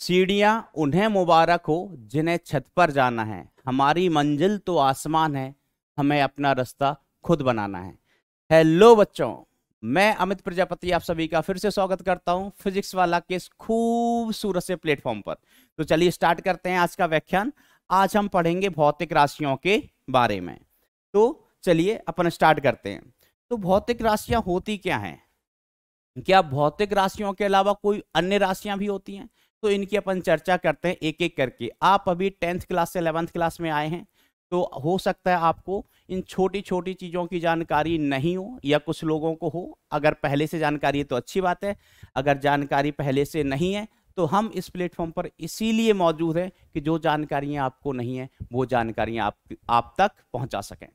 सीढ़ियाँ उन्हें मुबारक हो जिन्हें छत पर जाना है हमारी मंजिल तो आसमान है हमें अपना रास्ता खुद बनाना है हेलो बच्चों मैं अमित प्रजापति आप सभी का फिर से स्वागत करता हूँ फिजिक्स वाला के इस खूबसूरत से प्लेटफॉर्म पर तो चलिए स्टार्ट करते हैं आज का व्याख्यान आज हम पढ़ेंगे भौतिक राशियों के बारे में तो चलिए अपन स्टार्ट करते हैं तो भौतिक राशियां होती क्या हैं क्या भौतिक राशियों के अलावा कोई अन्य राशियां भी होती हैं तो इनकी अपन चर्चा करते हैं एक एक करके आप अभी टेंथ क्लास से अलेवंथ क्लास में आए हैं तो हो सकता है आपको इन छोटी छोटी चीज़ों की जानकारी नहीं हो या कुछ लोगों को हो अगर पहले से जानकारी है तो अच्छी बात है अगर जानकारी पहले से नहीं है तो हम इस प्लेटफॉर्म पर इसीलिए मौजूद हैं कि जो जानकारियाँ आपको नहीं है वो जानकारियाँ आप आप तक पहुँचा सकें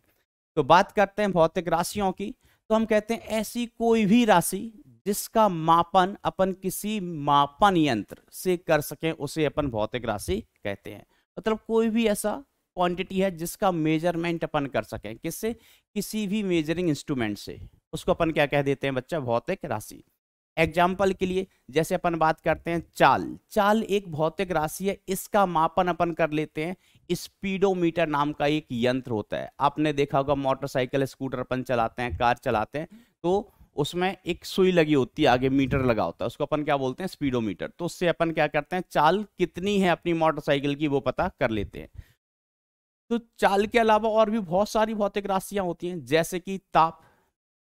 तो बात करते हैं भौतिक राशियों की तो हम कहते हैं ऐसी कोई भी राशि जिसका मापन अपन किसी मापन यंत्र से कर सकें उसे अपन भौतिक राशि कहते हैं मतलब कोई भी ऐसा क्वांटिटी है जिसका मेजरमेंट अपन कर सकें किससे किसी भी मेजरिंग इंस्ट्रूमेंट से उसको अपन क्या कह देते हैं बच्चा भौतिक राशि एग्जाम्पल के लिए जैसे अपन बात करते हैं चाल चाल एक भौतिक राशि है इसका मापन अपन कर लेते हैं स्पीडोमीटर नाम का एक यंत्र होता है आपने देखा होगा मोटरसाइकिल स्कूटर अपन चलाते हैं कार चलाते हैं तो उसमें एक सुई लगी होती है आगे मीटर लगा होता है उसको अपन क्या बोलते हैं स्पीडोमीटर तो उससे अपन क्या करते हैं चाल कितनी है अपनी मोटरसाइकिल की वो पता कर लेते हैं तो चाल के अलावा और भी बहुत सारी भौतिक राशियां होती हैं जैसे कि ताप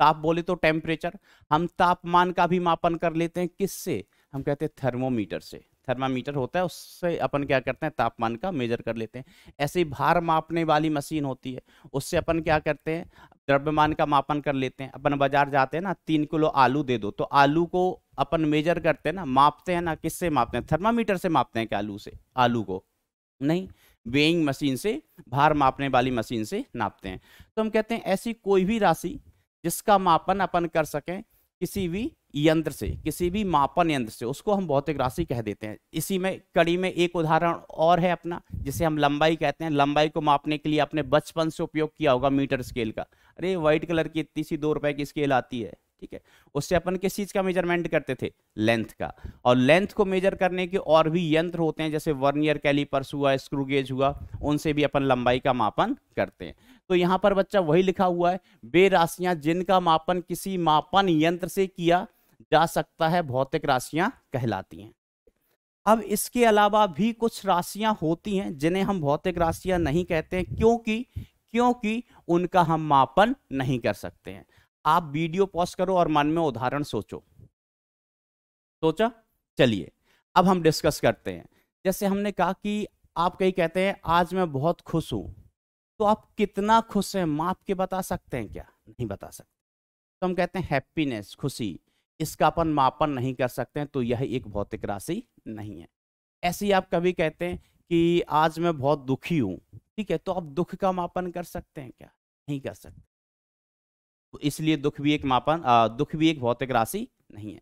ताप बोले तो टेम्परेचर हम तापमान का भी मापन कर लेते हैं किससे हम कहते हैं थर्मोमीटर से थर्मामीटर होता है उससे अपन क्या करते हैं तापमान का मेजर कर लेते हैं ऐसे ही भार मापने वाली मशीन होती है उससे अपन क्या करते हैं द्रव्यमान का मापन कर लेते हैं अपन बाजार जाते हैं ना तीन किलो आलू दे दो तो आलू को अपन मेजर करते हैं ना मापते हैं ना किससे मापते हैं थर्मामीटर से मापते हैं क्या आलू से आलू को नहीं वेइंग मशीन से भार मापने वाली मशीन से नापते हैं तो हम कहते हैं ऐसी कोई भी राशि जिसका मापन अपन कर सकें किसी भी यंत्र से किसी भी मापन यंत्र से उसको हम भौतिक राशि कह देते हैं इसी में कड़ी में एक उदाहरण और है अपना जिसे हम लंबाई कहते हैं लंबाई को मापने के लिए आपने बचपन से उपयोग किया होगा मीटर स्केल का अरे व्हाइट कलर की इतनी सी दो रुपए की स्केल आती है ठीक है उससे अपन किस चीज का मेजरमेंट करते थे लेंथ का और लेंथ को मेजर करने के और भी यंत्र होते हैं जैसे वर्नियर कैलीपर्स हुआ स्क्रू गेज हुआ उनसे भी अपन लंबाई का मापन करते हैं तो यहाँ पर बच्चा वही लिखा हुआ है वे राशियां जिनका मापन किसी मापन यंत्र से किया जा सकता है भौतिक राशियां कहलाती हैं अब इसके अलावा भी कुछ राशियां होती हैं जिन्हें हम भौतिक राशियां नहीं कहते हैं क्योंकि क्योंकि उनका हम मापन नहीं कर सकते हैं आप वीडियो पॉज करो और मन में उदाहरण सोचो सोचा चलिए अब हम डिस्कस करते हैं जैसे हमने कहा कि आप कही कहते हैं आज मैं बहुत खुश हूं तो आप कितना खुश हैं माप के बता सकते हैं क्या नहीं बता सकते तो हम कहते हैं हैप्पीनेस खुशी इसका अपन मापन नहीं कर सकते हैं तो यह एक भौतिक राशि नहीं है ऐसे ही आप कभी कहते हैं कि आज मैं बहुत दुखी हूं ठीक है तो आप दुख का मापन कर सकते हैं क्या नहीं कर सकते तो इसलिए दुख भी एक मापन आ, दुख भी एक भौतिक राशि नहीं है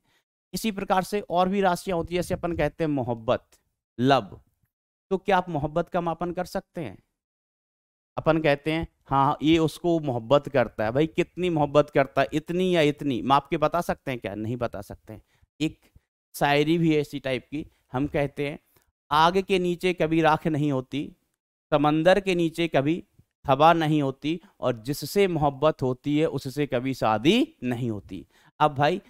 इसी प्रकार से और भी राशियां होती है जैसे अपन कहते हैं मोहब्बत लव तो क्या आप मोहब्बत का मापन कर सकते हैं अपन कहते हैं हाँ, हाँ ये उसको मोहब्बत करता है भाई कितनी मोहब्बत करता है इतनी या इतनी माप के बता सकते हैं क्या नहीं बता सकते हैं एक शायरी भी है ऐसी टाइप की हम कहते हैं आग के नीचे कभी राख नहीं होती समंदर के नीचे कभी हवा नहीं होती और जिससे मोहब्बत होती है उससे कभी शादी नहीं होती अब भाई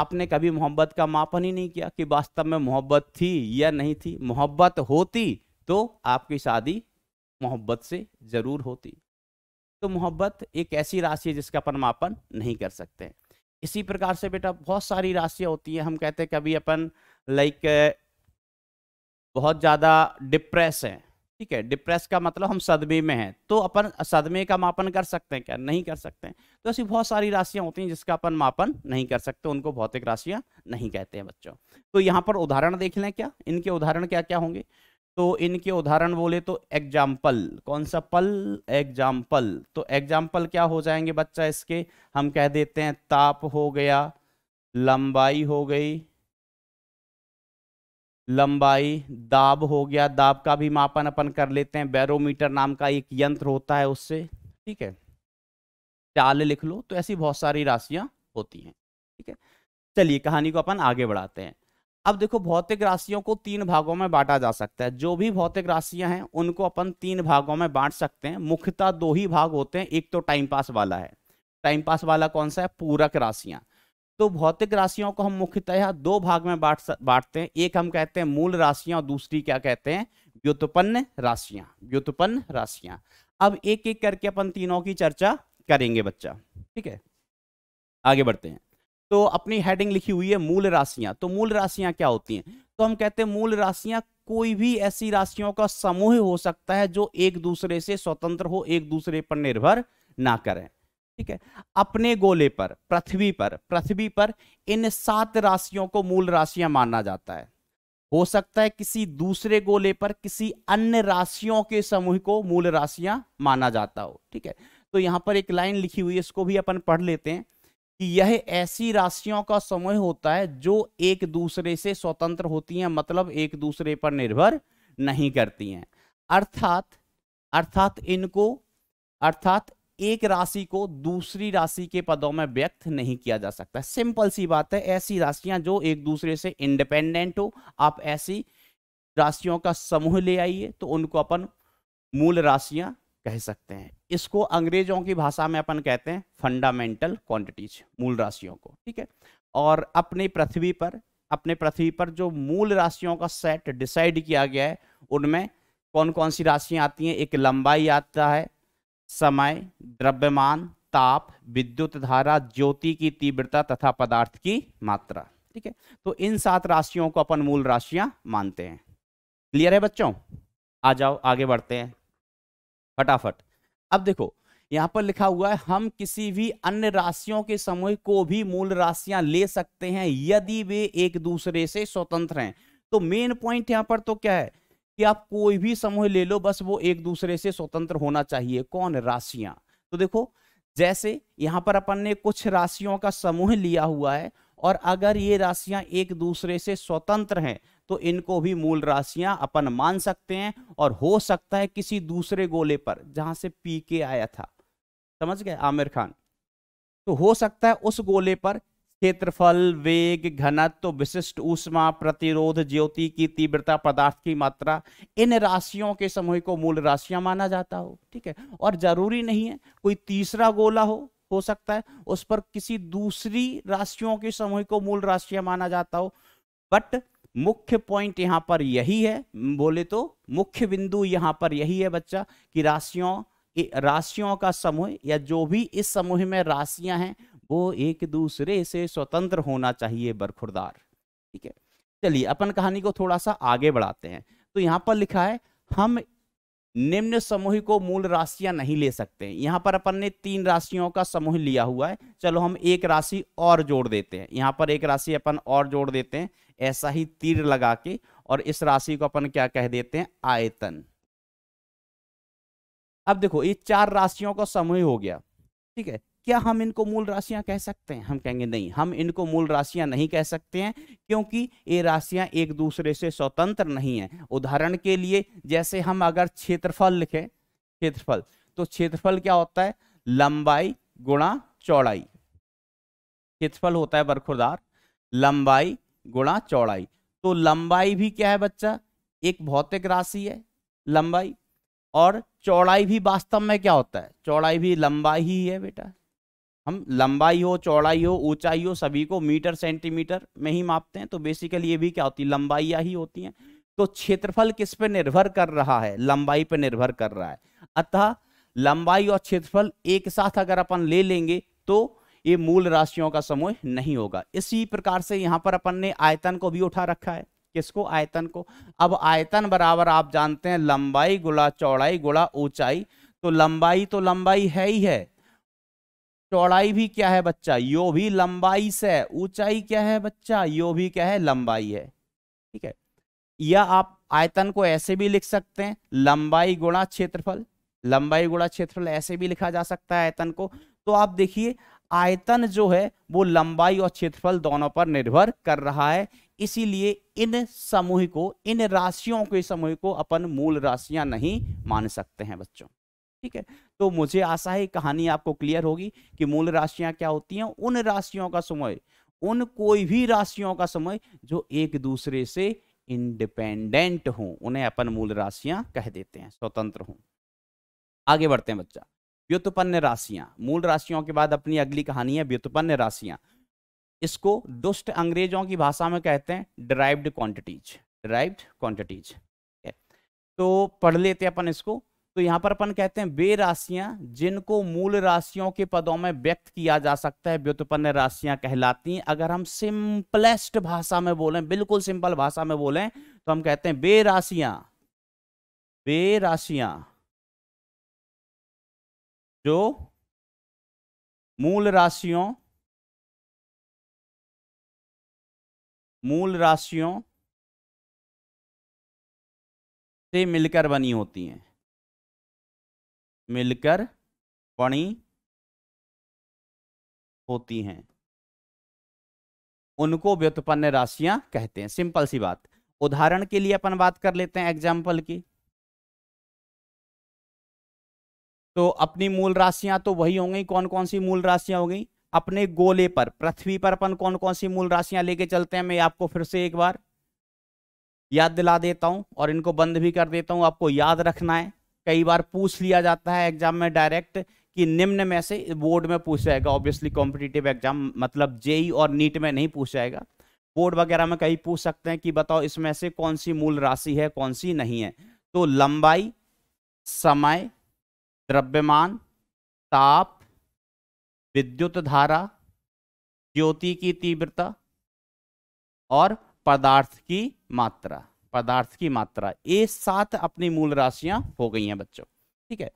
आपने कभी मोहब्बत का मापन ही नहीं किया कि वास्तव में मोहब्बत थी या नहीं थी मोहब्बत होती तो आपकी शादी मोहब्बत से ज़रूर होती तो मोहब्बत एक ऐसी राशि है जिसका अपन मापन नहीं कर सकते इसी प्रकार से बेटा बहुत सारी राशियाँ होती हैं हम कहते हैं कभी अपन लाइक बहुत ज़्यादा डिप्रेस हैं ठीक है डिप्रेस का मतलब हम सदमे में हैं तो अपन सदमे का मापन कर सकते हैं क्या नहीं कर सकते हैं तो ऐसी बहुत सारी राशियां होती हैं जिसका अपन मापन नहीं कर सकते उनको भौतिक राशियां नहीं कहते हैं बच्चों तो यहाँ पर उदाहरण देख लें क्या इनके उदाहरण क्या क्या होंगे तो इनके उदाहरण बोले तो एग्जाम्पल कौन सा पल एग्जाम्पल तो एग्जाम्पल क्या हो जाएंगे बच्चा इसके हम कह देते हैं ताप हो गया लंबाई हो गई लंबाई दाब हो गया दाब का भी मापन अपन कर लेते हैं बैरोमीटर नाम का एक यंत्र होता है उससे ठीक है चाल लिख लो तो ऐसी बहुत सारी राशियां होती हैं ठीक है चलिए कहानी को अपन आगे बढ़ाते हैं अब देखो भौतिक राशियों को तीन भागों में बांटा जा सकता है जो भी भौतिक राशियां हैं उनको अपन तीन भागों में बांट सकते हैं मुख्यतः दो ही भाग होते हैं एक तो टाइम पास वाला है टाइम पास वाला कौन सा है पूरक राशियां तो भौतिक राशियों को हम मुख्यतः दो भाग में बांट बांटते हैं एक हम कहते हैं मूल राशियां और दूसरी क्या कहते हैं व्युतपन्न राशियां व्युतपन्न राशियां अब एक एक करके अपन तीनों की चर्चा करेंगे बच्चा ठीक है आगे बढ़ते हैं तो अपनी हेडिंग लिखी हुई है मूल राशियां तो मूल राशियां क्या होती हैं तो हम कहते हैं मूल राशियां कोई भी ऐसी राशियों का समूह हो सकता है जो एक दूसरे से स्वतंत्र हो एक दूसरे पर निर्भर ना करें ठीक है अपने गोले पर पृथ्वी पर पृथ्वी पर इन सात राशियों को मूल राशियां माना जाता है हो सकता है किसी दूसरे गोले पर किसी अन्य राशियों के समूह को मूल राशियां माना जाता हो ठीक है तो यहां पर एक लाइन लिखी हुई है इसको भी अपन पढ़ लेते हैं कि यह ऐसी राशियों का समूह होता है जो एक दूसरे से स्वतंत्र होती हैं मतलब एक दूसरे पर निर्भर नहीं करती हैं अर्थात अर्थात इनको अर्थात एक राशि को दूसरी राशि के पदों में व्यक्त नहीं किया जा सकता सिंपल सी बात है ऐसी राशियां जो एक दूसरे से इंडिपेंडेंट हो आप ऐसी राशियों का समूह ले आइए तो उनको अपन मूल राशियां कह सकते हैं इसको अंग्रेजों की भाषा में अपन कहते हैं फंडामेंटल क्वांटिटीज मूल राशियों को ठीक है और अपनी पृथ्वी पर अपने पृथ्वी पर जो मूल राशियों का सेट डिसाइड किया गया है उनमें कौन कौन सी राशियां आती हैं एक लंबाई आता है समय द्रव्यमान ताप विद्युत धारा ज्योति की तीव्रता तथा पदार्थ की मात्रा ठीक है तो इन सात राशियों को अपन मूल राशियां मानते हैं क्लियर है बच्चों आ जाओ आगे बढ़ते हैं फटाफट अब देखो यहाँ पर लिखा हुआ है हम किसी भी अन्य राशियों के समूह को भी मूल राशियां ले सकते हैं यदि वे एक दूसरे से स्वतंत्र हैं तो मेन पॉइंट यहाँ पर तो क्या है कि आप कोई भी समूह ले लो बस वो एक दूसरे से स्वतंत्र होना चाहिए कौन राशियां तो देखो जैसे यहाँ पर अपन ने कुछ राशियों का समूह लिया हुआ है और अगर ये राशियां एक दूसरे से स्वतंत्र हैं तो इनको भी मूल राशियां अपन मान सकते हैं और हो सकता है किसी दूसरे गोले पर जहां से पी के आया था समझ गए आमिर खान तो हो सकता है उस गोले पर क्षेत्रफल वेग घनत्व विशिष्ट ऊष्मा प्रतिरोध ज्योति की तीव्रता पदार्थ की मात्रा इन राशियों के समूह को मूल राशियां माना जाता हो ठीक है और जरूरी नहीं है कोई तीसरा गोला हो हो सकता है उस पर किसी दूसरी राशियों के समूह को मूल राशियां माना जाता हो बट मुख्य पॉइंट यहां पर यही है बोले तो मुख्य बिंदु यहां पर यही है बच्चा कि राशियों राशियों का समूह या जो भी इस समूह में राशियां हैं वो एक दूसरे से स्वतंत्र होना चाहिए बरखुरदार ठीक है चलिए अपन कहानी को थोड़ा सा आगे बढ़ाते हैं तो यहां पर लिखा है हम निम्न समूह को मूल राशियां नहीं ले सकते यहां पर अपन ने तीन राशियों का समूह लिया हुआ है चलो हम एक राशि और जोड़ देते हैं यहां पर एक राशि अपन और जोड़ देते हैं ऐसा ही तीर लगा के और इस राशि को अपन क्या कह देते हैं आयतन अब देखो ये चार राशियों का समूह हो गया ठीक है क्या हम इनको मूल राशियां कह सकते हैं हम कहेंगे नहीं हम इनको मूल राशियां नहीं कह सकते हैं क्योंकि ये राशियां एक दूसरे से स्वतंत्र नहीं है उदाहरण के लिए जैसे हम अगर क्षेत्रफल लिखें क्षेत्रफल तो क्षेत्रफल क्या होता है लंबाई गुणा चौड़ाई क्षेत्रफल होता है बरखुरदार लंबाई गुणा चौड़ाई तो लंबाई भी क्या है बच्चा एक भौतिक राशि है लंबाई और चौड़ाई भी वास्तव में क्या होता है चौड़ाई भी लंबाई ही है बेटा हम लंबाई हो चौड़ाई हो ऊंचाई हो सभी को मीटर सेंटीमीटर में ही मापते हैं तो बेसिकली ये भी क्या होती है लंबाइयाँ ही होती हैं तो क्षेत्रफल किस पे निर्भर कर रहा है लंबाई पे निर्भर कर रहा है अतः लंबाई और क्षेत्रफल एक साथ अगर अपन ले लेंगे तो ये मूल राशियों का समूह नहीं होगा इसी प्रकार से यहाँ पर अपन ने आयतन को भी उठा रखा है किसको आयतन को अब आयतन बराबर आप जानते हैं लंबाई गुला चौड़ाई गुला ऊंचाई तो लंबाई तो लंबाई है ही है चौड़ाई भी क्या है बच्चा यो भी लंबाई से ऊंचाई क्या है बच्चा यो भी क्या है लंबाई है ठीक है या आप आयतन को ऐसे भी लिख सकते हैं लंबाई गुणा क्षेत्रफल लंबाई गुणा क्षेत्रफल ऐसे भी लिखा जा सकता है आयतन को तो आप देखिए आयतन जो है वो लंबाई और क्षेत्रफल दोनों पर निर्भर कर रहा है इसीलिए इन समूह को इन राशियों के समूह को अपन मूल राशियां नहीं मान सकते हैं बच्चों ठीक है तो मुझे आशा है कहानी आपको क्लियर होगी कि मूल राशियां क्या होती हैं उन राशियों का समय उन कोई भी राशियों का समय जो एक दूसरे से इंडिपेंडेंट हो उन्हें अपन मूल राशियां कह देते हैं स्वतंत्र हों आगे बढ़ते हैं बच्चा व्युत्पन्न राशियां मूल राशियों के बाद अपनी अगली कहानी है व्युत्पन्न राशियां इसको दुष्ट अंग्रेजों की भाषा में कहते हैं ड्राइव्ड क्वांटिटीज ड्राइव्ड क्वांटिटीज तो पढ़ लेते हैं अपन इसको तो यहां पर अपन कहते हैं वे राशियां जिनको मूल राशियों के पदों में व्यक्त किया जा सकता है व्युत्पन्न राशियां कहलाती हैं अगर हम सिंपलेस्ट भाषा में बोलें बिल्कुल सिंपल भाषा में बोलें तो हम कहते हैं वे राशियां वे राशियां जो मूल राशियों मूल राशियों से मिलकर बनी होती हैं मिलकर बनी होती हैं उनको व्युत्पन्न राशियां कहते हैं सिंपल सी बात उदाहरण के लिए अपन बात कर लेते हैं एग्जाम्पल की तो अपनी मूल राशियां तो वही होंगी कौन कौन सी मूल राशियां हो गई अपने गोले पर पृथ्वी पर अपन कौन कौन सी मूल राशियां लेके चलते हैं मैं आपको फिर से एक बार याद दिला देता हूं और इनको बंद भी कर देता हूं आपको याद रखना है कई बार पूछ लिया जाता है एग्जाम में डायरेक्ट कि निम्न में से बोर्ड में पूछ जाएगा ऑब्वियसली कॉम्पिटिटिव एग्जाम मतलब जेई और नीट में नहीं पूछ जाएगा बोर्ड वगैरह में कहीं पूछ सकते हैं कि बताओ इसमें से कौन सी मूल राशि है कौन सी नहीं है तो लंबाई समय द्रव्यमान ताप विद्युत धारा ज्योति की तीव्रता और पदार्थ की मात्रा पदार्थ की मात्रा ये सात अपनी मूल राशियां हो गई हैं बच्चों ठीक है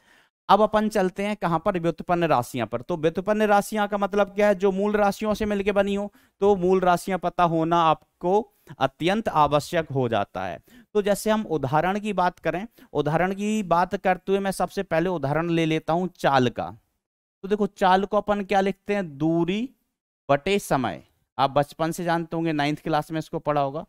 अब अपन चलते हैं कहां पर व्युत्पन्न राशियां पर तो व्युत्पन्न राशियां का मतलब क्या है जो मूल राशियों से मिलकर बनी हो तो मूल राशियां पता होना आपको अत्यंत आवश्यक हो जाता है तो जैसे हम उदाहरण की बात करें उदाहरण की बात करते हुए मैं सबसे पहले उदाहरण ले लेता हूं चाल का तो देखो चाल को अपन क्या लिखते हैं दूरी बटे समय आप बचपन से जानते होंगे नाइन्थ क्लास में इसको पढ़ा होगा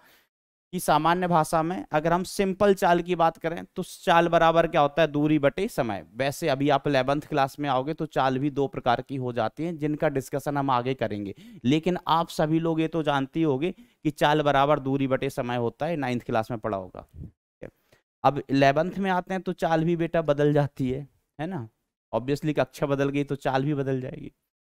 कि सामान्य भाषा में अगर हम सिंपल चाल की बात करें तो चाल बराबर क्या होता है दूरी बटे समय वैसे अभी आप इलेवंथ क्लास में आओगे तो चाल भी दो प्रकार की हो जाती है जिनका डिस्कशन हम आगे करेंगे लेकिन आप सभी लोग ये तो जानते ही होगे कि चाल बराबर दूरी बटे समय होता है नाइन्थ क्लास में पढ़ा होगा अब इलेवंथ में आते हैं तो चाल भी बेटा बदल जाती है है ना ऑब्वियसली कक्षा बदल गई तो चाल भी बदल जाएगी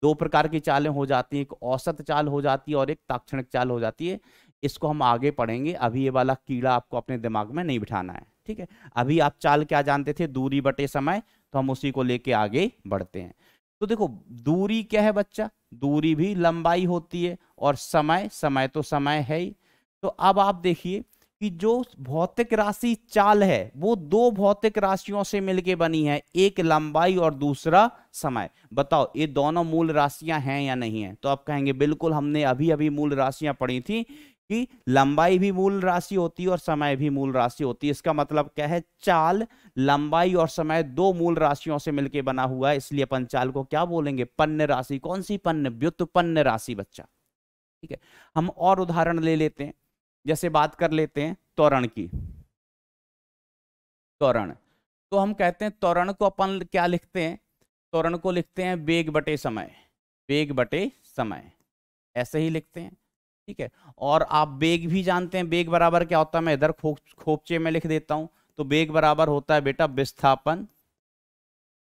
दो प्रकार की चालें हो जाती हैं एक औसत चाल हो जाती है और एक ताक्षणिक चाल हो जाती है इसको हम आगे पढ़ेंगे अभी ये वाला कीड़ा आपको अपने दिमाग में नहीं बिठाना है ठीक है अभी आप चाल क्या जानते थे दूरी बटे समय तो हम उसी को लेके आगे बढ़ते हैं तो देखो दूरी क्या है बच्चा दूरी भी लंबाई होती है और समय समय तो समय है ही तो अब आप देखिए कि जो भौतिक राशि चाल है वो दो भौतिक राशियों से मिलके बनी है एक लंबाई और दूसरा समय बताओ ये दोनों मूल राशियां हैं या नहीं है तो आप कहेंगे बिल्कुल हमने अभी अभी मूल राशियां पढ़ी थी कि लंबाई भी मूल राशि होती है और समय भी मूल राशि होती है इसका मतलब क्या है चाल लंबाई और समय दो मूल राशियों से मिलकर बना हुआ है इसलिए अपन चाल को क्या बोलेंगे पन्न राशि कौन सी पन्न व्युत्पन्न राशि बच्चा ठीक है हम और उदाहरण ले लेते हैं जैसे बात कर लेते हैं तोरण की तोरण तो हम कहते हैं तोरण को अपन क्या लिखते हैं तोरण को लिखते हैं वेग बटे समय वेग बटे समय ऐसे ही लिखते हैं ठीक है और आप बेग भी जानते हैं बेग बराबर क्या होता है मैं इधर खो खोपचे में लिख देता हूं तो बेग बराबर होता है बेटा विस्थापन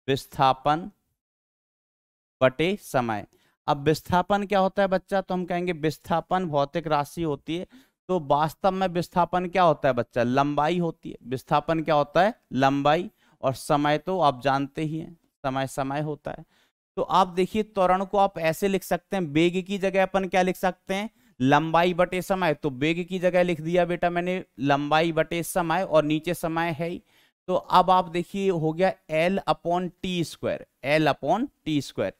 विस्थापन बटे समय अब विस्थापन क्या होता है बच्चा तो हम कहेंगे विस्थापन भौतिक राशि होती है तो वास्तव में विस्थापन क्या होता है बच्चा लंबाई होती है विस्थापन क्या होता है लंबाई और समय तो आप जानते ही हैं समय समय होता है तो आप देखिए त्वरण को आप ऐसे लिख सकते हैं बेग की जगह अपन क्या लिख सकते हैं लंबाई बटे समय तो वेग की जगह लिख दिया बेटा मैंने लंबाई बटे समय और नीचे समय है ही तो अब आप देखिए हो गया L upon T square L upon T square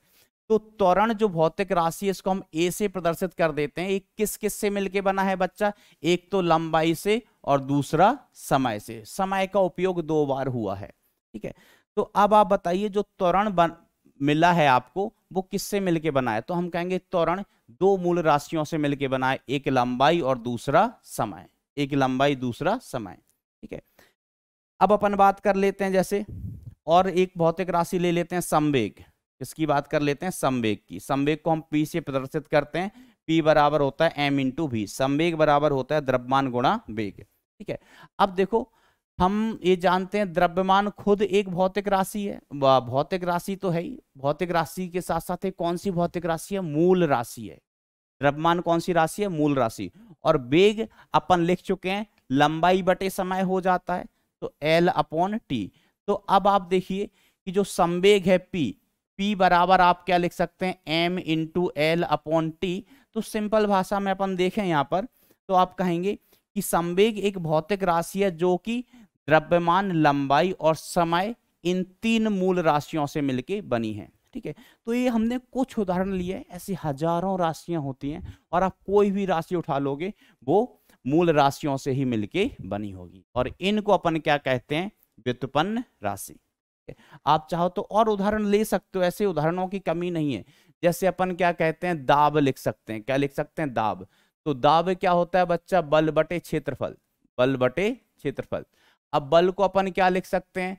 तो त्वरण जो भौतिक राशि है इसको हम ए से प्रदर्शित कर देते हैं एक किस किस से मिलके बना है बच्चा एक तो लंबाई से और दूसरा समय से समय का उपयोग दो बार हुआ है ठीक है तो अब आप बताइए जो त्वरण बन मिला है आपको वो किससे मिलके बना है तो हम कहेंगे त्वरण दो मूल राशियों से मिलकर बनाए एक लंबाई और दूसरा समय एक लंबाई दूसरा समय ठीक है अब अपन बात कर लेते हैं जैसे और एक भौतिक राशि ले लेते हैं संवेग इसकी बात कर लेते हैं संवेग की संवेग को हम पी से प्रदर्शित करते हैं पी बराबर होता है एम इंटू भी संवेग बराबर होता है द्रव्यमान गुणा वेग ठीक है अब देखो हम ये जानते हैं द्रव्यमान खुद एक भौतिक राशि है भौतिक राशि तो है ही भौतिक राशि के साथ साथ है कौन सी भौतिक राशि है मूल राशि है द्रव्यमान कौन सी राशि है मूल राशि और वेग अपन लिख चुके हैं लंबाई बटे समय हो जाता है तो एल अपॉन टी तो अब आप देखिए कि जो संवेग है पी पी बराबर आप क्या लिख सकते हैं M into L upon T तो सिंपल भाषा में अपन देखें यहाँ पर तो आप कहेंगे कि संवेग एक भौतिक राशि है जो कि द्रव्यमान लंबाई और समय इन तीन मूल राशियों से मिलकर बनी है ठीक है तो ये हमने कुछ उदाहरण लिए ऐसी हजारों राशियां होती हैं और आप कोई भी राशि उठा लोगे वो मूल राशियों से ही मिलके बनी होगी और इनको अपन क्या कहते हैं व्युत्पन्न राशि आप चाहो तो और उदाहरण ले सकते हो ऐसे उदाहरणों की कमी नहीं है जैसे अपन क्या कहते हैं दाब लिख सकते हैं क्या लिख सकते हैं दाब तो दाब क्या होता है बच्चा बल बटे क्षेत्रफल बल बटे क्षेत्रफल अब बल को अपन क्या लिख सकते हैं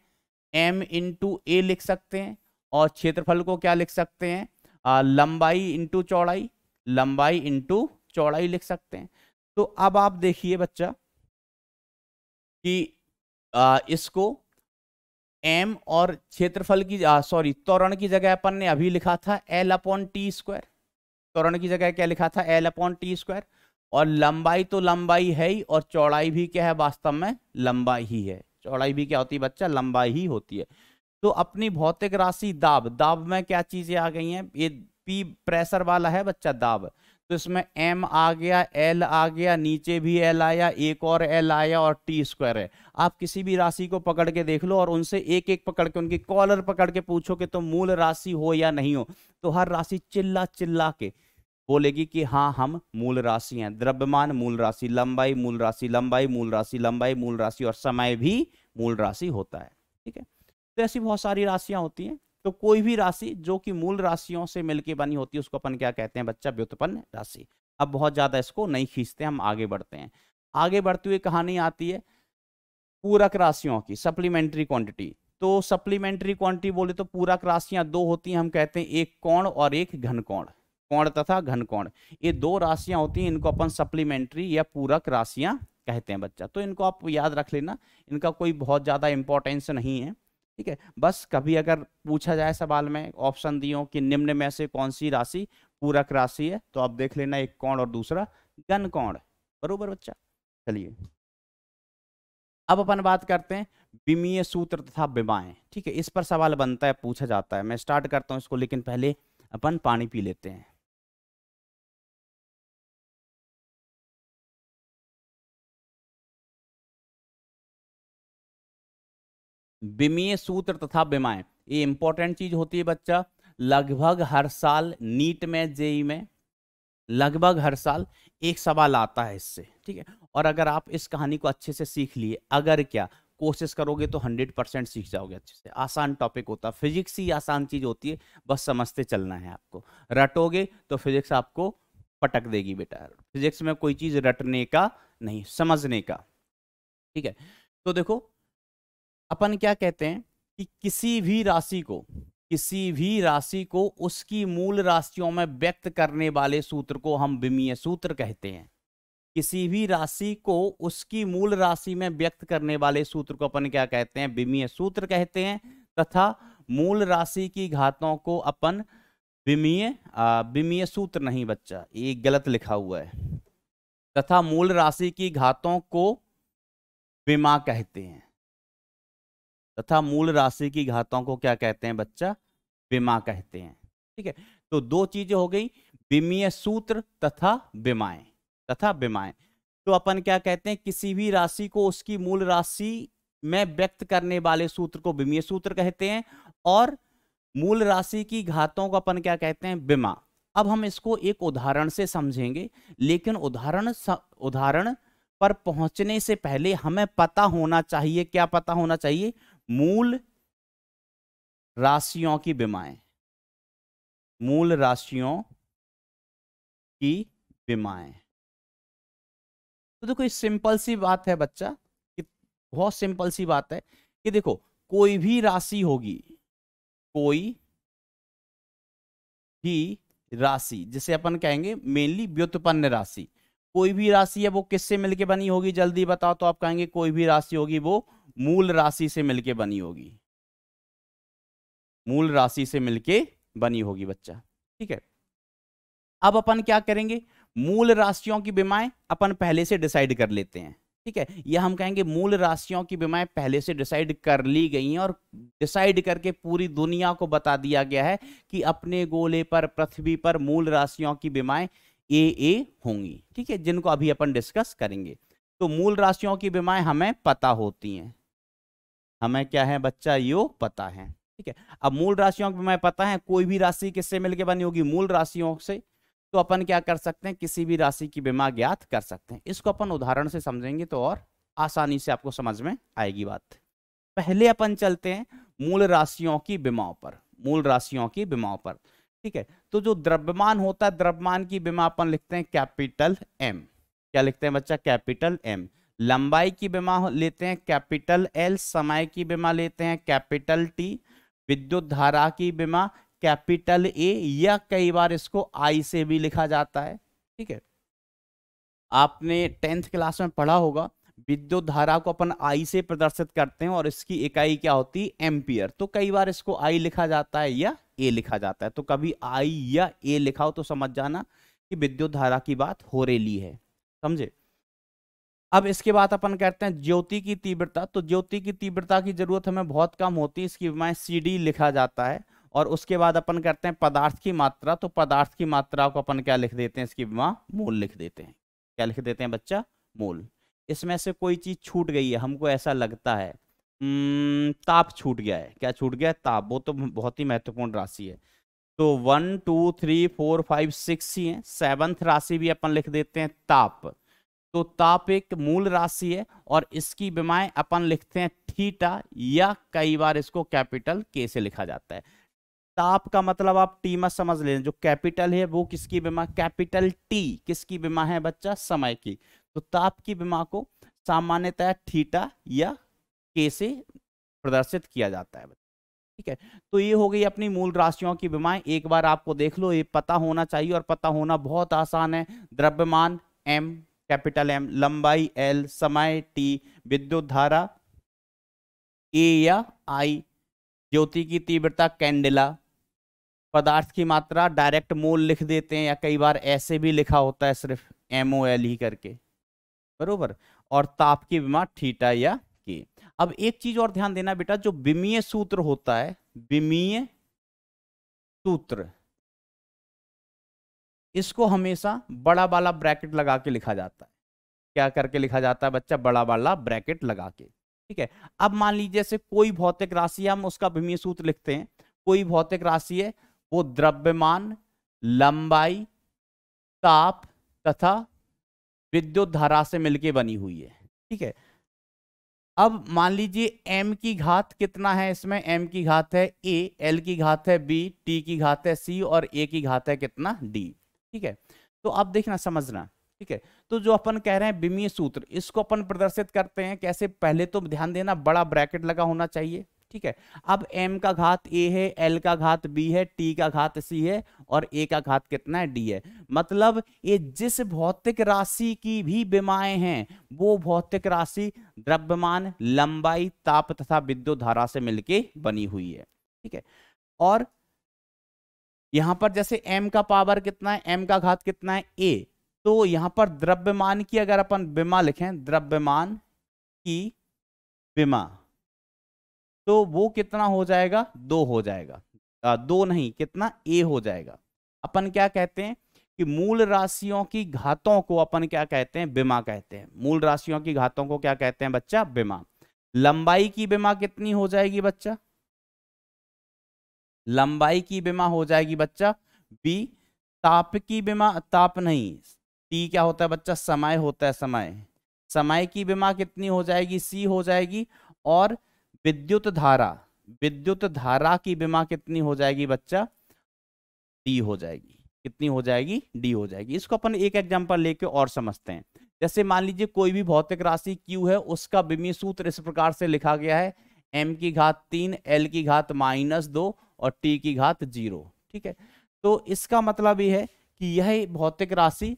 एम इंटू ए लिख सकते हैं और क्षेत्रफल को क्या लिख सकते हैं आ, लंबाई इंटू चौड़ाई लंबाई इंटू चौड़ाई लिख सकते हैं तो अब आप देखिए बच्चा कि आ, इसको एम और क्षेत्रफल की सॉरी त्वरण की जगह अपन ने अभी लिखा था एल अपॉन टी स्क्वायर त्वरण की जगह क्या लिखा था एल अपॉन टी स्क्वायर और लंबाई तो लंबाई है ही और चौड़ाई भी क्या है वास्तव में लंबाई ही है चौड़ाई भी क्या होती है बच्चा लंबाई ही होती है तो अपनी भौतिक राशि दाब दाब में क्या चीजें आ गई हैं ये पी प्रेशर वाला है बच्चा दाब तो इसमें m आ गया l आ गया नीचे भी l आया एक और l आया और t स्क्वायर है आप किसी भी राशि को पकड़ के देख लो और उनसे एक एक पकड़ के उनकी कॉलर पकड़ के पूछो कि तो मूल राशि हो या नहीं हो तो हर राशि चिल्ला चिल्ला के बोलेगी कि हाँ हम मूल राशि हैं द्रव्यमान मूल राशि लंबाई मूल राशि लंबाई मूल राशि लंबाई मूल राशि और समय भी मूल राशि होता है ठीक है तो ऐसी बहुत सारी राशियां होती हैं तो कोई भी राशि जो कि मूल राशियों से मिलकर बनी होती है उसको अपन क्या कहते हैं बच्चा व्युत्पन्न राशि अब बहुत ज़्यादा इसको नहीं खींचते हम आगे बढ़ते हैं आगे बढ़ती हुई कहानी आती है पूरक राशियों की सप्लीमेंट्री क्वांटिटी तो सप्लीमेंट्री क्वांटिटी बोले तो पूरक राशियां दो होती हैं हम कहते हैं एक कोण और एक घन कोण कोण तथा घन कोण ये दो राशियां होती हैं इनको अपन सप्लीमेंट्री या पूरक राशियां कहते हैं बच्चा तो इनको आप याद रख लेना इनका कोई बहुत ज़्यादा इंपॉर्टेंस नहीं है ठीक है बस कभी अगर पूछा जाए सवाल में ऑप्शन दियो कि निम्न में से कौन सी राशि पूरक राशि है तो आप देख लेना एक कोण और दूसरा गन कोण बरोबर बच्चा चलिए अब अपन बात करते हैं विमीय सूत्र तथा विमाएं ठीक है इस पर सवाल बनता है पूछा जाता है मैं स्टार्ट करता हूँ इसको लेकिन पहले अपन पानी पी लेते हैं बिमीय सूत्र तथा बिमाए ये इंपॉर्टेंट चीज होती है बच्चा लगभग हर साल नीट में जेई में लगभग हर साल एक सवाल आता है इससे ठीक है और अगर आप इस कहानी को अच्छे से सीख लिए अगर क्या कोशिश करोगे तो हंड्रेड परसेंट सीख जाओगे अच्छे से आसान टॉपिक होता है फिजिक्स ही आसान चीज होती है बस समझते चलना है आपको रटोगे तो फिजिक्स आपको पटक देगी बेटा फिजिक्स में कोई चीज रटने का नहीं समझने का ठीक है तो देखो अपन क्या कहते हैं कि किसी भी राशि को किसी भी राशि को उसकी मूल राशियों में व्यक्त करने वाले सूत्र को हम विमीय सूत्र कहते हैं किसी भी राशि को उसकी मूल राशि में व्यक्त करने वाले सूत्र को अपन क्या कहते हैं विमीय सूत्र कहते हैं तथा मूल राशि की घातों को अपन विमीय विमीय सूत्र नहीं बच्चा ये गलत लिखा हुआ है तथा मूल राशि की घातों को विमा कहते हैं तथा मूल राशि की घातों को क्या कहते हैं बच्चा बीमा कहते हैं ठीक है तो दो चीजें हो गई बीमीय सूत्र तथा विमाएं तथा विमाएं तो अपन क्या कहते हैं किसी भी राशि को उसकी मूल राशि में व्यक्त करने वाले सूत्र को बीमीय सूत्र कहते हैं और मूल राशि की घातों को अपन क्या कहते हैं बीमा अब हम इसको एक उदाहरण से समझेंगे लेकिन उदाहरण उदाहरण पर पहुंचने से पहले हमें पता होना चाहिए क्या पता होना चाहिए मूल राशियों की बीमाएं मूल राशियों की बीमाएं तो देखो ये सिंपल सी बात है बच्चा कि बहुत सिंपल सी बात है कि देखो कोई भी राशि होगी कोई भी राशि जिसे अपन कहेंगे मेनली व्युत्पन्न राशि कोई भी राशि है वो किससे मिलके बनी होगी जल्दी बताओ तो आप कहेंगे कोई भी राशि होगी वो मूल राशि से मिलके बनी होगी मूल राशि से मिलके बनी होगी बच्चा ठीक है अब अपन क्या करेंगे मूल राशियों की बीमाएं अपन पहले से डिसाइड कर लेते हैं ठीक है यह हम कहेंगे मूल राशियों की बीमाएं पहले से डिसाइड कर ली गई हैं और डिसाइड करके पूरी दुनिया को बता दिया गया है कि अपने गोले पर पृथ्वी पर मूल राशियों की बीमाएं ए ए होंगी ठीक है जिनको अभी अपन डिस्कस करेंगे तो मूल राशियों की बीमाएं हमें पता होती हैं हमें क्या है बच्चा योग पता है ठीक है अब मूल राशियों की बीमाएं पता है कोई भी राशि किससे मिलकर बनी होगी मूल राशियों से तो अपन क्या कर सकते हैं किसी भी राशि की बीमा ज्ञात कर सकते हैं इसको अपन उदाहरण से समझेंगे तो और आसानी से आपको समझ में आएगी बात पहले अपन चलते हैं मूल राशियों की बीमाओं पर मूल राशियों की बीमाओं पर ठीक है तो जो द्रव्यमान होता है द्रव्यमान की बीमा अपन लिखते हैं कैपिटल एम क्या लिखते हैं बच्चा कैपिटल एम लंबाई की बीमा लेते हैं कैपिटल एल समय की बीमा लेते हैं कैपिटल टी विद्युत धारा की बीमा कैपिटल ए या कई बार इसको आई से भी लिखा जाता है ठीक है आपने टेंथ क्लास में पढ़ा होगा विद्युत धारा को अपन आई से प्रदर्शित करते हैं और इसकी इकाई क्या होती है एम्पियर तो कई बार इसको आई लिखा जाता है या ए लिखा जाता है तो कभी आई या ए लिखा हो तो समझ जाना कि विद्युत धारा की बात हो रेली है समझे अब इसके बाद अपन कहते हैं ज्योति की तीव्रता तो ज्योति की तीव्रता की जरूरत हमें बहुत कम होती है इसकी मैं सी डी लिखा जाता है और उसके बाद अपन करते हैं पदार्थ की मात्रा तो पदार्थ की मात्रा को अपन क्या लिख देते हैं इसकी विमा मोल लिख देते हैं क्या लिख देते हैं बच्चा मोल इसमें से कोई चीज छूट गई है हमको ऐसा लगता है ताप छूट गया है क्या छूट गया ताप वो तो बहुत ही महत्वपूर्ण राशि है तो one two three four five six ही है सेवंथ राशि भी अपन लिख देते हैं ताप तो ताप एक मूल राशि है और इसकी बीमाएं अपन लिखते हैं थीटा या कई बार इसको कैपिटल के से लिखा जाता है ताप का मतलब आप टी मत समझ लें जो कैपिटल है वो किसकी बीमा कैपिटल टी किसकी बीमा है बच्चा समय की तो ताप की विमा को सामान्यतः थीटा या के से प्रदर्शित किया जाता है ठीक है तो ये हो गई अपनी मूल राशियों की विमाएं एक बार आपको देख लो ये पता होना चाहिए और पता होना बहुत आसान है द्रव्यमान एम कैपिटल एम लंबाई एल समय टी विद्युत धारा ए या आई ज्योति की तीव्रता कैंडिला पदार्थ की मात्रा डायरेक्ट मोल लिख देते हैं या कई बार ऐसे भी लिखा होता है सिर्फ एम ओ एल ही करके बरोबर और ताप की विमा थीटा या के अब एक चीज और ध्यान देना बेटा जो विमीय सूत्र होता है विमीय सूत्र इसको हमेशा बड़ा वाला ब्रैकेट लगा के लिखा जाता है क्या करके लिखा जाता है बच्चा बड़ा वाला ब्रैकेट लगा के ठीक है अब मान लीजिए जैसे कोई भौतिक राशि हम उसका विमीय सूत्र लिखते हैं कोई भौतिक राशि है वो द्रव्यमान लंबाई ताप तथा विद्युत धारा से मिलके बनी हुई है ठीक है अब मान लीजिए m की घात कितना है इसमें m की घात है a l की घात है b t की घात है c और a की घात है कितना d ठीक है तो आप देखना समझना ठीक है तो जो अपन कह रहे हैं बिमी सूत्र इसको अपन प्रदर्शित करते हैं कैसे पहले तो ध्यान देना बड़ा ब्रैकेट लगा होना चाहिए ठीक है अब m का घात a है l का घात b है t का घात c है और a का घात कितना है d है मतलब ये जिस भौतिक राशि की भी विमाएं हैं वो भौतिक राशि द्रव्यमान लंबाई ताप तथा विद्युत धारा से मिलके बनी हुई है ठीक है और यहां पर जैसे m का पावर कितना है m का घात कितना है a तो यहां पर द्रव्यमान की अगर अपन बीमा लिखें द्रव्यमान की बीमा तो वो कितना हो जाएगा दो हो जाएगा आ, दो नहीं कितना ए हो जाएगा अपन क्या कहते हैं कि मूल राशियों की घातों को अपन क्या कहते हैं बीमा कहते हैं मूल राशियों की घातों को क्या कहते हैं बच्चा बीमा लंबाई की बीमा कितनी हो जाएगी बच्चा लंबाई की बीमा हो जाएगी बच्चा बी ताप की बीमा ताप नहीं टी क्या होता है बच्चा समय होता है समय समय की बीमा कितनी हो जाएगी सी हो जाएगी और विद्युत धारा विद्युत धारा की बीमा कितनी हो जाएगी बच्चा डी हो जाएगी कितनी हो जाएगी डी हो जाएगी इसको अपन एक एग्जाम्पल लेके और समझते हैं जैसे मान लीजिए कोई भी भौतिक राशि क्यू है उसका बिमी सूत्र इस प्रकार से लिखा गया है एम की घात तीन एल की घात माइनस दो और टी की घात जीरो ठीक है तो इसका मतलब ये है कि यह भौतिक राशि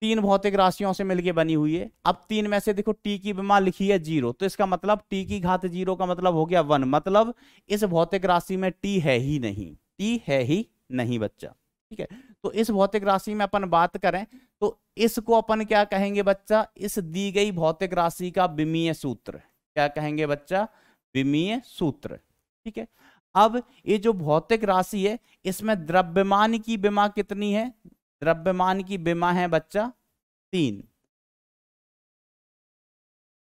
तीन भौतिक राशियों से मिलकर बनी हुई है अब तीन में से देखो टी की बीमा लिखी है जीरो तो इसका मतलब टी की घात जीरो का मतलब हो गया वन मतलब इस भौतिक राशि में टी है ही नहीं टी है ही नहीं बच्चा ठीक है तो इस भौतिक राशि में अपन बात करें तो इसको अपन क्या कहेंगे बच्चा इस दी गई भौतिक राशि का विमीय सूत्र क्या कहेंगे बच्चा विमीय सूत्र ठीक है अब ये जो भौतिक राशि है इसमें द्रव्यमान की बीमा कितनी है द्रव्यमान की बीमा है बच्चा तीन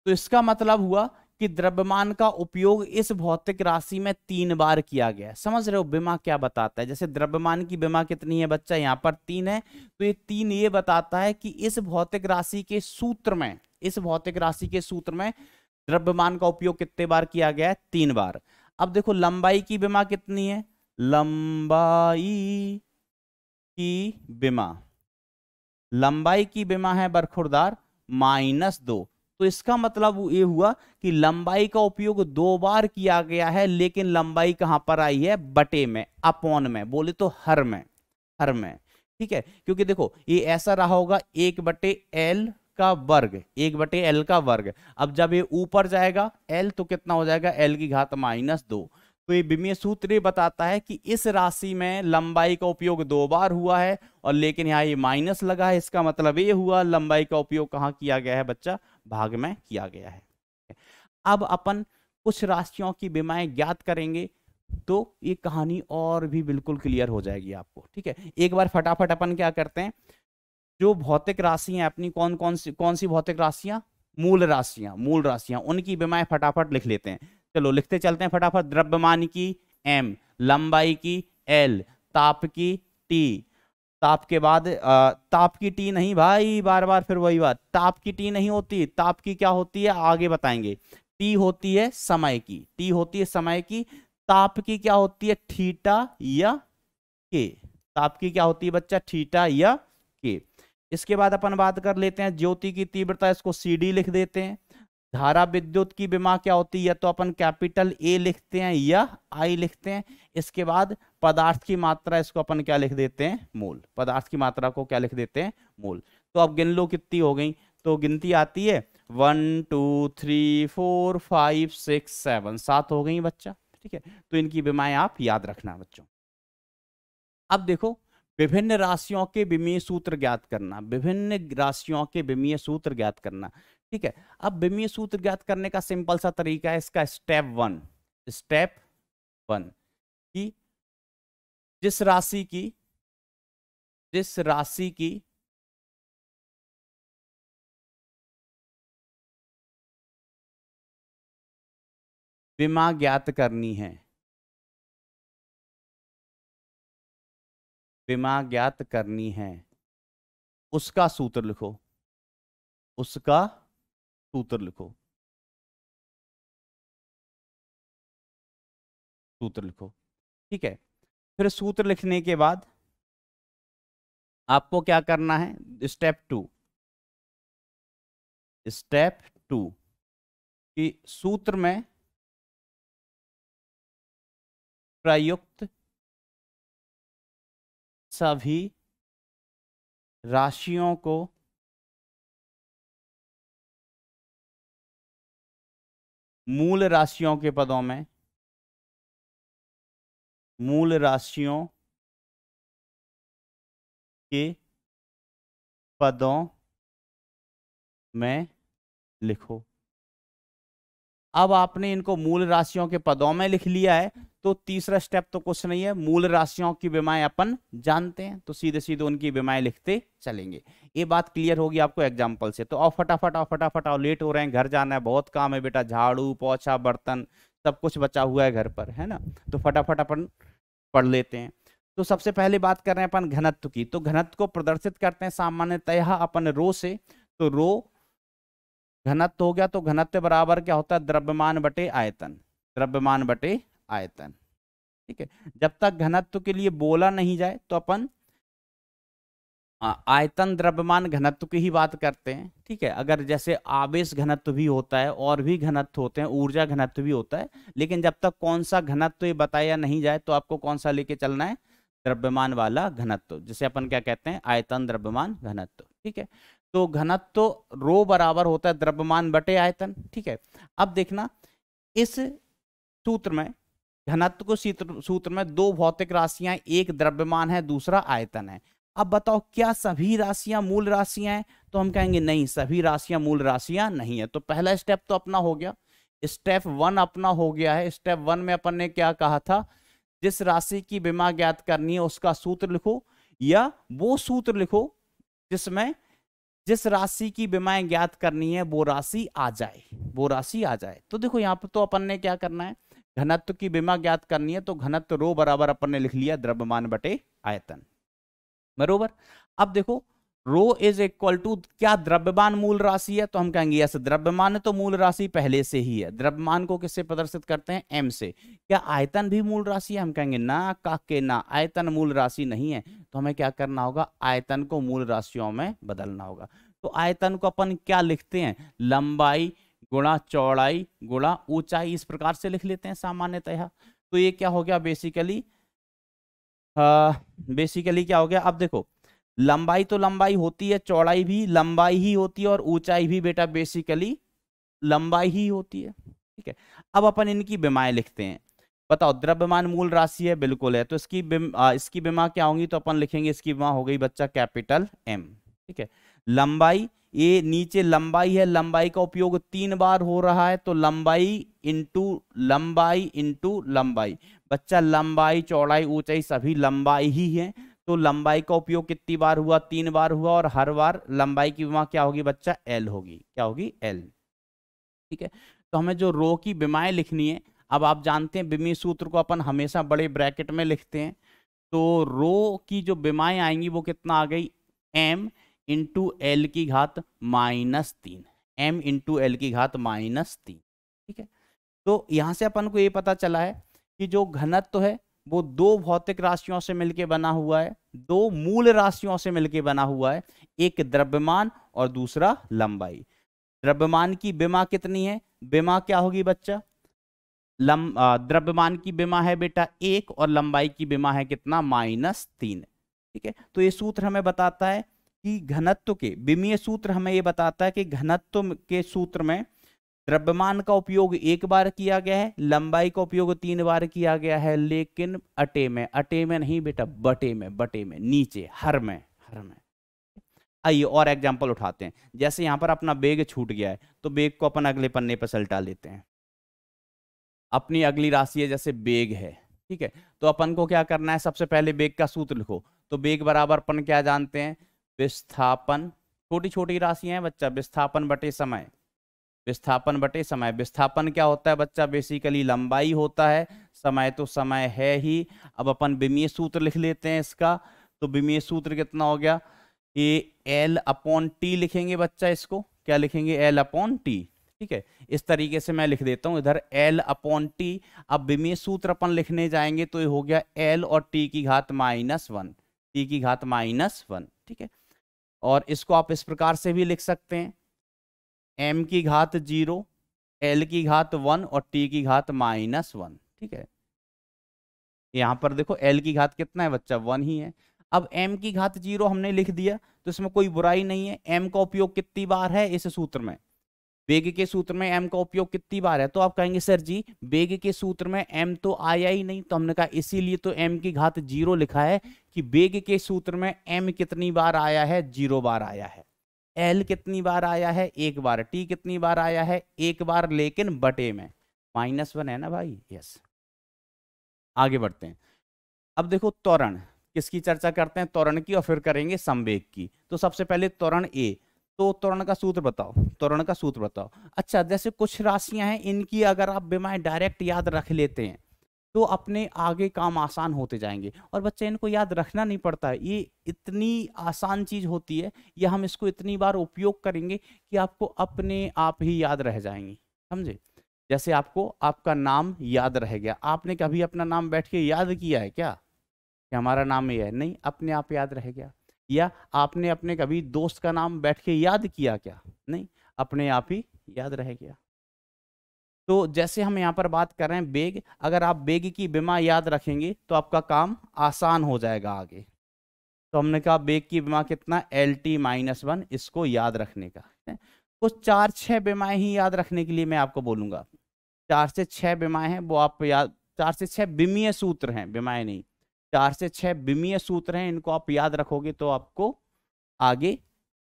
तो इसका मतलब हुआ कि द्रव्यमान का उपयोग इस भौतिक राशि में तीन बार किया गया समझ रहे हो बीमा क्या बताता है जैसे द्रव्यमान की बीमा कितनी है बच्चा यहाँ पर तीन है तो ये तीन ये बताता है कि इस भौतिक राशि के सूत्र में इस भौतिक राशि के सूत्र में द्रव्यमान का उपयोग कितने बार किया गया है तीन बार अब देखो लंबाई की बीमा कितनी है लंबाई की बीमा लंबाई की बीमा है बरखुरदार माइनस दो तो इसका मतलब ये हुआ कि लंबाई का उपयोग दो बार किया गया है लेकिन लंबाई कहां पर आई है बटे में अपॉन में बोले तो हर में हर में ठीक है क्योंकि देखो ये ऐसा रहा होगा एक बटे एल का वर्ग एक बटे एल का वर्ग अब जब ये ऊपर जाएगा एल तो कितना हो जाएगा एल की घात माइनस दो तो ये विमीय सूत्र बताता है कि इस राशि में लंबाई का उपयोग दो बार हुआ है और लेकिन यहाँ ये माइनस लगा है इसका मतलब ये हुआ लंबाई का उपयोग कहाँ किया गया है बच्चा भाग में किया गया है अब अपन कुछ राशियों की विमाएं ज्ञात करेंगे तो ये कहानी और भी बिल्कुल क्लियर हो जाएगी आपको ठीक है एक बार फटाफट अपन क्या करते हैं जो भौतिक राशियां अपनी कौन कौन सी कौन सी भौतिक राशियां मूल राशियां मूल राशियां उनकी विमाएं फटाफट लिख लेते हैं चलो लिखते चलते हैं फटाफट द्रव्यमान की एम लंबाई की एल ताप की टी ताप के बाद आ, ताप की टी नहीं भाई बार बार फिर वही बात ताप की टी नहीं होती ताप की क्या होती है आगे बताएंगे टी होती है समय की टी होती है समय की ताप की क्या होती है ठीटा या के ताप की क्या होती है बच्चा ठीटा या के इसके बाद अपन बात कर लेते हैं ज्योति की तीव्रता इसको सी डी लिख देते हैं धारा विद्युत की बीमा क्या होती है तो अपन कैपिटल ए लिखते हैं या आई लिखते हैं इसके बाद पदार्थ की मात्रा इसको अपन क्या लिख देते हैं मूल पदार्थ की मात्रा को क्या लिख देते हैं मूल तो अब गिन लो कितनी हो गई तो गिनती आती है one two three four five six seven सात हो गई बच्चा ठीक है तो इनकी बीमाएं आप याद रखना बच्चों अब देखो विभिन्न राशियों के विमीय सूत्र ज्ञात करना विभिन्न राशियों के विमीय सूत्र ज्ञात करना ठीक है अब बिमीय सूत्र ज्ञात करने का सिंपल सा तरीका है इसका स्टेप वन स्टेप वन कि जिस राशि की जिस राशि की विमा ज्ञात करनी है विमा ज्ञात करनी है उसका सूत्र लिखो उसका सूत्र लिखो सूत्र लिखो ठीक है फिर सूत्र लिखने के बाद आपको क्या करना है स्टेप टू स्टेप टू कि सूत्र में प्रयुक्त सभी राशियों को मूल राशियों के पदों में मूल राशियों के पदों में लिखो अब आपने इनको मूल राशियों के पदों में लिख लिया है तो तीसरा स्टेप तो कुछ नहीं है मूल राशियों की बीमाएं अपन जानते हैं तो सीधे सीधे उनकी बीमाएं लिखते चलेंगे ये बात क्लियर होगी आपको एग्जाम्पल से तो आओ फटाफट आओ फटाफट आओ लेट हो रहे हैं घर जाना है बहुत काम है बेटा झाड़ू पोछा बर्तन सब कुछ बचा हुआ है घर पर है ना तो फटाफट अपन पढ़ लेते हैं तो सबसे पहले बात कर रहे हैं अपन घनत्व की तो घनत्व को प्रदर्शित करते हैं सामान्यतः अपन रो से तो रो घनत्व हो गया तो घनत्व बराबर क्या होता है द्रव्यमान बटे आयतन द्रव्यमान बटे आयतन ठीक है जब तक घनत्व के लिए बोला नहीं जाए तो अपन आयतन द्रव्यमान घनत्व की ही बात करते हैं ठीक है अगर जैसे आवेश घनत्व भी होता है और भी घनत्व होते हैं ऊर्जा घनत्व भी होता है लेकिन जब तक कौन सा घनत्व ये बताया नहीं जाए तो आपको कौन सा लेके चलना है द्रव्यमान वाला घनत्व जिसे अपन क्या कहते हैं आयतन द्रव्यमान घनत्व ठीक है तो घनत्व रो बराबर होता है द्रव्यमान बटे आयतन ठीक है अब देखना इस सूत्र में घनत्व को सूत्र में दो भौतिक राशियां एक द्रव्यमान है दूसरा आयतन है अब बताओ क्या सभी राशियां मूल राशियां हैं तो हम कहेंगे नहीं सभी राशियां मूल राशियां नहीं है तो पहला स्टेप तो अपना हो गया स्टेप वन अपना हो गया है स्टेप वन में अपन ने क्या कहा था जिस राशि की बीमा ज्ञात करनी है उसका सूत्र लिखो या वो सूत्र लिखो जिसमें जिस राशि की बीमाएं ज्ञात करनी है वो राशि आ जाए वो राशि आ जाए तो देखो यहाँ पर तो अपन ने क्या करना है घनत्व की बीमा ज्ञात करनी है तो घनत्व रो बराबर अपन ने लिख लिया द्रव्यमान बटे आयतन बरोबर अब देखो रो इज इक्वल टू क्या द्रव्यमान मूल राशि है तो हम कहेंगे यस द्रव्यमान तो मूल राशि पहले से ही है द्रव्यमान को किससे प्रदर्शित करते हैं एम से क्या आयतन भी मूल राशि है हम कहेंगे ना का के ना आयतन मूल राशि नहीं है तो हमें क्या करना होगा आयतन को मूल राशियों में बदलना होगा तो आयतन को अपन क्या लिखते हैं लंबाई गुणा चौड़ाई गुणा ऊंचाई इस प्रकार से लिख लेते हैं सामान्यतः तो ये क्या हो गया बेसिकली बेसिकली क्या हो गया अब देखो लंबाई तो लंबाई होती है चौड़ाई भी लंबाई ही होती है और ऊंचाई भी बेटा बेसिकली लंबाई ही होती है ठीक है अब अपन इनकी बीमाएं लिखते हैं बताओ द्रव्यमान मूल राशि है बिल्कुल है तो इसकी बिम, आ, इसकी बीमा क्या होंगी तो अपन लिखेंगे इसकी बीमा हो गई बच्चा कैपिटल एम ठीक है लंबाई ये नीचे लंबाई है लंबाई का उपयोग तीन बार हो रहा है तो लंबाई इंटू लंबाई इंटू लंबाई बच्चा लंबाई चौड़ाई ऊंचाई सभी लंबाई ही है तो लंबाई का उपयोग कितनी बार हुआ तीन बार हुआ और हर बार लंबाई की बीमा क्या होगी बच्चा एल होगी क्या होगी एल ठीक है तो हमें जो रो की बीमाएं लिखनी है अब आप जानते हैं बिमी सूत्र को अपन हमेशा बड़े ब्रैकेट में लिखते हैं तो रो की जो बीमाएं आएंगी वो कितना आ गई एम इंटू एल की घात माइनस तीन एम इंटू एल की घात माइनस तीन ठीक है तो यहाँ से अपन को ये पता चला है कि जो घनत्व तो है वो दो भौतिक राशियों से मिलकर बना हुआ है दो मूल राशियों से मिलकर बना हुआ है एक द्रव्यमान और दूसरा लंबाई द्रव्यमान की बीमा कितनी है बीमा क्या होगी बच्चा लम द्रव्यमान की बीमा है बेटा एक और लंबाई की बीमा है कितना माइनस तीन ठीक है तो ये सूत्र हमें बताता है कि घनत्व के विमीय सूत्र हमें ये बताता है कि घनत्व के सूत्र में द्रव्यमान का उपयोग एक बार किया गया है लंबाई का उपयोग तीन बार किया गया है लेकिन अटे में अटे में नहीं बेटा बटे में बटे में नीचे हर में हर में आइए और एग्जाम्पल उठाते हैं जैसे यहां पर अपना बेग छूट गया है तो बेग को अपन अगले पन्ने पर सलटा लेते हैं अपनी अगली राशि है जैसे बेग है ठीक है तो अपन को क्या करना है सबसे पहले बेग का सूत्र लिखो तो बेग बराबर अपन क्या जानते हैं विस्थापन छोटी छोटी राशियां हैं बच्चा विस्थापन बटे समय विस्थापन बटे समय विस्थापन क्या होता है बच्चा बेसिकली लंबाई होता है समय तो समय है ही अब अपन विमीय सूत्र लिख लेते हैं इसका तो विमीय सूत्र कितना हो गया ए एल अपॉन टी लिखेंगे बच्चा इसको क्या लिखेंगे एल अपॉन टी ठीक है इस तरीके से मैं लिख देता हूँ इधर एल अपॉन टी अब विमीय सूत्र अपन लिखने जाएंगे तो ये हो गया एल और टी की घात माइनस वन टी की घात माइनस वन ठीक है और इसको आप इस प्रकार से भी लिख सकते हैं एम की घात जीरो एल की घात वन और टी की घात माइनस वन ठीक है यहां पर देखो एल की घात कितना है बच्चा वन ही है अब एम की घात जीरो हमने लिख दिया तो इसमें कोई बुराई नहीं है एम का उपयोग कितनी बार है इस सूत्र में वेग के सूत्र में एम का उपयोग कितनी बार है तो आप कहेंगे सर जी वेग के सूत्र में एम तो आया ही नहीं तो हमने कहा इसीलिए तो एम की घात जीरो लिखा है कि वेग के सूत्र में एम कितनी बार आया है जीरो बार आया है एल कितनी बार आया है एक बार टी कितनी बार आया है एक बार लेकिन बटे में माइनस वन है ना भाई यस आगे बढ़ते हैं अब देखो त्वरण किसकी चर्चा करते हैं त्वरण की और फिर करेंगे संवेग की तो सबसे पहले त्वरण ए तो त्वरण का सूत्र बताओ त्वरण का सूत्र बताओ अच्छा जैसे कुछ राशियां हैं इनकी अगर आप बीमाएं डायरेक्ट याद रख लेते हैं तो अपने आगे काम आसान होते जाएंगे और बच्चे इनको याद रखना नहीं पड़ता है ये इतनी आसान चीज़ होती है या हम इसको इतनी बार उपयोग करेंगे कि आपको अपने आप ही याद रह जाएंगी समझे जैसे आपको आपका नाम याद रह गया आपने कभी अपना नाम बैठ के याद किया है क्या कि हमारा नाम ये है नहीं अपने आप याद रह गया या आपने अपने कभी दोस्त का नाम बैठ के याद किया क्या नहीं अपने आप ही याद रह गया तो जैसे हम यहाँ पर बात कर रहे हैं बेग अगर आप बेग की बीमा याद रखेंगे तो आपका काम आसान हो जाएगा आगे तो हमने कहा बेग की बीमा कितना एल टी माइनस वन इसको याद रखने का कुछ तो चार छः बीमाएँ ही याद रखने के लिए मैं आपको बोलूँगा चार से छः बीमाएँ हैं वो आप याद चार से छः बीमीय सूत्र हैं बीमाएँ नहीं चार से छः बिमीय सूत्र हैं इनको आप याद रखोगे तो आपको आगे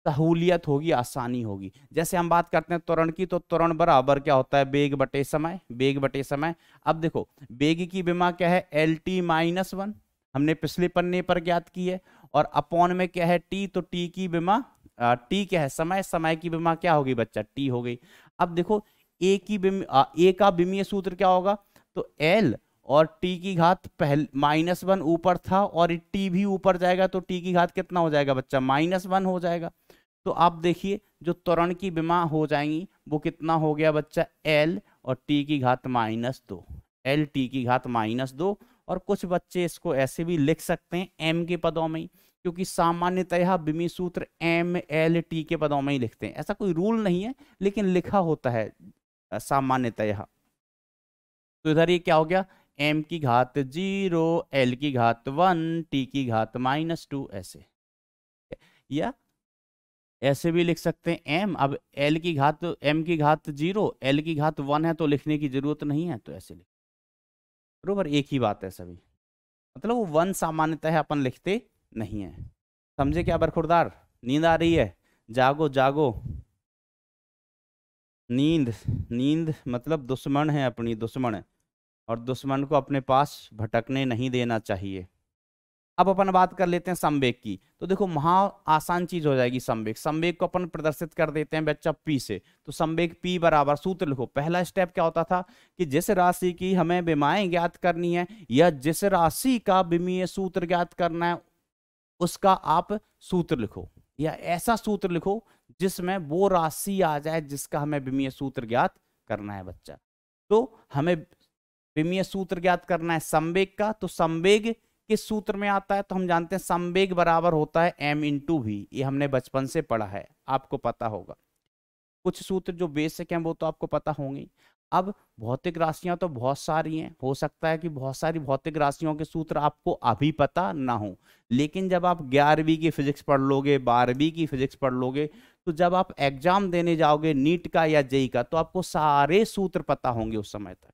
सहूलियत होगी आसानी होगी जैसे हम बात करते हैं त्वरण की तो त्वरण बराबर क्या होता है बेग बटे समय बेग बटे समय अब देखो बेग की बीमा क्या है एल टी माइनस वन हमने पिछले पन्ने पर ज्ञात की है और अपॉन में क्या है टी तो टी की बीमा टी क्या है समय समय की बीमा क्या होगी बच्चा टी हो गई अब देखो ए की बीम ए का बीमीय सूत्र क्या होगा तो एल और t की घात पहले माइनस वन ऊपर था और t भी ऊपर जाएगा तो t की घात कितना हो जाएगा बच्चा माइनस वन हो जाएगा तो आप देखिए जो त्वरण की बीमा हो जाएंगी वो कितना हो गया बच्चा l और t की घात माइनस दो एल टी की घात माइनस दो और कुछ बच्चे इसको ऐसे भी लिख सकते हैं एम के पदों में क्योंकि सामान्यतः बिमी सूत्र एम एल टी के पदों में ही लिखते हैं ऐसा कोई रूल नहीं है लेकिन लिखा होता है सामान्यतः तो इधर ये क्या हो गया एम की घात जीरो एल की घात वन टी की घात माइनस टू ऐसे या ऐसे भी लिख सकते हैं एम अब एल की घात एम की घात जीरो एल की घात वन है तो लिखने की जरूरत नहीं है तो ऐसे लिख बरबर एक ही बात है सभी मतलब वो वन सामान्यतः अपन लिखते नहीं है समझे क्या बरखुरदार नींद आ रही है जागो जागो नींद नींद मतलब दुश्मन है अपनी दुश्मन है और दुश्मन को अपने पास भटकने नहीं देना चाहिए अब अपन बात कर लेते हैं संवेक की तो देखो महा आसान चीज हो जाएगी संवेक संवेक को अपन प्रदर्शित कर देते हैं बच्चा पी से तो संवेक पी बराबर सूत्र लिखो पहला स्टेप क्या होता था कि जिस राशि की हमें बीमाएं ज्ञात करनी है या जिस राशि का बीमीय सूत्र ज्ञात करना है उसका आप सूत्र लिखो या ऐसा सूत्र लिखो जिसमें वो राशि आ जाए जिसका हमें बीमीय सूत्र ज्ञात करना है बच्चा तो हमें विमीय सूत्र ज्ञात करना है संवेग का तो संवेग किस सूत्र में आता है तो हम जानते हैं संवेग बराबर होता है एम इन टू भी ये हमने बचपन से पढ़ा है आपको पता होगा कुछ सूत्र जो बेसिक हैं वो तो आपको पता होंगे अब भौतिक राशियां तो बहुत सारी हैं हो सकता है कि बहुत सारी भौतिक राशियों के सूत्र आपको अभी पता ना हो लेकिन जब आप ग्यारहवीं की फिजिक्स पढ़ लोगे बारहवीं की फिजिक्स पढ़ लोगे तो जब आप एग्जाम देने जाओगे नीट का या जेई e e का तो आपको सारे सूत्र पता होंगे उस समय तक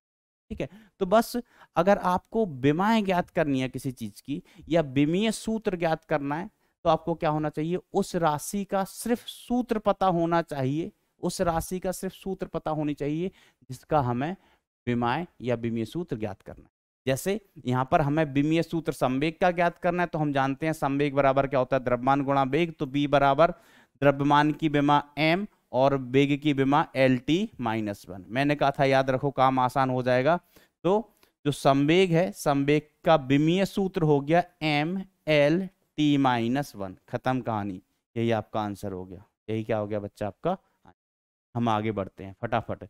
ठीक है तो बस अगर आपको बीमाएं ज्ञात करनी है किसी चीज की या बीमीय सूत्र ज्ञात करना है तो आपको क्या होना चाहिए उस राशि का सिर्फ सूत्र पता होना चाहिए उस राशि का सिर्फ सूत्र पता होनी चाहिए जिसका हमें विमाय या बीमीय सूत्र ज्ञात करना है जैसे यहाँ पर हमें बीमीय सूत्र संवेग का ज्ञात करना है तो हम जानते हैं संवेग बराबर क्या होता है द्रव्यमान गुणा वेग तो बी बराबर द्रव्यमान की बीमा एम और बेग की बीमा एल टी माइनस वन मैंने कहा था याद रखो काम आसान हो जाएगा तो जो संवेग है संवेग का विमीय सूत्र हो गया M L T minus one खत्म कहानी यही आपका आंसर हो गया यही क्या हो गया बच्चा आपका हम आगे बढ़ते हैं फटाफट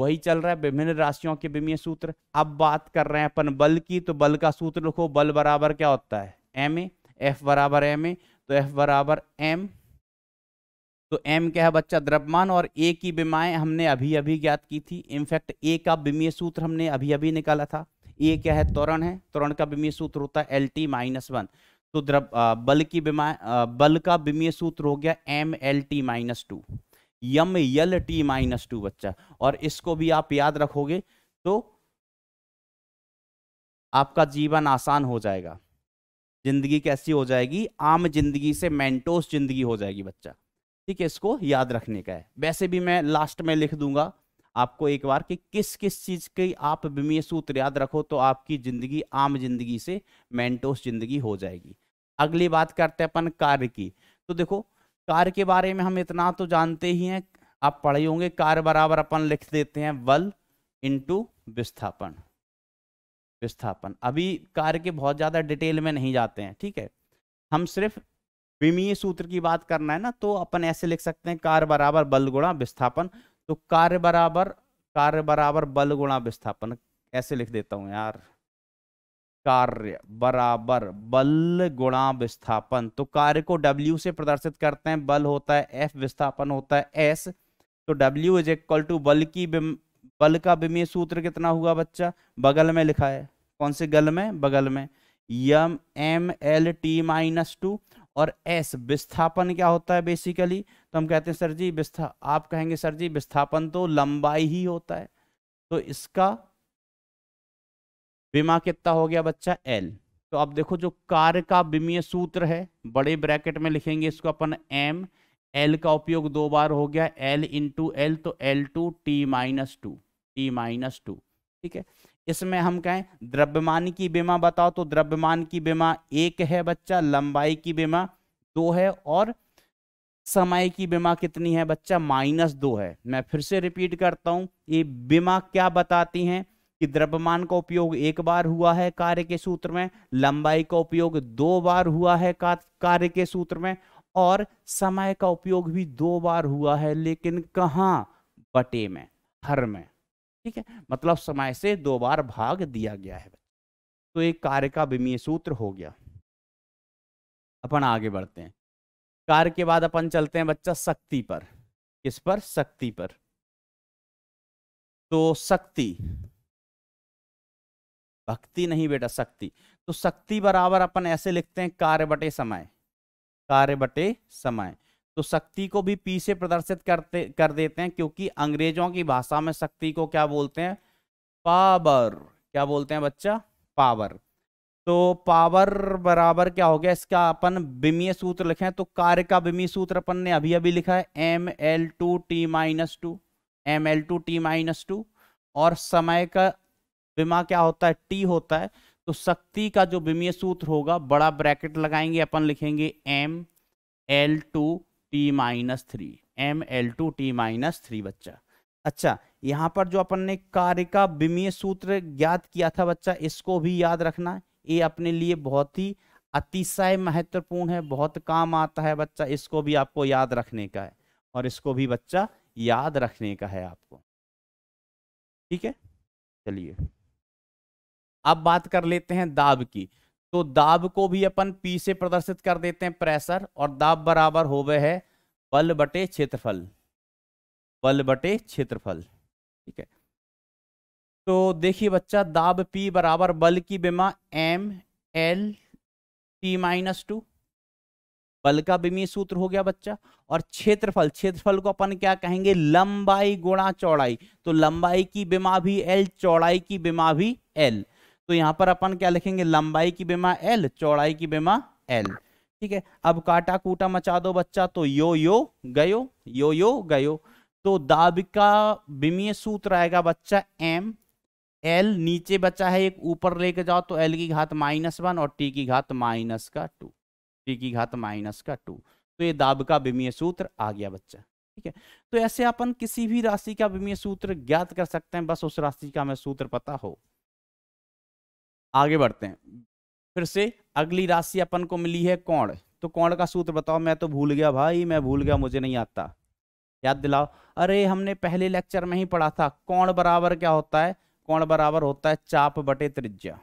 वही चल रहा है विभिन्न राशियों के विमीय सूत्र अब बात कर रहे हैं अपन बल की तो बल का सूत्र लिखो बल बराबर क्या होता है एम ए एफ बराबर एम ए तो एफ बराबर एम तो एम क्या है बच्चा द्रव्यमान और ए की बीमाएं हमने अभी अभी ज्ञात की थी इनफैक्ट ए का बीमीय सूत्र हमने अभी अभी निकाला था ए क्या है त्वरण है त्वरण का बीमीय सूत्र होता है एल टी माइनस वन तो द्रव बल की बीमा बल का बीमीय सूत्र हो गया M L T minus two M L T minus two बच्चा और इसको भी आप याद रखोगे तो आपका जीवन आसान हो जाएगा जिंदगी कैसी हो जाएगी आम जिंदगी से मेंटोस जिंदगी हो जाएगी बच्चा ठीक है इसको याद रखने का है वैसे भी मैं लास्ट में लिख दूंगा आपको एक बार कि किस किस चीज की आप विमीय सूत्र याद रखो तो आपकी जिंदगी आम जिंदगी से मेंटोस जिंदगी हो जाएगी अगली बात करते हैं अपन कार्य की तो देखो कार्य के बारे में हम इतना तो जानते ही हैं आप पढ़े होंगे कार्य बराबर अपन लिख देते हैं बल इंटू विस्थापन विस्थापन अभी कार्य के बहुत ज़्यादा डिटेल में नहीं जाते हैं ठीक है हम सिर्फ विमीय सूत्र की बात करना है ना तो अपन ऐसे लिख सकते हैं कार्य बराबर बल गुणा विस्थापन तो कार्य बराबर कार्य बराबर बल गुणा विस्थापन ऐसे लिख देता हूं यार कार्य बराबर बल गुणा विस्थापन तो कार्य को W से प्रदर्शित करते हैं बल होता है F विस्थापन होता है S तो W इज इक्वल टू बल की बल का विमीय सूत्र कितना हुआ बच्चा बगल में लिखा है कौन से गल में बगल में M M L T minus two और एस विस्थापन क्या होता है बेसिकली तो हम कहते हैं सर जी विस्था आप कहेंगे सर जी विस्थापन तो लंबाई ही होता है तो इसका विमा कितना हो गया बच्चा एल तो अब देखो जो कार्य का विमीय सूत्र है बड़े ब्रैकेट में लिखेंगे इसको अपन एम एल का उपयोग दो बार हो गया एल इंटू एल तो L two T minus two T minus two ठीक है इसमें हम कहें द्रव्यमान की बीमा बताओ तो द्रव्यमान की बीमा एक है बच्चा लंबाई की बीमा दो है और समय की बीमा कितनी है बच्चा माइनस दो है मैं फिर से रिपीट करता हूं ये बीमा क्या बताती हैं कि द्रव्यमान का उपयोग एक बार हुआ है कार्य के सूत्र में लंबाई का उपयोग दो बार हुआ है कार्य के सूत्र में और समय का उपयोग भी दो बार हुआ है लेकिन कहाँ बटे में हर में ठीक है मतलब समय से दो बार भाग दिया गया है तो एक कार्य का विमीय सूत्र हो गया अपन आगे बढ़ते हैं कार्य के बाद अपन चलते हैं बच्चा शक्ति पर किस पर शक्ति पर तो शक्ति भक्ति नहीं बेटा शक्ति तो शक्ति बराबर अपन ऐसे लिखते हैं कार्य बटे समय कार्य बटे समय तो शक्ति को भी पी से प्रदर्शित करते कर देते हैं क्योंकि अंग्रेजों की भाषा में शक्ति को क्या बोलते हैं पावर क्या बोलते हैं बच्चा पावर तो पावर बराबर क्या हो गया इसका अपन बिमीय सूत्र लिखे तो कार्य का बिमी सूत्र अपन ने अभी अभी लिखा है M L two T minus two M L two T minus two और समय का बीमा क्या होता है टी होता है तो शक्ति का जो बिमीय सूत्र होगा बड़ा ब्रैकेट लगाएंगे अपन लिखेंगे M L two T minus three M L two T minus three बच्चा अच्छा यहाँ पर जो अपन ने कार्य का विमीय सूत्र ज्ञात किया था बच्चा इसको भी याद रखना ये अपने लिए बहुत ही अतिशय महत्वपूर्ण है बहुत काम आता है बच्चा इसको भी आपको याद रखने का है और इसको भी बच्चा याद रखने का है आपको ठीक है चलिए अब बात कर लेते हैं दाब की तो दाब को भी अपन पी से प्रदर्शित कर देते हैं प्रेशर और दाब बराबर हो गए है बल बटे क्षेत्रफल बल बटे क्षेत्रफल ठीक है तो देखिए बच्चा दाब पी बराबर बल की बीमा M L T minus two बल का बिमी सूत्र हो गया बच्चा और क्षेत्रफल क्षेत्रफल को अपन क्या कहेंगे लंबाई गुणा चौड़ाई तो लंबाई की बीमा भी एल चौड़ाई की बीमा भी एल तो यहाँ पर अपन क्या लिखेंगे लंबाई की बेमा एल चौड़ाई की बेमा एल ठीक है अब काटा कूटा मचा दो बच्चा तो यो यो गयो यो यो गयो तो दाब का बिमीय सूत्र आएगा बच्चा एम एल नीचे बचा है एक ऊपर लेके जाओ तो एल की घात माइनस वन और टी की घात माइनस का टू टी की घात माइनस का टू तो ये दाब का बिमीय सूत्र आ गया बच्चा ठीक है तो ऐसे अपन किसी भी राशि का बिमीय सूत्र ज्ञात कर सकते हैं बस उस राशि का हमें सूत्र पता हो आगे बढ़ते हैं फिर से अगली राशि अपन को मिली है कौण तो कौण का सूत्र बताओ मैं तो भूल गया भाई मैं भूल गया मुझे नहीं आता याद दिलाओ अरे हमने पहले लेक्चर में ही पढ़ा था कौण बराबर क्या होता है कौन बराबर होता है चाप बटे त्रिज्या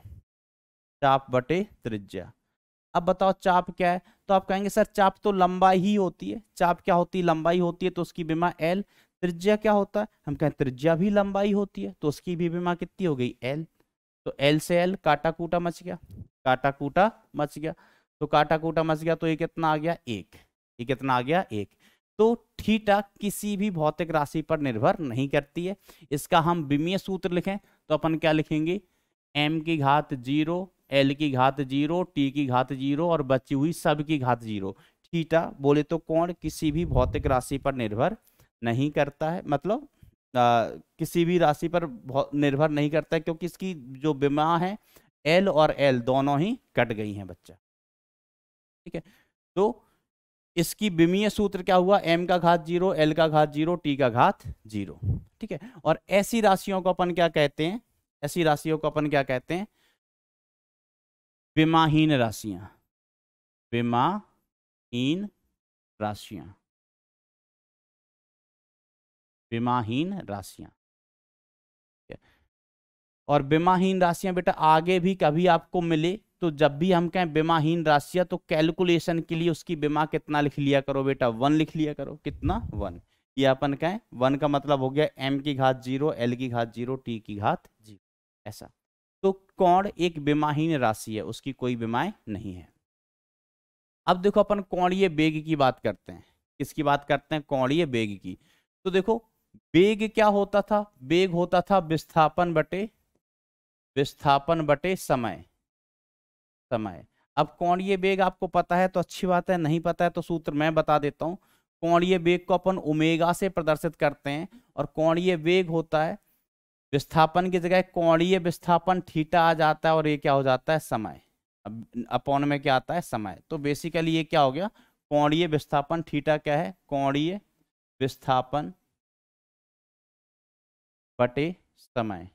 चाप बटे त्रिज्या अब बताओ चाप क्या है तो आप कहेंगे सर चाप तो लंबाई ही होती है चाप क्या होती है लंबाई होती है तो उसकी बीमा एल त्रिज्या क्या होता है हम कहें त्रिज्या भी लंबाई होती है तो उसकी भी बीमा कितनी हो गई एल तो एल से एल काटा कूटा मच गया काटा कूटा मच गया तो काटा कूटा मच गया तो ये कितना आ गया एक ये कितना आ गया एक तो थीटा किसी भी भौतिक राशि पर निर्भर नहीं करती है इसका हम विमीय सूत्र लिखें तो अपन क्या लिखेंगे एम की घात जीरो एल की घात जीरो टी की घात जीरो और बची हुई सब की घात जीरो थीटा बोले तो कौन किसी भी भौतिक राशि पर निर्भर नहीं करता है मतलब किसी भी राशि पर निर्भर नहीं करता है क्योंकि इसकी जो बीमा है एल और एल दोनों ही कट गई हैं बच्चा ठीक है तो इसकी बीमीय सूत्र क्या हुआ एम का घात जीरो एल का घात जीरो टी का घात जीरो ठीक है और ऐसी राशियों को अपन क्या कहते हैं ऐसी राशियों को अपन क्या कहते हैं बीमाहीन राशियां बीमाहीन राशियां बीमाहीन राशियां और बीमाहीन राशियां बेटा आगे भी कभी आपको मिले तो जब भी हम कहें बीमाहीन राशियां तो कैलकुलेशन के लिए उसकी बीमा कितना लिख लिया करो बेटा वन लिख लिया करो कितना वन ये अपन कहें वन का मतलब हो गया एम की घात जीरो एल की घात जीरो टी की घात जीरो ऐसा तो कौन एक बीमाहीन राशि है उसकी कोई बीमाएं नहीं है अब देखो अपन कौड़ीय बेग की बात करते हैं किसकी बात करते हैं कौड़ीय बेग की तो देखो बेग क्या होता था बेग होता था विस्थापन बटे विस्थापन बटे समय समय अब कोणीय बेग आपको पता है तो अच्छी बात है नहीं पता है तो सूत्र मैं बता देता हूँ कौणीय बेग को अपन ओमेगा से प्रदर्शित करते हैं और कौणीय वेग होता है विस्थापन की जगह कौणीय विस्थापन थीटा आ जाता है और ये क्या हो जाता है समय अब अपौन में क्या आता है समय तो बेसिकली ये क्या हो गया कौणीय विस्थापन थीटा क्या है कौणीय विस्थापन बटे समय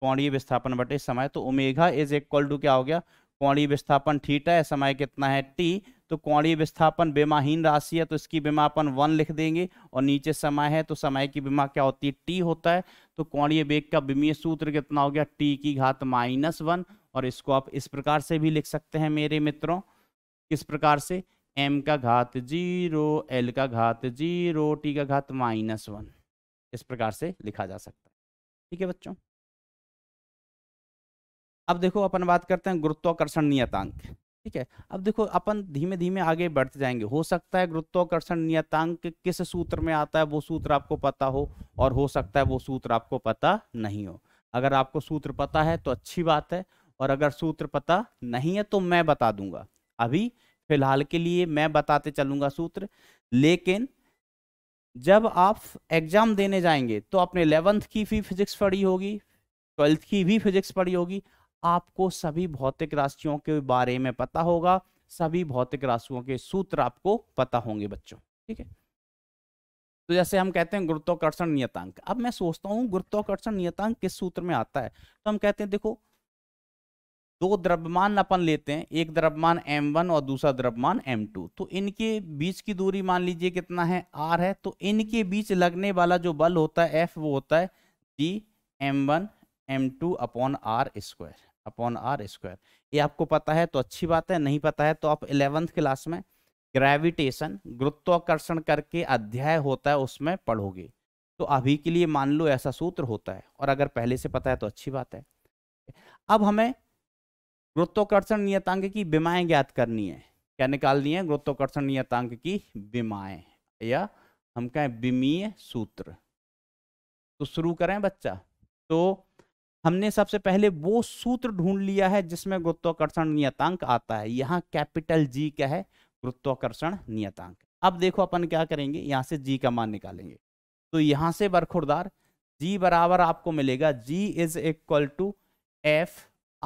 कोणीय विस्थापन बटे समय तो ओमेगा इज इक्वल टू क्या हो गया कोणीय विस्थापन थीटा है समय कितना है टी तो कोणीय विस्थापन बेमाहीन राशि है तो इसकी बीमा अपन वन लिख देंगे और नीचे समय है तो समय की बीमा क्या होती है टी होता है तो कोणीय वेग का बीमीय सूत्र कितना हो गया टी की घात माइनस वन और इसको आप इस प्रकार से भी लिख सकते हैं मेरे मित्रों किस प्रकार से एम का घात जीरो एल का घात जीरो टी का घात माइनस वन इस प्रकार से लिखा जा सकता है ठीक है बच्चों अब देखो अपन बात करते हैं गुरुत्वाकर्षण नियतांक ठीक है अब देखो अपन धीमे धीमे आगे बढ़ते जाएंगे हो सकता है गुरुत्वाकर्षण नियतांक किस सूत्र में आता है वो सूत्र आपको पता हो और हो सकता है वो सूत्र आपको पता नहीं हो अगर आपको सूत्र पता है तो अच्छी बात है और अगर सूत्र पता नहीं है तो मैं बता दूंगा अभी फिलहाल के लिए मैं बताते चलूंगा सूत्र लेकिन जब आप एग्जाम देने जाएंगे तो आपने इलेवंथ की भी फिजिक्स पढ़ी होगी ट्वेल्थ की भी फिजिक्स पढ़ी होगी आपको सभी भौतिक राशियों के बारे में पता होगा सभी भौतिक राशियों के सूत्र आपको पता होंगे बच्चों ठीक है तो जैसे हम कहते हैं गुरुत्वाकर्षण नियतांक अब मैं सोचता हूँ गुरुत्वाकर्षण नियतांक किस सूत्र में आता है तो हम कहते हैं देखो दो द्रव्यमान अपन लेते हैं एक द्रव्यमान m1 और दूसरा द्रव्यमान m2 तो इनके बीच की दूरी मान लीजिए कितना है r है तो इनके बीच लगने वाला जो बल होता है f वो होता है G m1 m2 M two upon R square upon R square ये आपको पता है तो अच्छी बात है नहीं पता है तो आप इलेवेंथ क्लास में ग्रेविटेशन गुरुत्वाकर्षण करके अध्याय होता है उसमें पढ़ोगे तो अभी के लिए मान लो ऐसा सूत्र होता है और अगर पहले से पता है तो अच्छी बात है अब हमें गुरुत्वाकर्षण नियतांक की बीमाएं ज्ञात करनी है क्या निकालनी है गुरुत्वाकर्षण नियतांक की बीमाएं या हम कहें बीमीय सूत्र तो शुरू करें बच्चा तो हमने सबसे पहले वो सूत्र ढूंढ लिया है जिसमें गुरुत्वाकर्षण नियतांक आता है यहाँ कैपिटल जी क्या है गुरुत्वाकर्षण नियतांक अब देखो अपन क्या करेंगे यहाँ से जी का मान निकालेंगे तो यहाँ से बरखुरदार जी बराबर आपको मिलेगा G is equal to F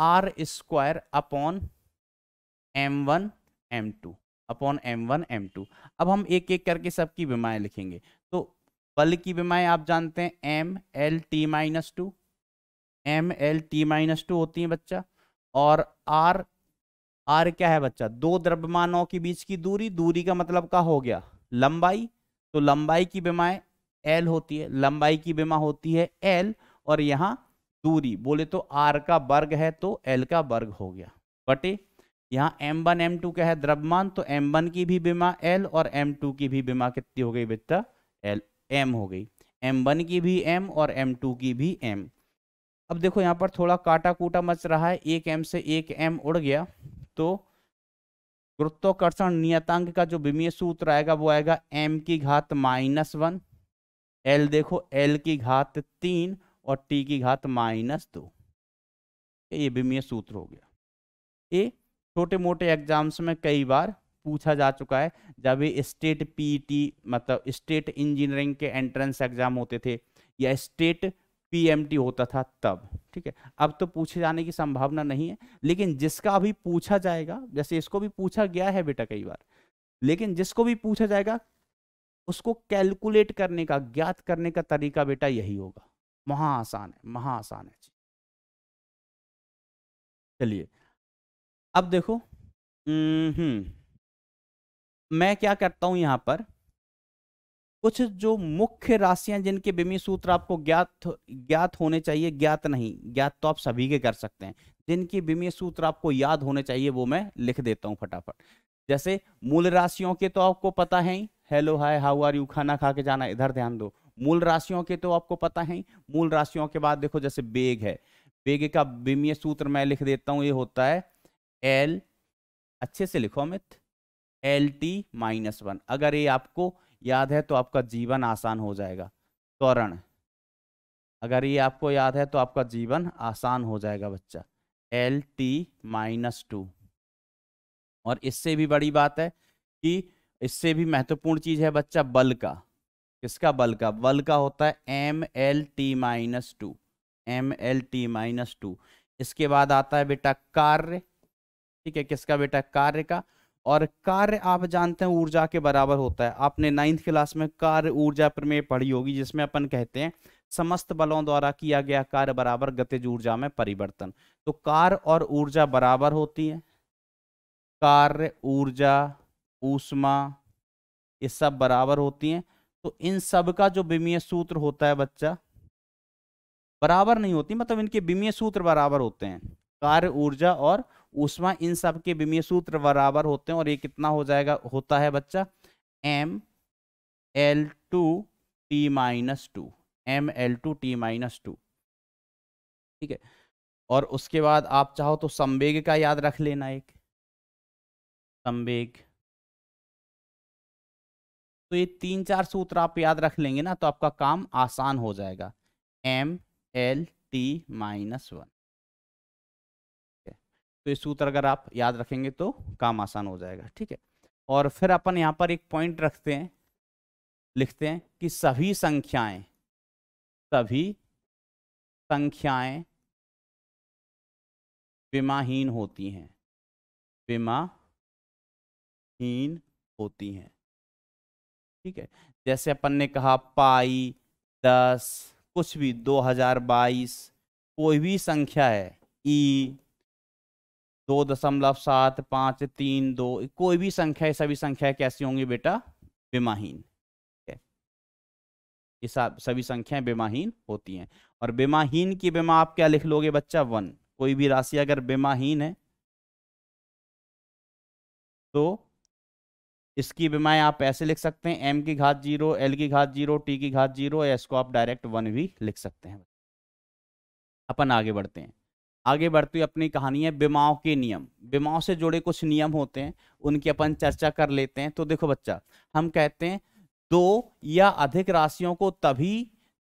R square upon M one M two upon M one M two अब हम एक एक करके सबकी बीमाएँ लिखेंगे तो बल की बीमाएँ आप जानते हैं M L T minus two M L T minus two होती है बच्चा और आर आर क्या है बच्चा दो द्रव्यमानों के बीच की दूरी दूरी का मतलब का हो गया लंबाई तो लंबाई की बीमाएँ एल होती है लंबाई की बीमा होती है एल और यहाँ दूरी बोले तो आर का वर्ग है तो एल का वर्ग हो गया बटे यहाँ एम वन एम टू क्या है द्रव्यमान तो एम वन की भी बीमा एल और एम टू की भी बीमा कितनी हो गई बेटा एल एम हो गई एम वन की भी एम और एम टू की भी एम अब देखो यहाँ पर थोड़ा काटा कूटा मच रहा है एक एम से एक एम उड़ गया तो गुरुत्वाकर्षण नियतांक का जो विमीय सूत्र आएगा वो आएगा एम की घात माइनस वन एल देखो एल की घात तीन और टी की घात माइनस दो ये विमीय सूत्र हो गया ये छोटे मोटे एग्जाम्स में कई बार पूछा जा चुका है जब ये स्टेट पीटी मतलब स्टेट इंजीनियरिंग के एंट्रेंस एग्जाम होते थे या स्टेट पीएमटी होता था तब ठीक है अब तो पूछे जाने की संभावना नहीं है लेकिन जिसका अभी पूछा जाएगा जैसे इसको भी पूछा गया है बेटा कई बार लेकिन जिसको भी पूछा जाएगा उसको कैलकुलेट करने का ज्ञात करने का तरीका बेटा यही होगा महा आसान है महा आसान है जी चलिए अब देखो हम्म मैं क्या करता हूं यहां पर कुछ जो मुख्य राशियां जिनके बिमी सूत्र आपको ज्ञात ज्ञात होने चाहिए ज्ञात नहीं ज्ञात तो आप सभी के कर सकते हैं जिनकी बिमी सूत्र आपको याद होने चाहिए वो मैं लिख देता हूं फटाफट जैसे मूल राशियों के तो आपको पता है ही hello hi how are you खाना खा के जाना इधर ध्यान दो मूल राशियों के तो आपको पता है मूल राशियों के बाद देखो जैसे बेग है बेग का बीमीय सूत्र मैं लिख देता हूँ ये होता है एल अच्छे से लिखो Amit L T minus one अगर ये आपको याद है तो आपका जीवन आसान हो जाएगा त्वरण अगर ये आपको याद है तो आपका जीवन आसान हो जाएगा बच्चा एल टी माइनस टू और इससे भी बड़ी बात है कि इससे भी महत्वपूर्ण चीज है बच्चा बल का किसका बल का बल का होता है M L T minus two M L T minus two इसके बाद आता है बेटा कार्य ठीक है किसका बेटा कार्य का और कार्य आप जानते हैं ऊर्जा के बराबर होता है आपने नाइन्थ क्लास में कार्य ऊर्जा प्रमेय पढ़ी होगी जिसमें अपन कहते हैं समस्त बलों द्वारा किया गया कार्य बराबर गतिज ऊर्जा में परिवर्तन तो कार्य और ऊर्जा बराबर होती है कार्य ऊर्जा ऊष्मा ये सब बराबर होती हैं तो इन सब का जो विमीय सूत्र होता है बच्चा बराबर नहीं होती मतलब इनके विमीय सूत्र बराबर होते हैं कार्य ऊर्जा और उष्मा इन सब के विमीय सूत्र बराबर होते हैं और ये कितना हो जाएगा होता है बच्चा M L two T minus two M L two T minus two ठीक है और उसके बाद आप चाहो तो संवेग का याद रख लेना एक संवेग तो ये तीन चार सूत्र आप याद रख लेंगे ना तो आपका काम आसान हो जाएगा M L T minus one तो ये सूत्र अगर आप याद रखेंगे तो काम आसान हो जाएगा ठीक है और फिर अपन यहाँ पर एक पॉइंट रखते हैं लिखते हैं कि सभी संख्याएं सभी संख्याएं विमाहीन होती हैं विमाहीन होती हैं ठीक है जैसे अपन ने कहा पाई दस कुछ भी दो हजार बाईस कोई भी संख्या है ई दो दशमलव सात पाँच तीन दो कोई भी संख्या है सभी संख्या कैसी होंगी बेटा बेमाहीन ये सभी संख्याएं बेमाहीन होती हैं और बेमाहीन की बेमा आप क्या लिख लोगे बच्चा वन कोई भी राशि अगर बेमाहीन है तो इसकी विमाएं आप ऐसे लिख सकते हैं एम की घात जीरो एल की घात जीरो टी की घात जीरो या इसको आप डायरेक्ट वन भी लिख सकते हैं अपन आगे बढ़ते हैं आगे बढ़ती हुई अपनी कहानी है बीमाओं के नियम बीमाओं से जुड़े कुछ नियम होते हैं उनकी अपन चर्चा कर लेते हैं तो देखो बच्चा हम कहते हैं दो या अधिक राशियों को तभी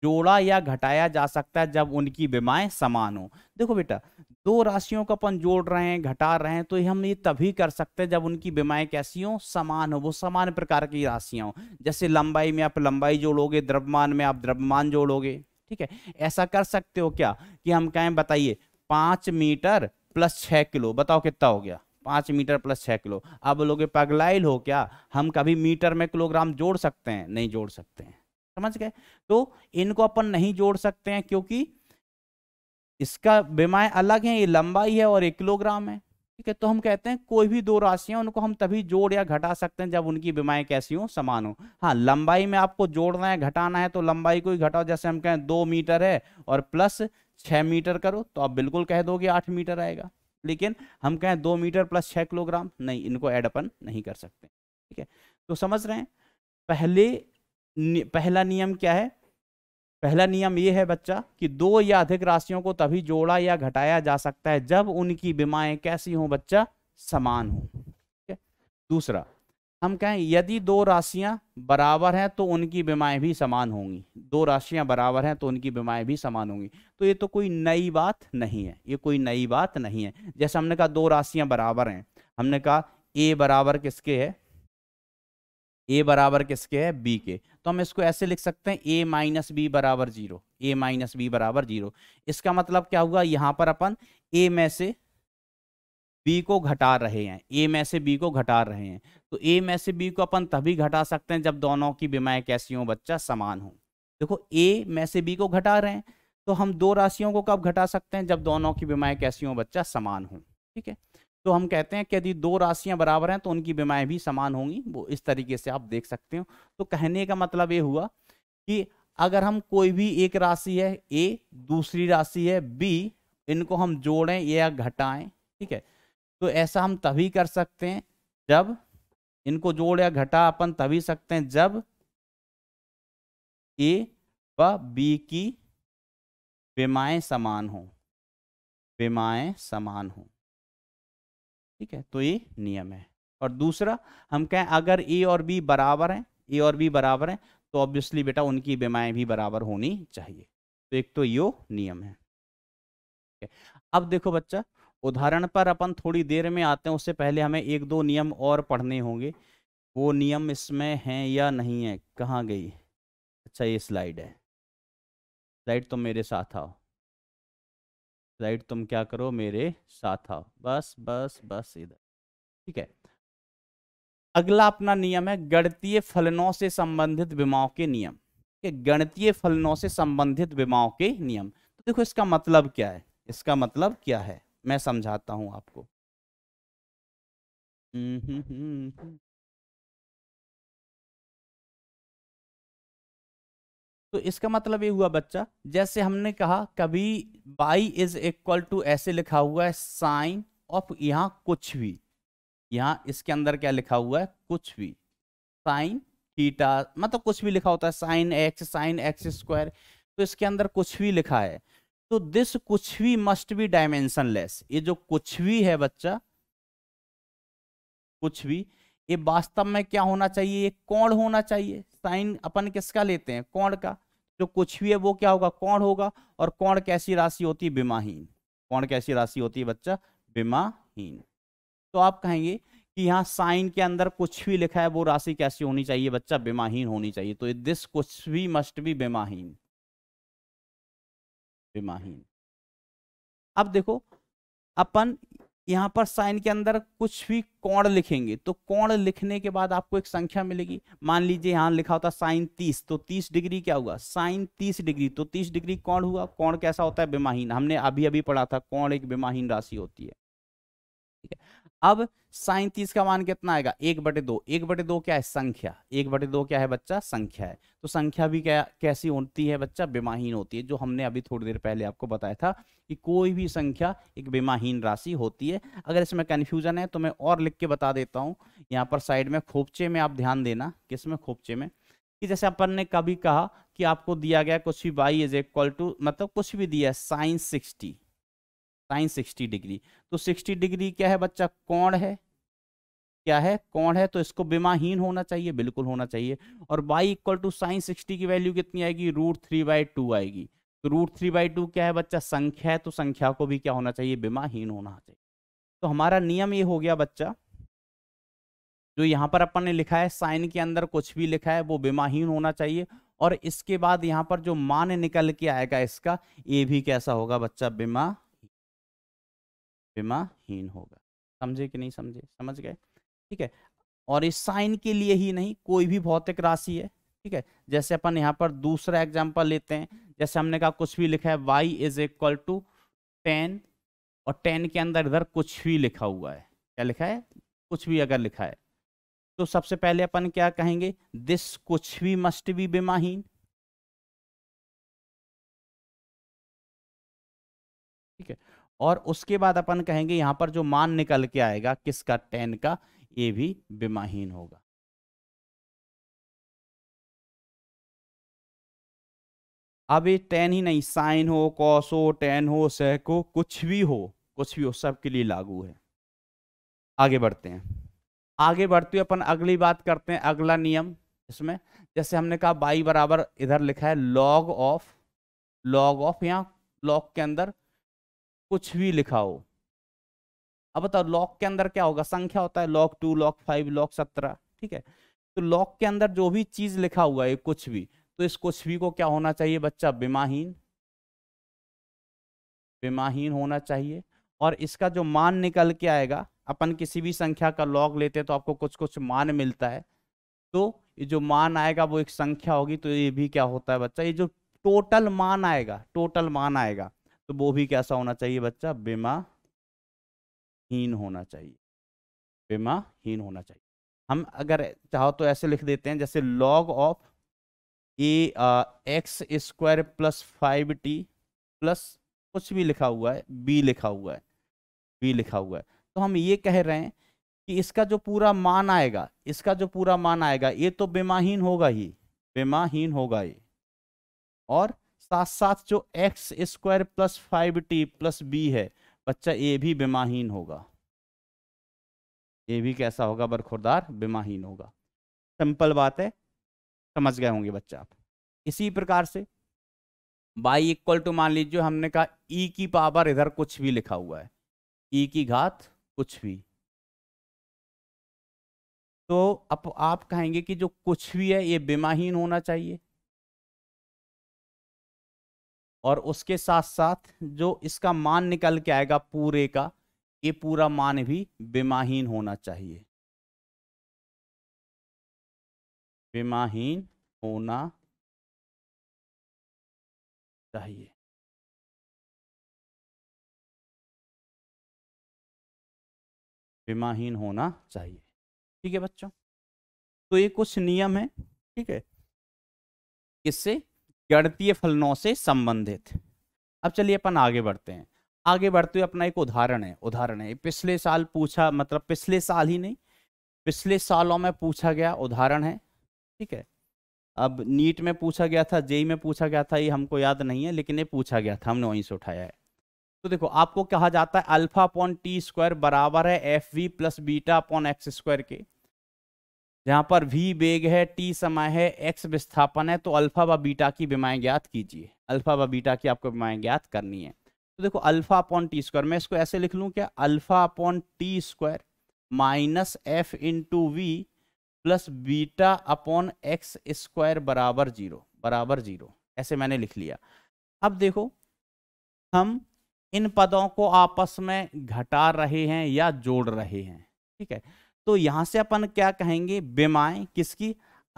जोड़ा या घटाया जा सकता है जब उनकी विमाएं समान हो देखो बेटा दो राशियों को अपन जोड़ रहे हैं घटा रहे हैं तो हम ये तभी कर सकते हैं जब उनकी विमाएं कैसी हो समान हो वो समान प्रकार की राशियां हो जैसे लंबाई में आप लंबाई जोड़ोगे द्रव्यमान में आप द्रव्यमान जोड़ोगे ठीक है ऐसा कर सकते हो क्या कि हम कहें बताइए पांच मीटर प्लस छह किलो बताओ कितना हो गया पाँच मीटर प्लस छह किलो अब लोगे पगलाइल हो क्या हम कभी मीटर में किलोग्राम जोड़ सकते हैं नहीं जोड़ सकते हैं समझ गए तो इनको अपन नहीं जोड़ सकते हैं क्योंकि इसका बीमाएँ अलग हैं ये लंबाई है और एक किलोग्राम है ठीक है तो हम कहते हैं कोई भी दो राशियां उनको हम तभी जोड़ या घटा सकते हैं जब उनकी बीमाएँ कैसी हो समान हो हाँ लंबाई में आपको जोड़ना है घटाना है तो लंबाई को ही घटाओ जैसे हम कहें दो मीटर है और प्लस छः मीटर करो तो आप बिल्कुल कह दोगे आठ मीटर आएगा लेकिन हम कहें दो मीटर प्लस छः किलोग्राम नहीं इनको एडअपन नहीं कर सकते ठीक है तो समझ रहे हैं पहले पहला नियम क्या है पहला नियम ये है बच्चा कि दो या अधिक राशियों को तभी जोड़ा या घटाया जा सकता है जब उनकी बीमाएं कैसी हों बच्चा समान हो ठीक है दूसरा हम कहें यदि दो राशियां बराबर हैं तो उनकी बीमाएं भी समान होंगी दो राशियां बराबर हैं तो उनकी बीमाएं भी समान होंगी तो ये तो कोई नई बात नहीं है ये कोई नई बात नहीं है जैसे हमने कहा दो राशियां बराबर हैं हमने कहा ए बराबर किसके है ए बराबर किसके है बी के तो हम इसको ऐसे लिख सकते हैं ए माइनस बी बराबर जीरो ए माइनस बी बराबर जीरो इसका मतलब क्या हुआ यहाँ पर अपन ए में से बी को घटा रहे हैं ए में से बी को घटा रहे हैं तो ए में से बी को अपन तभी घटा सकते हैं जब दोनों की बीमाएँ कैसी हों बच्चा समान हो देखो ए में से बी को घटा रहे हैं तो हम दो राशियों को कब घटा सकते हैं जब दोनों की बीमाएँ कैसी हों बच्चा समान हो ठीक है तो हम कहते हैं कि यदि दो राशियां बराबर हैं तो उनकी बीमाएं भी समान होंगी वो इस तरीके से आप देख सकते हो तो कहने का मतलब ये हुआ कि अगर हम कोई भी एक राशि है ए दूसरी राशि है बी इनको हम जोड़ें या घटाएं ठीक है तो ऐसा हम तभी कर सकते हैं जब इनको जोड़ या घटा अपन तभी सकते हैं जब ए व बी की बीमाएं समान हों बीमाएं समान हों ठीक है तो ये नियम है और दूसरा हम कहें अगर ए और बी बराबर हैं ए और बी बराबर हैं तो ऑब्वियसली बेटा उनकी बीमाएँ भी बराबर होनी चाहिए तो एक तो यो नियम है अब देखो बच्चा उदाहरण पर अपन थोड़ी देर में आते हैं उससे पहले हमें एक दो नियम और पढ़ने होंगे वो नियम इसमें हैं या नहीं है कहाँ गई अच्छा ये स्लाइड है स्लाइड तो मेरे साथ आओ राइट तुम क्या करो मेरे साथ आओ बस बस बस इधर ठीक है अगला अपना नियम है गणतीय फलनों से संबंधित विमाओं के नियम गणतीय फलनों से संबंधित विमाओं के नियम तो देखो इसका मतलब क्या है इसका मतलब क्या है मैं समझाता हूं आपको हम्म हम्म, हम्म, हम्म। तो इसका मतलब ये हुआ बच्चा जैसे हमने कहा कभी बाई इज इक्वल टू ऐसे लिखा हुआ है साइन ऑफ यहाँ कुछ भी यहाँ इसके अंदर क्या लिखा हुआ है कुछ भी साइन थीटा मतलब कुछ भी लिखा होता है sine X sine X square तो इसके अंदर कुछ भी लिखा है तो दिस कुछ भी मस्ट भी लेस ये जो कुछ भी है बच्चा कुछ भी ये वास्तव में क्या होना चाहिए ये कौन होना चाहिए साइन अपन किसका लेते हैं कौन का जो कुछ भी है वो क्या होगा कौन होगा और कौन कैसी राशि होती है बीमाहीन कौन कैसी राशि होती है बच्चा बीमाहीन तो आप कहेंगे कि यहाँ साइन के अंदर कुछ भी लिखा है वो राशि कैसी होनी चाहिए बच्चा बीमाहीन होनी चाहिए तो दिस कुछ भी मस्ट भी बीमाहीन बीमाहीन अब देखो अपन यहाँ पर साइन के अंदर कुछ भी कोण लिखेंगे तो कोण लिखने के बाद आपको एक संख्या मिलेगी मान लीजिए यहाँ लिखा होता साइन तीस तो तीस डिग्री क्या हुआ साइन तीस डिग्री तो तीस डिग्री कोण हुआ कोण कैसा होता है बेमाहीन हमने अभी अभी पढ़ा था कोण एक बेमाहीन राशि होती है ठीक है अब साइन तीस का मान कितना आएगा एक बटे दो एक बटे दो क्या है संख्या एक बटे दो क्या है बच्चा संख्या है तो संख्या भी क्या कैसी होती है बच्चा बेमाहीन होती है जो हमने अभी थोड़ी देर पहले आपको बताया था कि कोई भी संख्या एक बेमाहीन राशि होती है अगर इसमें कन्फ्यूजन है तो मैं और लिख के बता देता हूँ यहाँ पर साइड में खोपचे में आप ध्यान देना किस में खोपचे में कि जैसे अपन ने कभी कहा कि आपको दिया गया कुछ भी बाई इज इक्वल टू मतलब कुछ भी दिया है साइंस सिक्सटी साइन 60 डिग्री तो 60 डिग्री क्या है बच्चा कौन है क्या है कौन है तो इसको बीमाहीन होना चाहिए बिल्कुल होना चाहिए और Y equal to sine sixty की वैल्यू कितनी आएगी रूट थ्री बाई टू आएगी तो रूट थ्री बाई टू क्या है बच्चा संख्या है तो संख्या को भी क्या होना चाहिए बीमाहीन होना चाहिए तो हमारा नियम ये हो गया बच्चा जो यहाँ पर अपन ने लिखा है साइन के अंदर कुछ भी लिखा है वो बीमाहीन होना चाहिए और इसके बाद यहाँ पर जो मान निकल के आएगा इसका ये भी कैसा होगा बच्चा बीमा विमाहीन होगा समझे कि नहीं समझे समझ गए ठीक है और इस साइन के लिए ही नहीं कोई भी भौतिक राशि है ठीक है जैसे अपन यहाँ पर दूसरा एग्जाम्पल लेते हैं जैसे हमने कहा कुछ भी लिखा है Y is equal to ten और टेन के अंदर इधर कुछ भी लिखा हुआ है क्या लिखा है कुछ भी अगर लिखा है तो सबसे पहले अपन क्या कहेंगे दिस कुछ भी मस्ट भी बेमाहीन ठीक है और उसके बाद अपन कहेंगे यहां पर जो मान निकल के आएगा किसका टेन का ये भी बेमाहीन होगा अब ये टेन ही नहीं साइन हो कॉस हो टेन हो सेक हो कुछ भी हो कुछ भी हो सबके लिए लागू है आगे बढ़ते हैं आगे बढ़ते हुए अपन अगली बात करते हैं अगला नियम इसमें जैसे हमने कहा बाई बराबर इधर लिखा है लॉग ऑफ लॉग ऑफ यहाँ लॉग के अंदर कुछ भी लिखा हो अब बताओ लॉक के अंदर क्या होगा संख्या होता है log two log five log सत्रह ठीक है तो लॉक के अंदर जो भी चीज लिखा हुआ है कुछ भी तो इस कुछ भी को क्या होना चाहिए बच्चा बीमाहीन बीमाहीन होना चाहिए और इसका जो मान निकल के आएगा अपन किसी भी संख्या का लॉग लेते हैं तो आपको कुछ कुछ मान मिलता है तो ये जो मान आएगा वो एक संख्या होगी तो ये भी क्या होता है बच्चा ये जो टोटल मान आएगा टोटल मान आएगा तो वो भी कैसा होना चाहिए बच्चा बीमाहीन होना चाहिए बीमाहीन होना चाहिए हम अगर चाहो तो ऐसे लिख देते हैं जैसे log of A X square plus five T plus कुछ भी लिखा हुआ है बी लिखा हुआ है बी लिखा हुआ है तो हम ये कह रहे हैं कि इसका जो पूरा मान आएगा इसका जो पूरा मान आएगा ये तो बेमाहीन होगा ही बेमाहीन होगा ये और साथ साथ जो X square plus five T plus B है बच्चा ए भी बेमाहीन होगा ए भी कैसा होगा बरखुरदार बेमाहीन होगा सिंपल बात है समझ गए होंगे बच्चा आप इसी प्रकार से बाई इक्वल टू मान लीजिए हमने कहा ई e की पावर इधर कुछ भी लिखा हुआ है ई e की घात कुछ भी तो अब आप कहेंगे कि जो कुछ भी है ये बेमाहीन होना चाहिए और उसके साथ साथ जो इसका मान निकल के आएगा पूरे का ये पूरा मान भी बेमाहीन होना चाहिए बेमाहीन होना चाहिए बेमाहीन होना चाहिए ठीक है बच्चों तो ये कुछ नियम है ठीक है इससे गणतीय फलनों से संबंधित अब चलिए अपन आगे बढ़ते हैं आगे बढ़ते हुए अपना एक उदाहरण है उदाहरण है पिछले साल पूछा मतलब पिछले साल ही नहीं पिछले सालों में पूछा गया उदाहरण है ठीक है अब नीट में पूछा गया था जेई में पूछा गया था ये हमको याद नहीं है लेकिन ये पूछा गया था हमने वहीं से उठाया है तो देखो आपको कहा जाता है अल्फा अपॉन टी स्क्वायर बराबर है F V plus beta upon X square के जहां पर वी वेग है टी समय है एक्स विस्थापन है तो अल्फा व बीटा की बीमाएं ज्ञात कीजिए अल्फा व बीटा की आपको बीमाएं ज्ञात करनी है तो देखो अल्फा अपॉन टी स्क्वायर मैं इसको ऐसे लिख लूँ क्या alpha upon T square minus F into V plus beta upon X square बराबर जीरो बराबर जीरो ऐसे मैंने लिख लिया अब देखो हम इन पदों को आपस में घटा रहे हैं या जोड़ रहे हैं ठीक है तो यहां से अपन क्या कहेंगे बीमाएं किसकी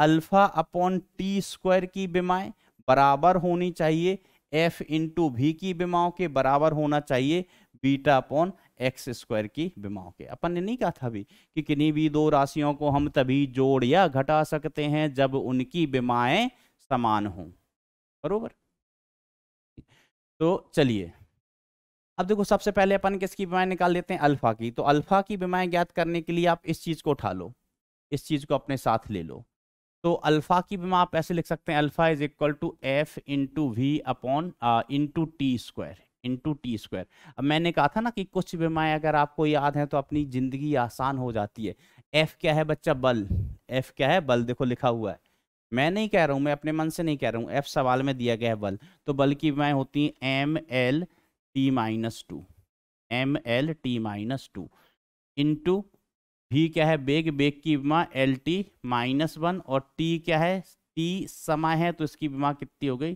अल्फा अपॉन टी स्क्वायर की बीमाएं बराबर होनी चाहिए एफ इंटू भी की बीमाओं के बराबर होना चाहिए बीटा अपॉन एक्स स्क्वायर की बीमाओं के अपन ने नहीं कहा था भी कि किन्हीं भी दो राशियों को हम तभी जोड़ या घटा सकते हैं जब उनकी बीमाएं समान हों बरोबर तो चलिए अब देखो सबसे पहले अपन किसकी बीमाएं निकाल लेते हैं अल्फा की तो अल्फा की बीमाएं ज्ञात करने के लिए आप इस चीज़ को उठा लो इस चीज़ को अपने साथ ले लो तो अल्फा की बीमा आप ऐसे लिख सकते हैं alpha is equal to F into we upon into T square into T square अब मैंने कहा था ना कि कुछ बीमाएं अगर आपको याद हैं तो अपनी ज़िंदगी आसान हो जाती है एफ़ क्या है बच्चा बल एफ़ क्या है बल देखो लिखा हुआ है मैं नहीं कह रहा हूँ मैं अपने मन से नहीं कह रहा हूँ एफ सवाल में दिया गया है बल तो बल की बीमाएं होती हैं M L T minus two M L T minus two into भी क्या है बेग बेग की बीमा एल टी माइनस वन और टी क्या है टी समय है तो इसकी बीमा कितनी हो गई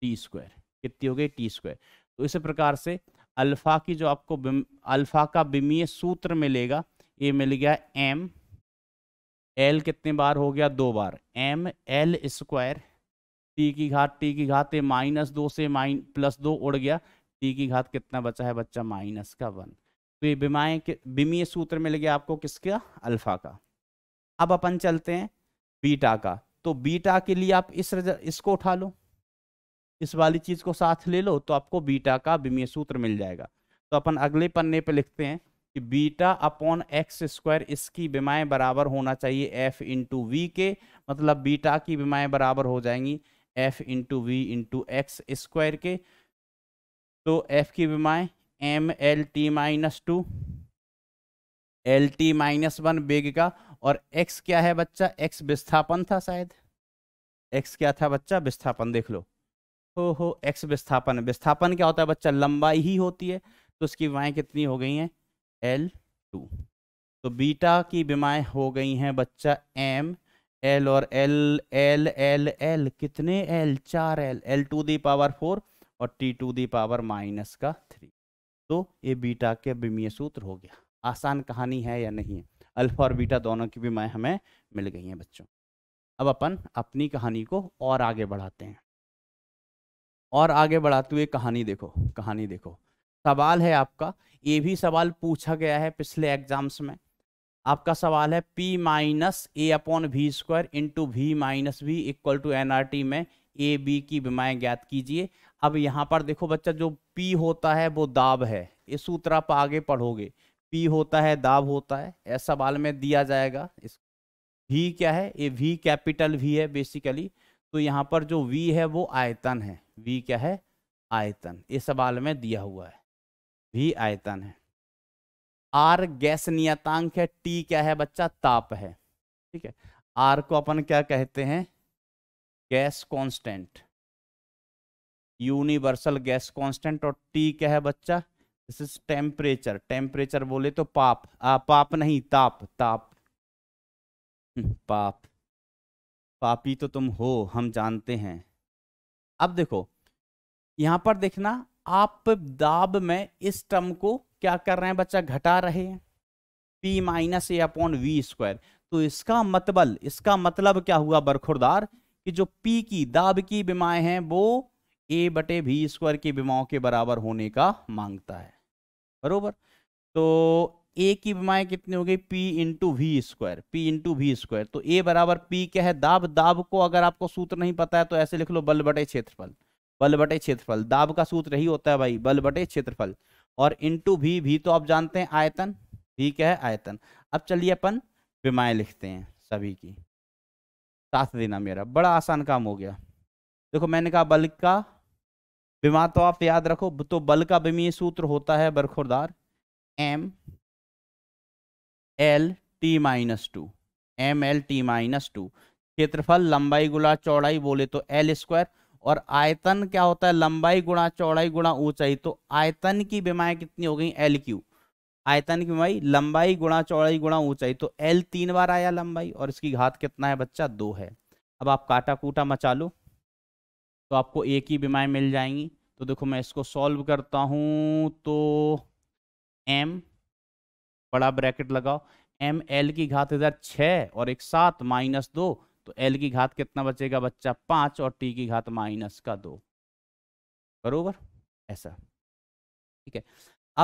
टी स्क्वायर कितनी हो गई टी स्क्वायर तो इस प्रकार से अल्फा की जो आपको अल्फा का बिमीय सूत्र मिलेगा ये मिल गया एम एल कितने बार हो गया दो बार एम एल स्क्वायर टी की घात टी की घात माइनस दो से माइन प्लस दो उड़ गया टी की घात कितना बचा है बच्चा माइनस का वन तो ये बीमाएँ बीमीय सूत्र में लगे आपको किसका अल्फा का अब अपन चलते हैं बीटा का तो बीटा के लिए आप इस रज इसको उठा लो इस वाली चीज को साथ ले लो तो आपको बीटा का बीमीय सूत्र मिल जाएगा तो अपन अगले पन्ने पर लिखते हैं कि बीटा अपॉन एक्स स्क्वायर इसकी बीमाएं बराबर होना चाहिए एफ इंटू वी के मतलब बीटा की बीमाएं बराबर हो जाएंगी F into V into X square के तो एफ की विमाएँ M L T minus two L T minus one बेग का और एक्स क्या है बच्चा एक्स विस्थापन था शायद एक्स क्या था बच्चा विस्थापन देख लो हो हो एक्स विस्थापन विस्थापन क्या होता है बच्चा लंबाई ही होती है तो उसकी विमाएँ कितनी हो गई हैं एल टू तो बीटा की विमाएँ हो गई हैं बच्चा एम एल और एल एल एल एल कितने एल चार L L to the power four और T to the power minus का थ्री तो ये बीटा के विमीय सूत्र हो गया आसान कहानी है या नहीं है अल्फा और बीटा दोनों की मैं हमें मिल गई हैं बच्चों अब अपन अपनी कहानी को और आगे बढ़ाते हैं और आगे बढ़ाते हुए कहानी देखो कहानी देखो सवाल है आपका ये भी सवाल पूछा गया है पिछले एग्जाम्स में आपका सवाल है P minus A upon V square into V minus V equal to N में ए बी की विमाएँ ज्ञात कीजिए अब यहाँ पर देखो बच्चा जो पी होता है वो दाब है ये सूत्र आप आगे पढ़ोगे पी होता है दाब होता है ऐसा बाल में दिया जाएगा इस वी क्या है ये वी कैपिटल वी है बेसिकली तो यहाँ पर जो वी है वो आयतन है वी क्या है आयतन ये सवाल में दिया हुआ है वी आयतन है आर गैस नियतांक है टी क्या है बच्चा ताप है ठीक है आर को अपन क्या कहते हैं gas constant universal gas constant और टी क्या है बच्चा दिस इज टेम्परेचर टेम्परेचर बोले तो पाप आ, पाप नहीं ताप ताप हम्म, पाप पापी तो तुम हो हम जानते हैं अब देखो यहां पर देखना आप दाब में इस टर्म को क्या कर रहे हैं बच्चा घटा रहे हैं P minus A upon V square तो इसका मतबल इसका मतलब क्या हुआ बरखुरदार कि जो पी की दाब की बीमाएं हैं वो ए बटे भी स्क्वायर की बीमाओं के बराबर होने का मांगता है बरोबर तो ए की बीमाएं कितनी हो गई P into V square P into V square तो ए बराबर पी क्या है दाब दाब को अगर आपको सूत्र नहीं पता है तो ऐसे लिख लो बल बटे क्षेत्रफल बल बटे क्षेत्रफल दाब का सूत्र ही होता है भाई बल बटे क्षेत्रफल और इंटू भी भी तो आप जानते हैं आयतन भी क्या है आयतन अब चलिए अपन बीमाएं लिखते हैं सभी की साथ देना मेरा बड़ा आसान काम हो गया देखो मैंने कहा बल का विमा तो आप याद रखो तो बल का विमीय सूत्र होता है बरखुरदार M L T minus two M L T minus two क्षेत्रफल लंबाई गुणा चौड़ाई बोले तो एल स्क्वायर और आयतन क्या होता है लंबाई गुणा चौड़ाई गुणा ऊंचाई तो आयतन की बीमाएं कितनी हो गई एल क्यू आयतन की बीमाई लंबाई गुणा चौड़ाई गुणा ऊंचाई तो एल तीन बार आया लंबाई और इसकी घात कितना है बच्चा दो है अब आप काटा कूटा मचा लो तो आपको एक ही बीमाएं मिल जाएंगी तो देखो मैं इसको सॉल्व करता हूँ तो एम बड़ा ब्रैकेट लगाओ एम एल की घात इधर छः और एक सात माइनस दो तो एल की घात कितना बचेगा बच्चा पाँच और टी की घात माइनस का दो बरोबर ऐसा ठीक है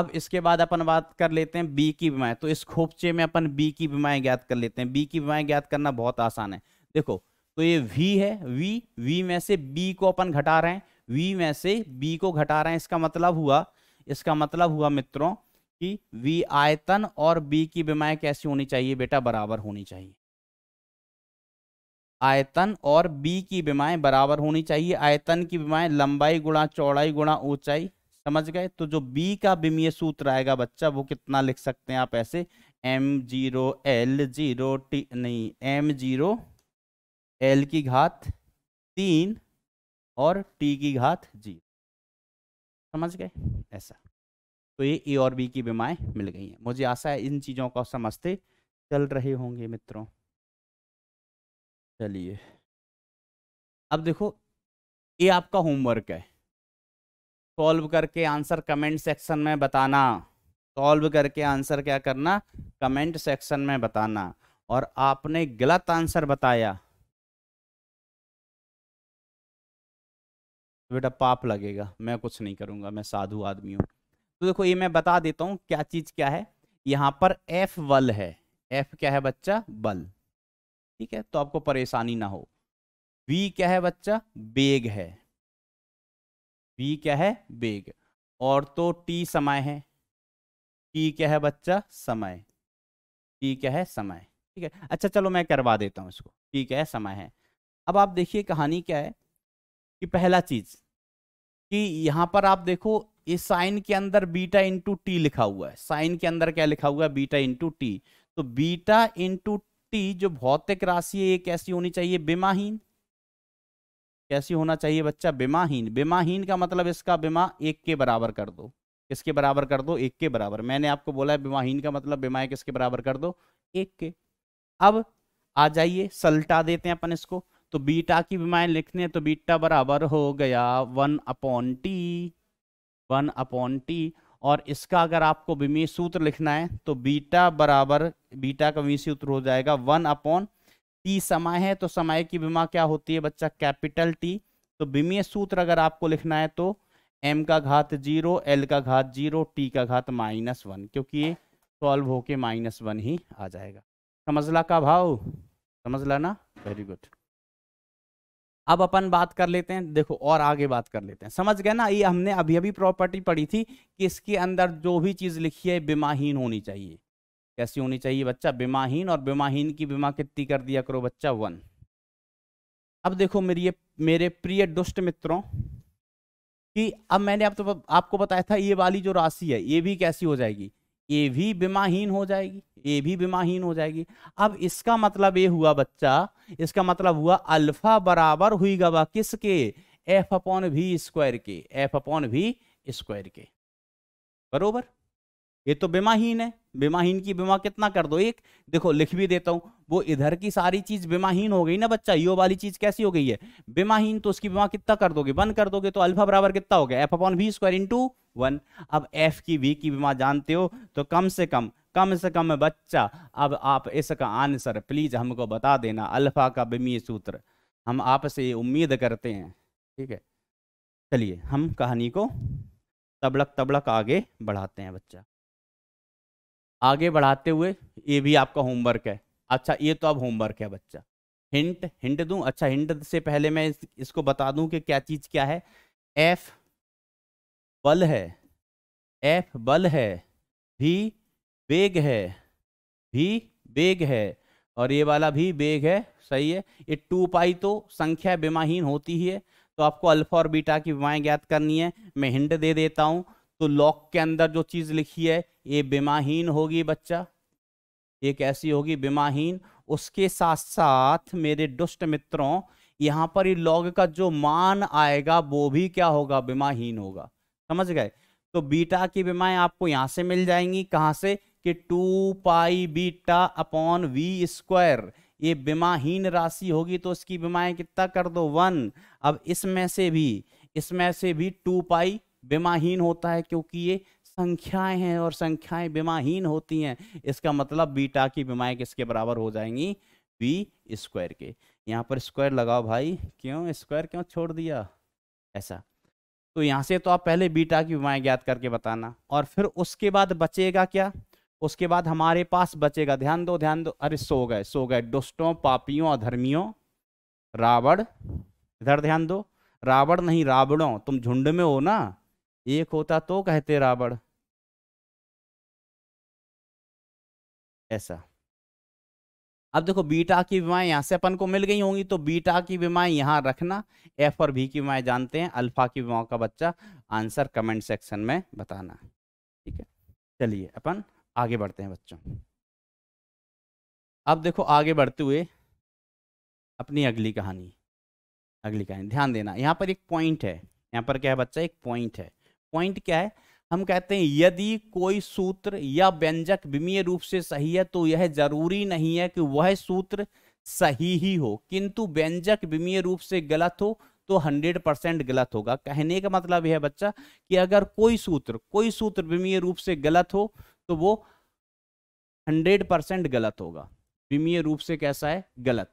अब इसके बाद अपन बात कर लेते हैं बी की बीमाएँ तो इस खोपचे में अपन बी की बीमाएं ज्ञात कर लेते हैं बी की बीमाएं ज्ञात करना बहुत आसान है देखो तो ये वी है वी वी में से बी को अपन घटा रहे हैं v में से बी को घटा रहे हैं इसका मतलब हुआ इसका मतलब हुआ मित्रों कि वी आयतन और बी की विमाएं कैसी होनी चाहिए बेटा बराबर होनी चाहिए आयतन और बी की विमाएं बराबर होनी चाहिए आयतन की विमाएं लंबाई गुणा चौड़ाई गुणा ऊंचाई समझ गए तो जो बी का विमीय सूत्र आएगा बच्चा वो कितना लिख सकते हैं आप ऐसे M zero L zero T नहीं एम जीरो एल की घात तीन और टी की घात जी समझ गए ऐसा तो ये ए और बी की बीमाएँ मिल गई हैं मुझे आशा है इन चीज़ों को समझते चल रहे होंगे मित्रों चलिए अब देखो ये आपका होमवर्क है सॉल्व करके आंसर कमेंट सेक्शन में बताना सॉल्व करके आंसर क्या करना कमेंट सेक्शन में बताना और आपने गलत आंसर बताया बेटा पाप लगेगा मैं कुछ नहीं करूंगा मैं साधु आदमी हूँ तो देखो ये मैं बता देता हूँ क्या चीज़ क्या है यहाँ पर एफ बल है एफ क्या है बच्चा बल ठीक है तो आपको परेशानी ना हो वी क्या है बच्चा बेग है वी क्या है बेग और तो टी समय है टी क्या है बच्चा समय टी क्या है समय ठीक है अच्छा चलो मैं करवा देता हूँ इसको टी क्या है समय है अब आप देखिए कहानी क्या है कि पहला चीज कि यहां पर आप देखो इस साइन के अंदर बीटा इंटू टी लिखा हुआ है साइन के अंदर क्या लिखा हुआ है बीटा इंटू टी तो बीटा इंटू टी जो भौतिक राशि है ये कैसी होनी चाहिए बिमाहीन कैसी होना चाहिए बच्चा बीमाहीन बीमाहीन का मतलब इसका बीमा एक के बराबर कर दो किसके बराबर कर दो एक के बराबर मैंने आपको बोला है बिमाहीन का मतलब बीमा किसके बराबर कर दो एक के अब आ जाइए सलटा देते हैं अपन इसको तो बीटा की भी लिखनी है तो बीटा बराबर हो गया one upon T one upon T और इसका अगर आपको विमीय सूत्र लिखना है तो बीटा बराबर बीटा का विमीय सूत्र हो जाएगा वन अपॉन टी समय है तो समय की बीमा क्या होती है बच्चा कैपिटल टी तो विमीय सूत्र अगर आपको लिखना है तो एम का घात जीरो एल का घात जीरो टी का घात माइनस वन क्योंकि ये सॉल्व होके माइनस वन ही आ जाएगा समझला का भाव समझला ना वेरी गुड अब अपन बात कर लेते हैं देखो और आगे बात कर लेते हैं समझ गए ना ये हमने अभी अभी प्रॉपर्टी पढ़ी थी कि इसके अंदर जो भी चीज़ लिखी है बीमाहीन होनी चाहिए कैसी होनी चाहिए बच्चा बीमाहीन और बीमाहीन की बीमा कितनी कर दिया करो बच्चा वन अब देखो मेरी ये मेरे प्रिय दुष्ट मित्रों कि अब मैंने आप तो आपको बताया था ये वाली जो राशि है ये भी कैसी हो जाएगी ये भी बीमाहीन हो जाएगी ए भी बीमाहीन हो जाएगी अब इसका मतलब ये हुआ बच्चा इसका मतलब हुआ अल्फा बराबर हुई गवा किसके एफ अपॉन भी स्क्वायर के एफ अपॉन भी स्क्वायर के बरोबर ये तो बीमाहीन है बीमाहीन की बीमा कितना कर दो एक देखो लिख भी देता हूं वो इधर की सारी चीज बीमाहीन हो गई ना बच्चा यो वाली चीज कैसी हो गई है बीमाहीन तो उसकी बीमा कितना कर दोगे वन कर दोगे तो अल्फा बराबर कितना हो गया F upon V square into one अब एफ की वी की बीमा जानते हो तो कम से कम कम से कम बच्चा अब आप इसका आंसर प्लीज हमको बता देना अल्फा का बिमी सूत्र हम आपसे उम्मीद करते हैं ठीक है चलिए हम कहानी को तबड़क तबड़क आगे बढ़ाते हैं बच्चा आगे बढ़ाते हुए ये भी आपका होमवर्क है अच्छा ये तो अब होमवर्क है बच्चा हिंट हिंट दूं अच्छा हिंट से पहले मैं इस, इसको बता दूं कि क्या चीज़ क्या है एफ बल है एफ बल है भी बेग है भी बेग है और ये वाला भी बेग है सही है ये टू पाई तो संख्या बीमाहीन होती ही है तो आपको अल्फा और बीटा की विमाएँ ज्ञात करनी है मैं हिंट दे देता हूँ तो लॉक के अंदर जो चीज़ लिखी है ये बीमाहीन होगी बच्चा एक ऐसी होगी बीमाहीन उसके साथ साथ मेरे दुष्ट मित्रों यहां पर ये लॉग का जो मान आएगा वो भी क्या होगा बीमाहीन होगा समझ गए तो बीटा की बीमाएं आपको यहां से मिल जाएंगी कहां से कि two pi beta upon V square ये बीमाहीन राशि होगी तो इसकी बीमाएं कितना कर दो वन अब इसमें से भी इसमें से भी टू पाई विमाहीन होता है क्योंकि ये संख्याएं हैं और संख्याएं बीमाहीन होती हैं इसका मतलब बीटा की बीमाएँ किसके बराबर हो जाएंगी बी स्क्वायर के यहाँ पर स्क्वायर लगाओ भाई क्यों स्क्वायर क्यों छोड़ दिया ऐसा तो यहाँ से तो आप पहले बीटा की बीमाएँ ज्ञात करके बताना और फिर उसके बाद बचेगा क्या उसके बाद हमारे पास बचेगा ध्यान दो ध्यान दो अरे सो गए सो गए दुष्टों पापियों अधर्मियों रावण इधर ध्यान दो रावण नहीं रावणों तुम झुंड में हो ना एक होता तो कहते रावण ऐसा अब देखो बीटा की विमाएं यहां से अपन को मिल गई होंगी तो बीटा की विमाएं यहां रखना एफ और बी की विमाएं जानते हैं अल्फा की विमाओं का बच्चा आंसर कमेंट सेक्शन में बताना ठीक है चलिए अपन आगे बढ़ते हैं बच्चों अब देखो आगे बढ़ते हुए अपनी अगली कहानी अगली कहानी ध्यान देना यहाँ पर एक पॉइंट है यहाँ पर क्या है बच्चा एक पॉइंट है पॉइंट क्या है हम कहते हैं यदि कोई सूत्र या व्यंजक विमीय रूप से सही है तो यह जरूरी नहीं है कि वह सूत्र सही ही हो किंतु व्यंजक विमीय रूप से गलत हो तो 100 परसेंट गलत होगा कहने का मतलब यह बच्चा कि अगर कोई सूत्र कोई सूत्र विमीय रूप से गलत हो तो वो 100 परसेंट गलत होगा विमीय रूप से कैसा है गलत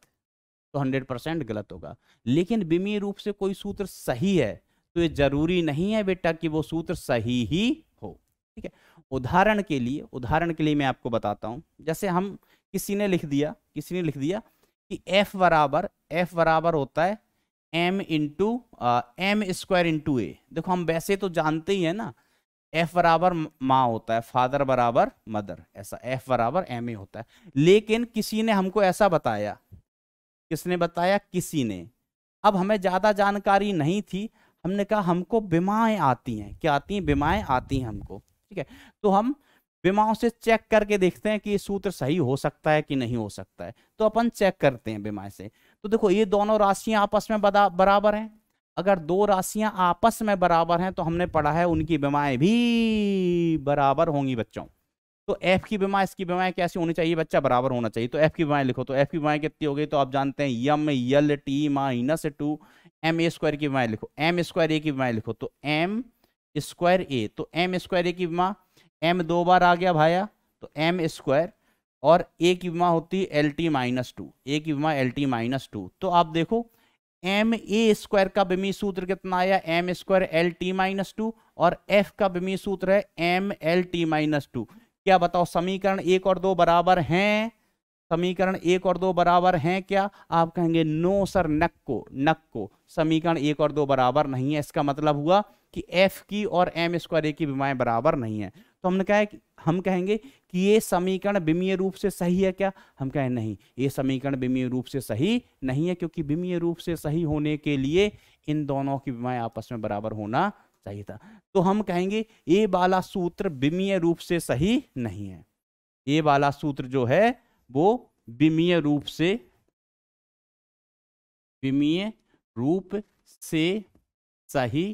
तो 100 परसेंट गलत होगा लेकिन विमीय रूप से कोई सूत्र सही है तो ये जरूरी नहीं है बेटा कि वो सूत्र सही ही हो ठीक है उदाहरण के लिए उदाहरण के लिए मैं आपको बताता हूँ जैसे हम किसी ने लिख दिया किसी ने लिख दिया कि f बराबर f बराबर होता है m into M square into A देखो हम वैसे तो जानते ही है ना एफ बराबर माँ होता है फादर बराबर मदर ऐसा एफ बराबर एम ए होता है लेकिन किसी ने हमको ऐसा बताया किसने बताया किसी ने अब हमें ज़्यादा जानकारी नहीं थी हमने कहा हमको बीमाएँ आती हैं क्या आती हैं बीमाएँ आती हैं हमको ठीक है तो हम बीमाओं से चेक करके देखते हैं कि ये सूत्र सही हो सकता है कि नहीं हो सकता है तो अपन चेक करते हैं बीमाएं से तो देखो ये दोनों राशियां आपस में बराबर हैं अगर दो राशियां आपस में बराबर हैं तो हमने पढ़ा है उनकी बीमाएं भी बराबर होंगी बच्चों तो एफ की बीमा इसकी बीमाएं कैसी होनी चाहिए बच्चा बराबर होना चाहिए तो एफ की बीमाएं लिखो तो एफ की बीमाएं कितनी हो गई तो आप जानते हैं यम L T minus two M A square की विमा लिखो एम स्क्वायर ए की विमा लिखो तो एम स्क्वायर ए तो एम स्क्वायर ए की विमा एम दो बार आ गया भाया तो एम स्क्वायर और ए की विमा होती है L T minus two A की विमा एल टी माइनस टू तो आप देखो एम ए स्क्वायर का बिमी सूत्र कितना आया M square L T minus two और एफ का बिमी सूत्र है M L T minus two क्या बताओ समीकरण एक और दो बराबर हैं समीकरण एक और दो बराबर हैं क्या आप कहेंगे नो सर नक्को नक्को समीकरण एक और दो बराबर नहीं है इसका मतलब हुआ कि एफ की और एम स्क्वायर ए की बीमाएं बराबर नहीं है तो हमने कहा कि हम कहेंगे कि ये समीकरण बिमीय रूप से सही है क्या हम कहें नहीं ये समीकरण बिमीय रूप से सही नहीं है क्योंकि बिमीय रूप से सही होने के लिए इन दोनों की बीमाएं आपस में बराबर होना चाहिए था तो हम कहेंगे ये वाला सूत्र बिमीय रूप से सही नहीं है ये वाला सूत्र जो है वो विमीय रूप से विमीय रूप से सही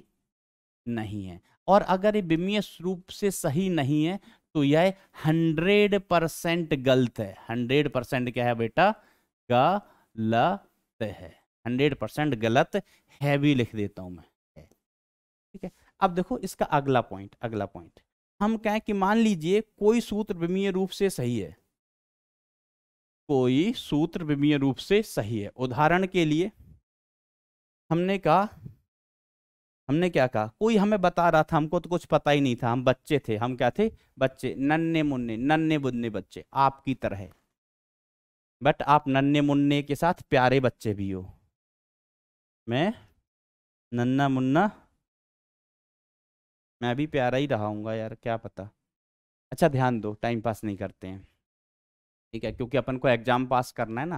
नहीं है और अगर ये विमीय रूप से सही नहीं है तो यह हंड्रेड परसेंट गलत है हंड्रेड परसेंट क्या है बेटा गलत है हंड्रेड परसेंट गलत है भी लिख देता हूं मैं ठीक है अब देखो इसका अगला पॉइंट अगला पॉइंट हम कहें कि मान लीजिए कोई सूत्र विमीय रूप से सही है कोई सूत्र विमीय रूप से सही है उदाहरण के लिए हमने कहा हमने क्या कहा कोई हमें बता रहा था हमको तो कुछ पता ही नहीं था हम बच्चे थे हम क्या थे बच्चे नन्ने मुन्ने नन्ने बुन्ने बच्चे आपकी तरह बट आप नन्हे मुन्ने के साथ प्यारे बच्चे भी हो मैं नन्ना मुन्ना मैं भी प्यारा ही रहा हूँ यार क्या पता अच्छा ध्यान दो टाइम पास नहीं करते हैं ठीक है क्योंकि अपन को एग्जाम पास करना है ना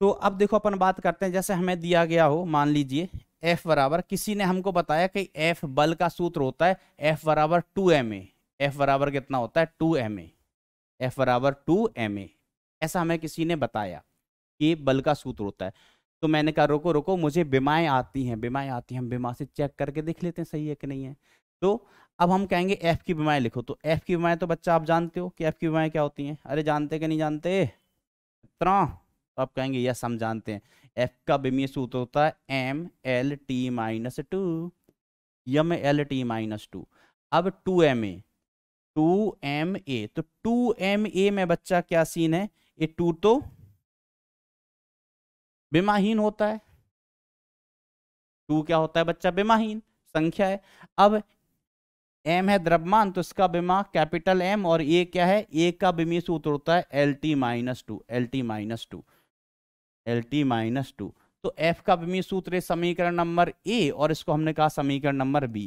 तो अब देखो अपन बात करते हैं जैसे हमें दिया गया हो मान लीजिए एफ बराबर किसी ने हमको बताया कि एफ बल का सूत्र होता है एफ बराबर टू एम एफ बराबर कितना होता है टू एम एफ बराबर टू एम ऐसा हमें किसी ने बताया कि बल का सूत्र होता है तो मैंने कहा रोको रोको मुझे बीमाएँ आती हैं बीमाएँ आती हैं हम बीमा से चेक करके देख लेते हैं सही है कि नहीं है तो अब हम कहेंगे एफ की बीमाएं लिखो तो एफ की बीमाएं तो बच्चा आप जानते हो कि एफ की बीमाएं क्या होती हैं अरे जानते कि नहीं जानते इतना तो आप कहेंगे यस हम जानते हैं एफ का बिमीय सूत्र होता है M L T minus two M L T minus two अब two M A two M A तो टू एम ए में बच्चा क्या सीन है ये टू तो बीमाहीन होता है टू क्या होता है बच्चा बीमाहीन संख्या है अब एम है द्रव्यमान तो इसका बीमा कैपिटल एम और ए क्या है ए का बीमी सूत्र होता है L T minus two L T minus two L T minus two तो एफ का बीमी सूत्र है समीकरण नंबर ए और इसको हमने कहा समीकरण नंबर बी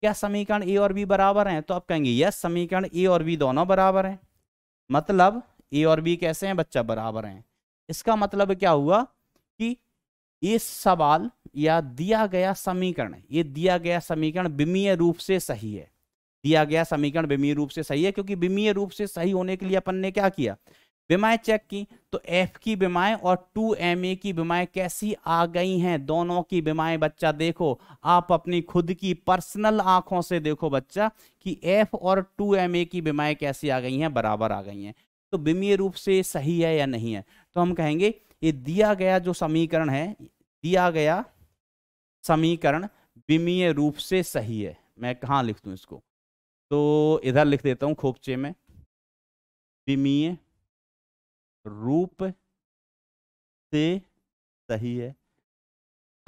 क्या समीकरण ए और बी बराबर हैं तो आप कहेंगे यस समीकरण ए और बी दोनों बराबर हैं मतलब ए और बी कैसे हैं बच्चा बराबर हैं इसका मतलब क्या हुआ कि ये सवाल या दिया गया समीकरण ये दिया गया समीकरण विमीय रूप से सही है दिया गया समीकरण विमीय रूप से सही है क्योंकि विमीय रूप से सही होने के लिए अपन ने क्या किया विमाएं चेक की तो एफ की बीमाएं और टू एम ए की बीमाएं कैसी आ गई हैं दोनों की बीमाएं बच्चा देखो आप अपनी खुद की पर्सनल आंखों से देखो बच्चा कि एफ और टू एम ए की बीमाएं कैसी आ गई हैं बराबर आ गई हैं तो बीमीय रूप से सही है या नहीं है तो हम कहेंगे ये दिया गया जो समीकरण है दिया गया समीकरण विमीय रूप से सही है मैं कहाँ लिख दूँ इसको तो इधर लिख देता हूँ खोपचे में विमीय रूप से सही है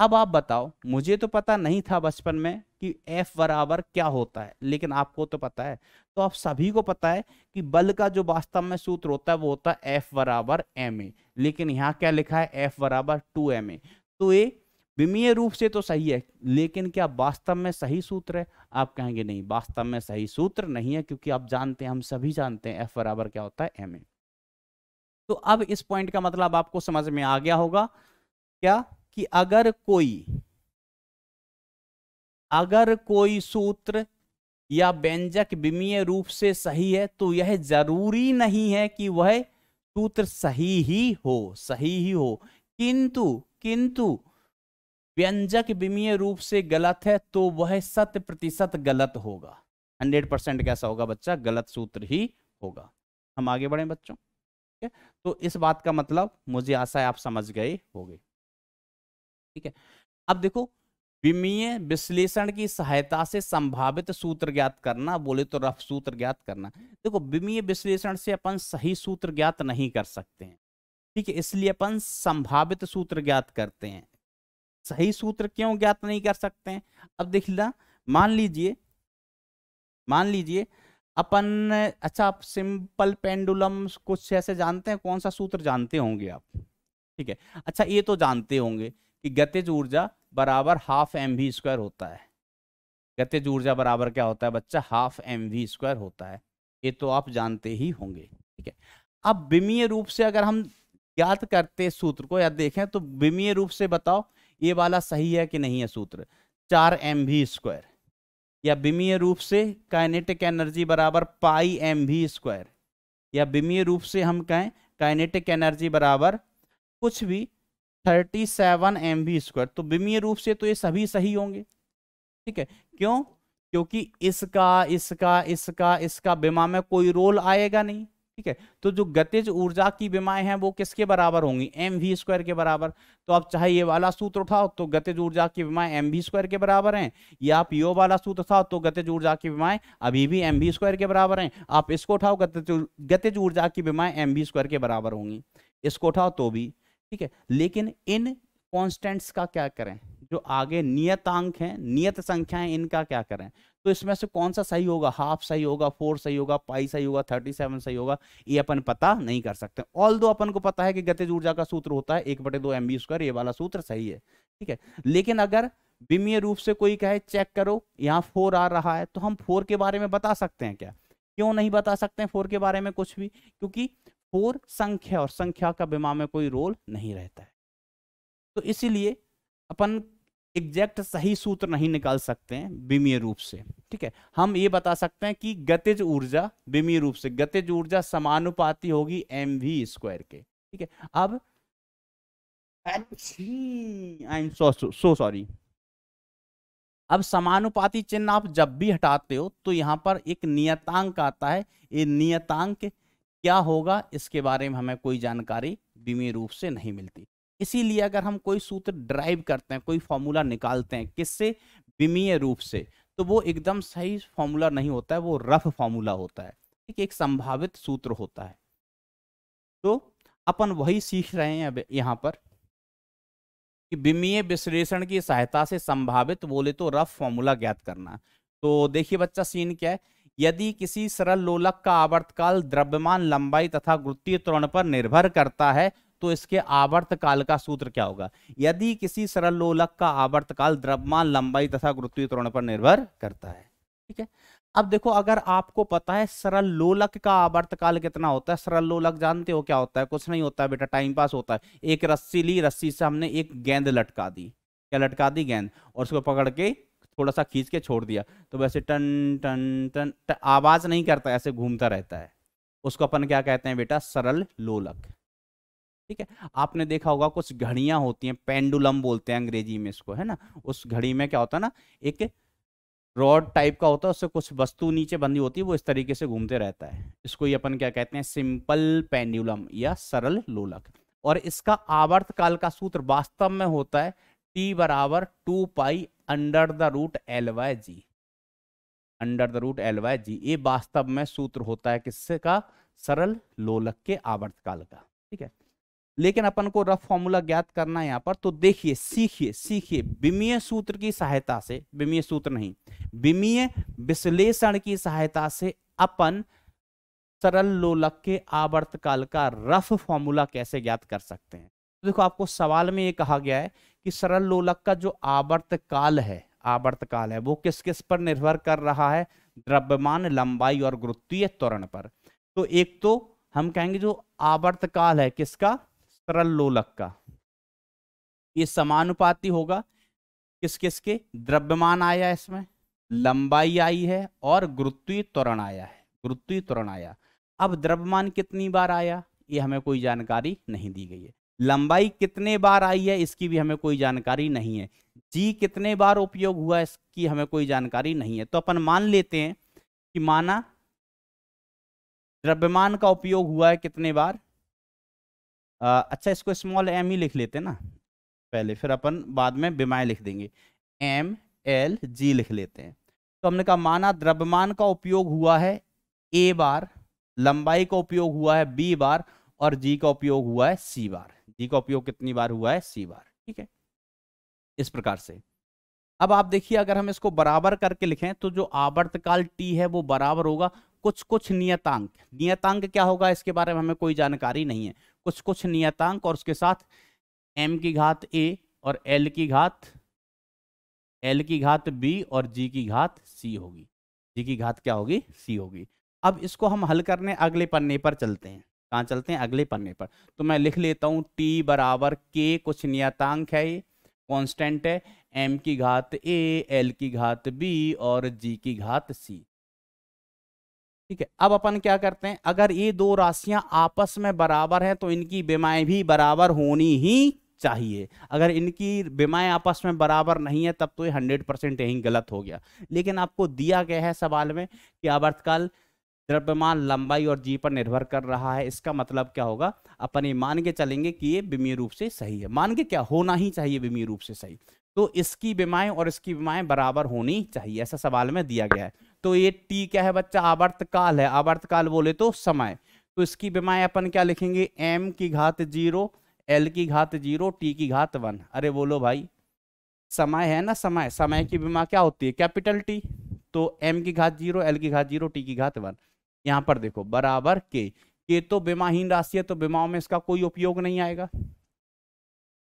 अब आप बताओ मुझे तो पता नहीं था बचपन में कि F बराबर क्या होता है लेकिन आपको तो पता है तो आप सभी को पता है कि बल का जो वास्तव में सूत्र होता है वो होता है F बराबर एम ए लेकिन यहाँ क्या लिखा है F बराबर टू एम ए तो ये विमीय रूप से तो सही है लेकिन क्या वास्तव में सही सूत्र है आप कहेंगे नहीं वास्तव में सही सूत्र नहीं है क्योंकि आप जानते हैं हम सभी जानते हैं एफ बराबर क्या होता है एम ए तो अब इस पॉइंट का मतलब आपको समझ में आ गया होगा क्या कि अगर कोई अगर कोई सूत्र या व्यंजक विमीय रूप से सही है तो यह जरूरी नहीं है कि वह सूत्र सही ही हो सही ही हो किंतु किंतु व्यंजक विमीय रूप से गलत है तो वह शत प्रतिशत गलत होगा हंड्रेड परसेंट कैसा होगा बच्चा गलत सूत्र ही होगा हम आगे बढ़े बच्चों ठीक है तो इस बात का मतलब मुझे आशा है आप समझ गए हो गए ठीक है अब देखो विमीय विश्लेषण की सहायता से संभावित सूत्र ज्ञात करना बोले तो रफ सूत्र ज्ञात करना देखो विमीय विश्लेषण से अपन सही सूत्र ज्ञात नहीं कर सकते हैं ठीक है इसलिए अपन संभावित सूत्र ज्ञात करते हैं सही सूत्र क्यों ज्ञात नहीं कर सकते हैं अब देख ला मान लीजिए मान लीजिए अपन अच्छा आप सिंपल पेंडुलम कुछ ऐसे जानते हैं कौन सा सूत्र जानते होंगे आप ठीक है अच्छा ये तो जानते होंगे कि गतिज ऊर्जा बराबर हाफ एम वी स्क्वायर होता है गतिज ऊर्जा बराबर क्या होता है बच्चा हाफ एम वी स्क्वायर होता है ये तो आप जानते ही होंगे ठीक है अब विमीय रूप से अगर हम ज्ञात करते सूत्र को या देखें तो विमीय रूप से बताओ ये वाला सही है कि नहीं है सूत्र चार एम भी स्क्वायर या बिमीय रूप से काइनेटिक एनर्जी बराबर पाई एम भी स्क्वायर या बिमीय रूप से हम कहें काइनेटिक एनर्जी बराबर कुछ भी thirty seven M V square तो बिमीय रूप से तो ये सभी सही होंगे ठीक है क्यों क्योंकि इसका इसका इसका इसका बीमा में कोई रोल आएगा नहीं ठीक है तो जो गतिज ऊर्जा की विमाएं हैं वो किसके बराबर होंगी एम वी स्क्वायर के बराबर तो आप चाहे ये वाला सूत्र उठाओ तो गतिज ऊर्जा की विमाएं एम वी स्क्वायर के बराबर हैं या आप यो वाला सूत्र उठाओ तो गतिज ऊर्जा की विमाएं अभी भी एम वी स्क्वायर के बराबर हैं आप इसको उठाओ गतिज ऊर्जा की विमाएं एम वी स्क्वायर के बराबर होंगी इसको उठाओ तो भी ठीक है लेकिन इन कॉन्स्टेंट्स का क्या करें जो आगे नियतांक हैं नियत संख्याएं इनका क्या करें तो इसमें से कौन सा सही होगा हाफ सही होगा फोर सही होगा पाई सही होगा थर्टी सेवन सही होगा ये अपन पता नहीं कर सकते ऑल दो अपन को पता है कि गतिज ऊर्जा का सूत्र होता है एक बटे दो एम बी स्क्वायर ये वाला सूत्र सही है ठीक है लेकिन अगर विमीय रूप से कोई कहे चेक करो यहाँ फोर आ रहा है तो हम फोर के बारे में बता सकते हैं क्या क्यों नहीं बता सकते फोर के बारे में कुछ भी क्योंकि फोर संख्या और संख्या का बीमा में कोई रोल नहीं रहता है तो इसीलिए अपन एग्जैक्ट सही सूत्र नहीं निकाल सकते हैं विमीय रूप से ठीक है हम ये बता सकते हैं कि गतिज ऊर्जा विमीय रूप से गतिज ऊर्जा समानुपाती होगी एम वी स्क्वायर के ठीक है अब आई एम सो सॉरी अब समानुपाती चिन्ह आप जब भी हटाते हो तो यहां पर एक नियतांक आता है ये नियतांक क्या होगा इसके बारे में हमें कोई जानकारी विमीय रूप से नहीं मिलती इसीलिए अगर हम कोई सूत्र ड्राइव करते हैं कोई फॉर्मूला निकालते हैं किससे विमीय रूप से तो वो एकदम सही फॉर्मूला नहीं होता है वो रफ फॉर्मूला होता है ठीक एक संभावित सूत्र होता है तो अपन वही सीख रहे हैं अब यहाँ पर कि विमीय विश्लेषण की सहायता से संभावित बोले तो रफ फॉर्मूला ज्ञात करना तो देखिए बच्चा सीन क्या है यदि किसी सरल लोलक का आवर्तकाल द्रव्यमान लंबाई तथा गुरुत्वीय त्वरण पर निर्भर करता है तो इसके आवर्त काल का सूत्र क्या होगा यदि किसी सरल लोलक का आवर्त काल द्रव्यमान लंबाई तथा गुरुत्वीय त्वरण पर निर्भर करता है ठीक है अब देखो अगर आपको पता है सरल लोलक का आवर्त काल कितना होता है सरल लोलक जानते हो क्या होता है कुछ नहीं होता बेटा टाइम पास होता है एक रस्सी ली रस्सी से हमने एक गेंद लटका दी क्या लटका दी गेंद और उसको पकड़ के थोड़ा सा खींच के छोड़ दिया तो वैसे टन टन टन, टन आवाज नहीं करता ऐसे घूमता रहता है उसको अपन क्या कहते हैं बेटा सरल लोलक ठीक है आपने देखा होगा कुछ घड़ियां होती हैं पेंडुलम बोलते हैं अंग्रेजी में इसको है ना उस घड़ी में क्या होता है ना एक रॉड टाइप का होता है उससे कुछ वस्तु नीचे बंधी होती है वो इस तरीके से घूमते रहता है इसको ये अपन क्या कहते हैं सिंपल पेंडुलम या सरल लोलक और इसका आवर्त काल का सूत्र वास्तव में होता है टी बराबर two pi under the root L by G under the root L by G ये वास्तव में सूत्र होता है किससे का सरल लोलक के आवर्त काल का ठीक है लेकिन अपन को रफ फॉर्मूला ज्ञात करना है यहाँ पर तो देखिए सीखिए सीखिए विमीय सूत्र की सहायता से विमीय सूत्र नहीं विमीय विश्लेषण की सहायता से अपन सरल लोलक के आवर्त काल का रफ फॉर्मूला कैसे ज्ञात कर सकते हैं तो देखो आपको सवाल में ये कहा गया है कि सरल लोलक का जो आवर्त काल है आवर्त काल है वो किस किस पर निर्भर कर रहा है द्रव्यमान लंबाई और गुरुत्वीय त्वरण पर तो एक तो हम कहेंगे जो आवर्त काल है किसका तरल लोलक का ये समानुपाती होगा किस किस के द्रव्यमान आया इसमें लंबाई आई है और गुरुत्वीय त्वरण आया है गुरुत्वीय त्वरण आया अब द्रव्यमान कितनी बार आया ये हमें कोई जानकारी नहीं दी गई है लंबाई कितने बार आई है इसकी भी हमें कोई जानकारी नहीं है जी कितने बार उपयोग हुआ इसकी हमें कोई जानकारी नहीं है तो अपन मान लेते हैं कि माना द्रव्यमान का उपयोग हुआ है कितने बार आ, अच्छा इसको स्मॉल एम ही लिख लेते ना पहले फिर अपन बाद में बीमाएँ लिख देंगे एम एल जी लिख लेते हैं तो हमने कहा माना द्रव्यमान का उपयोग हुआ है ए बार लंबाई का उपयोग हुआ है बी बार और जी का उपयोग हुआ है सी बार जी का उपयोग कितनी बार हुआ है सी बार ठीक है इस प्रकार से अब आप देखिए अगर हम इसको बराबर करके लिखें तो जो आवर्तकाल टी है वो बराबर होगा कुछ कुछ नियतांक नियतांक क्या होगा इसके बारे में हमें कोई जानकारी नहीं है कुछ कुछ नियतांक और उसके साथ एम की घात ए और एल की घात एल की घात बी और जी की घात सी होगी जी की घात क्या होगी सी होगी अब इसको हम हल करने अगले पन्ने पर चलते हैं कहाँ चलते हैं अगले पन्ने पर तो मैं लिख लेता हूँ टी बराबर के कुछ नियतांक है ये कॉन्स्टेंट है एम की घात ए एल की घात बी और जी की घात सी ठीक है अब अपन क्या करते हैं अगर ये दो राशियां आपस में बराबर हैं तो इनकी बीमाएं भी बराबर होनी ही चाहिए अगर इनकी बीमाएं आपस में बराबर नहीं है तब तो ये हंड्रेड परसेंट यही गलत हो गया लेकिन आपको दिया गया है सवाल में कि आवर्तकाल द्रव्यमान लंबाई और जी पर निर्भर कर रहा है इसका मतलब क्या होगा अपन ये मान के चलेंगे कि ये बीमी रूप से सही है मान के क्या होना ही चाहिए बीमी रूप से सही तो इसकी बीमाएं और इसकी बीमाएं बराबर होनी चाहिए ऐसा सवाल में दिया गया है तो ये टी क्या है बच्चा आवर्तकाल है आवर्तकाल बोले तो समय तो इसकी बीमाएं अपन क्या लिखेंगे एम की घात जीरो एल की घात जीरो टी की घात वन अरे बोलो भाई समय है ना समय समय की बीमा क्या होती है कैपिटल टी तो एम की घात जीरो एल की घात जीरो टी की घात वन यहाँ पर देखो बराबर के के तो बीमाहीन राशि है तो बीमाओं में इसका कोई उपयोग नहीं आएगा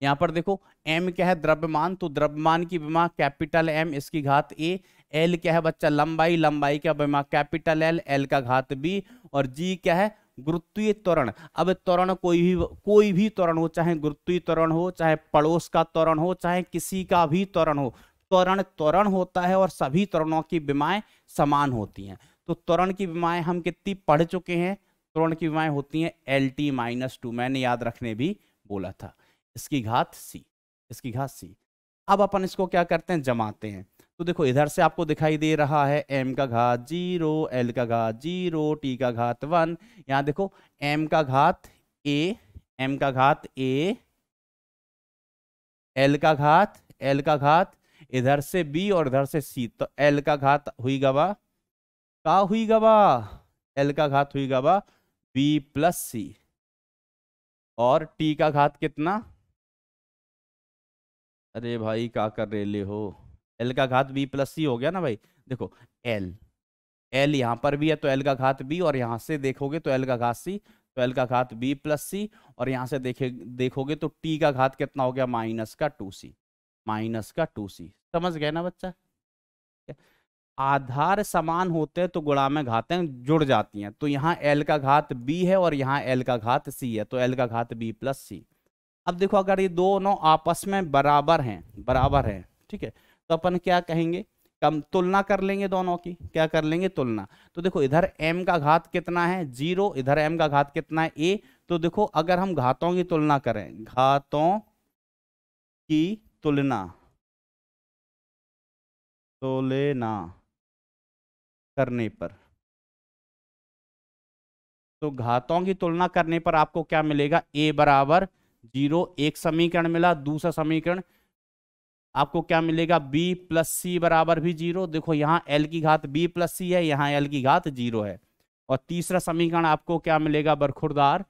यहाँ पर देखो एम क्या है द्रव्यमान तो द्रव्यमान की बीमा कैपिटल एम इसकी घात ए एल क्या है बच्चा लंबाई लंबाई क्या बीमा कैपिटल एल एल का घात बी और जी क्या है गुरुत्वीय त्वरण अब त्वरण कोई भी कोई भी त्वरण हो चाहे गुरुत्वीय त्वरण हो चाहे पड़ोस का त्वरण हो चाहे किसी का भी त्वरण हो त्वरण त्वरण होता है और सभी त्वरणों की बीमाएं समान होती हैं तो त्वरण की बीमाएं हम कितनी पढ़ चुके हैं त्वरण की बीमाएं होती हैं एल टी माइनस टू मैंने याद रखने भी बोला था इसकी घात सी इसकी घात सी अब अपन इसको क्या करते हैं जमाते हैं तो देखो इधर से आपको दिखाई दे रहा है m का घात जीरो एल का घात जीरो टी का घात वन यहाँ देखो m का घात ए m का घात ए एल का घात एल का घात इधर से b और इधर से c तो एल का घात हुई गवा का हुई गवा एल का घात हुई गवा b प्लस सी और t का घात कितना अरे भाई क्या कर रहे हो एल का घात बी प्लस सी हो गया ना भाई देखो एल एल यहाँ पर भी है तो एल का घात बी और यहाँ से देखोगे तो एल का घात सी तो एल का घात बी प्लस सी और यहाँ से देखे देखोगे तो टी का घात कितना हो गया माइनस का टू सी माइनस का टू सी समझ गए ना बच्चा आधार समान होते हैं तो गुणा में घातें जुड़ जाती हैं तो यहाँ एल का घात बी है और यहाँ एल का घात सी है तो एल का घात बी प्लस सी अब देखो अगर ये दोनों आपस में बराबर हैं बराबर हैं ठीक है तो अपन क्या कहेंगे कम तुलना कर लेंगे दोनों की क्या कर लेंगे तुलना तो देखो इधर m का घात कितना है जीरो इधर m का घात कितना है a तो देखो अगर हम घातों की तुलना करें घातों की तुलना तो लेना करने पर तो घातों की तुलना करने पर आपको क्या मिलेगा a बराबर जीरो एक समीकरण मिला दूसरा समीकरण आपको क्या मिलेगा बी प्लस सी बराबर भी जीरो देखो यहाँ एल की घात बी प्लस सी है यहाँ एल की घात जीरो है और तीसरा समीकरण आपको क्या मिलेगा बरखुरदार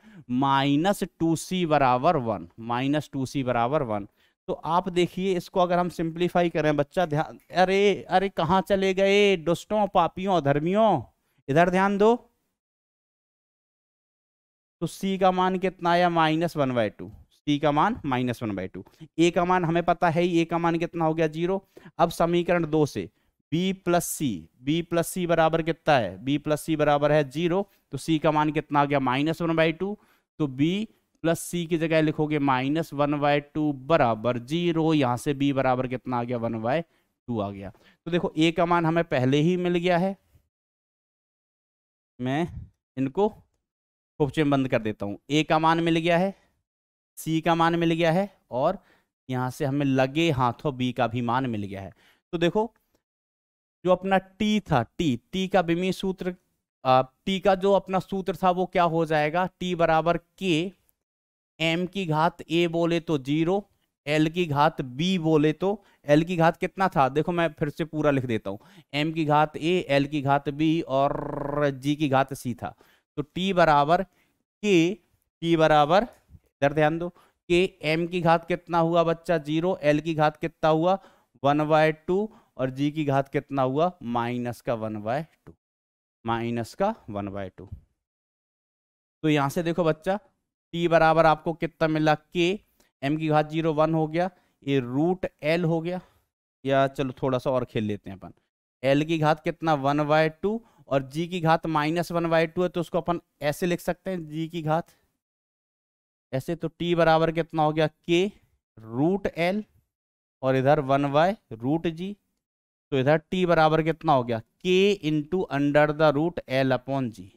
माइनस टू सी बराबर वन माइनस टू सी बराबर वन तो आप देखिए इसको अगर हम सिंप्लीफाई करें बच्चा ध्यान अरे अरे कहाँ चले गए दुष्टों पापियों धर्मियों इधर ध्यान दो तो सी का मान कितना आया minus one by two T e का मान minus one by two A का मान हमें पता है ही ए का मान कितना हो गया जीरो अब समीकरण दो से B plus C B plus C बराबर कितना है बी प्लस सी बराबर है जीरो तो सी का मान कितना आ गया माइनस वन बाई टू तो बी प्लस सी की जगह लिखोगे माइनस वन बाय टू बराबर जीरो यहाँ से बी बराबर कितना आ गया वन बाय टू आ गया तो देखो ए का मान हमें पहले ही मिल गया है मैं इनको खोपचे बंद कर देता हूँ ए का मान मिल गया है सी का मान मिल गया है और यहाँ से हमें लगे हाथों बी का भी मान मिल गया है तो देखो जो अपना टी था टी टी का बिमी सूत्र टी का जो अपना सूत्र था वो क्या हो जाएगा टी बराबर के एम की घात ए बोले तो जीरो एल की घात बी बोले तो एल की घात कितना था देखो मैं फिर से पूरा लिख देता हूँ एम की घात ए एल की घात बी और जी की घात सी था तो टी बराबर के टी बराबर इधर ध्यान दो कि m की घात कितना हुआ बच्चा जीरो l की घात कितना हुआ वन बाय टू और g की घात कितना हुआ माइनस का वन बाय टू माइनस का वन बाय टू तो यहां से देखो बच्चा t बराबर आपको कितना मिला k m की घात जीरो वन हो गया ये रूट एल हो गया या चलो थोड़ा सा और खेल लेते हैं अपन एल की घात कितना वन बाय टू और जी की घात माइनस वन बाय टू है तो उसको अपन ऐसे लिख सकते हैं जी की घात ऐसे तो टी बराबर कितना हो गया के रूट एल और इधर वन वाई रूट जी तो इधर टी बराबर कितना हो गया K into under the root L upon G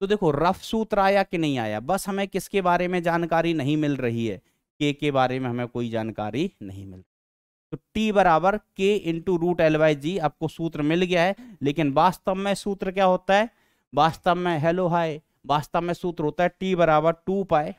तो देखो रफ सूत्र आया कि नहीं आया बस हमें किसके बारे में जानकारी नहीं मिल रही है के के बारे में हमें कोई जानकारी नहीं मिल तो टी बराबर K into root L by G आपको सूत्र मिल गया है लेकिन वास्तव में सूत्र क्या होता है वास्तव में हेलो हाय वास्तव में सूत्र होता है टी बराबर two pi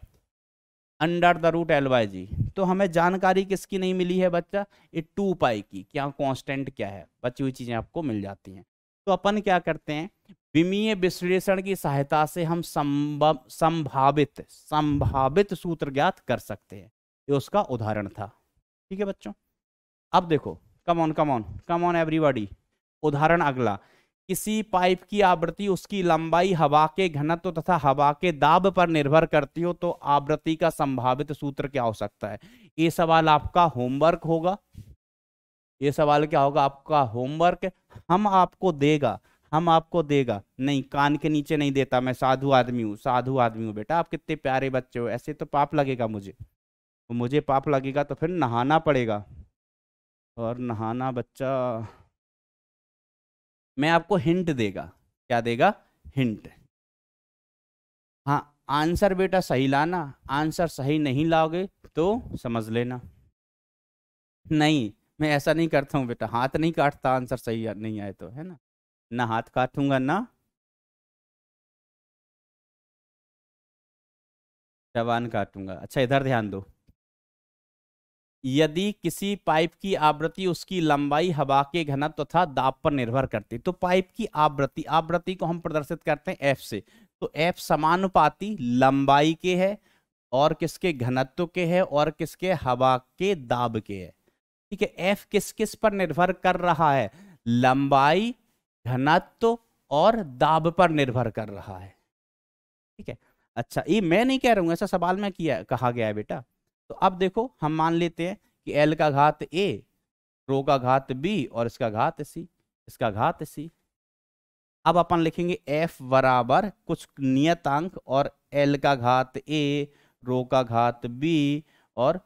under the root L by G तो हमें जानकारी किसकी नहीं मिली है बच्चा ये टू पाई की क्या कांस्टेंट क्या है बची हुई चीज़ें आपको मिल जाती हैं तो अपन क्या करते हैं विमीय विश्लेषण की सहायता से हम संभव संभावित संभावित सूत्र ज्ञात कर सकते हैं ये उसका उदाहरण था ठीक है बच्चों अब देखो come on come on come on everybody उदाहरण अगला किसी पाइप की आवृत्ति उसकी लंबाई हवा के घनत्व तथा हवा के दाब पर निर्भर करती हो तो आवृत्ति का संभावित सूत्र क्या हो सकता है ये सवाल आपका होमवर्क होगा ये सवाल क्या होगा आपका होमवर्क हम आपको देगा हम आपको देगा नहीं कान के नीचे नहीं देता मैं साधु आदमी हूँ साधु आदमी हूँ बेटा आप कितने प्यारे बच्चे हो ऐसे तो पाप लगेगा मुझे तो मुझे पाप लगेगा तो फिर नहाना पड़ेगा और नहाना बच्चा मैं आपको हिंट देगा क्या देगा हिंट हाँ आंसर बेटा सही लाना आंसर सही नहीं लाओगे तो समझ लेना नहीं मैं ऐसा नहीं करता हूँ बेटा हाथ नहीं काटता आंसर सही नहीं आए तो है ना ना हाथ काटूंगा ना जबान काटूंगा अच्छा इधर ध्यान दो यदि किसी पाइप की आवृत्ति उसकी लंबाई हवा के घनत्व तथा दाब पर निर्भर करती तो पाइप की आवृत्ति आवृत्ति को हम प्रदर्शित करते हैं एफ से तो एफ समानुपाती लंबाई के है और किसके घनत्व के है और किसके हवा के दाब के है ठीक है एफ किस किस पर निर्भर कर रहा है लंबाई घनत्व और दाब पर निर्भर कर रहा है ठीक है अच्छा ये मैं नहीं कह रहा हूँ ऐसा सवाल में किया कहा गया है बेटा तो अब देखो हम मान लेते हैं कि एल का घात ए रो का घात बी और इसका घात सी इसका घात सी अब अपन लिखेंगे एफ बराबर कुछ नियतांक और एल का घात ए रो का घात बी और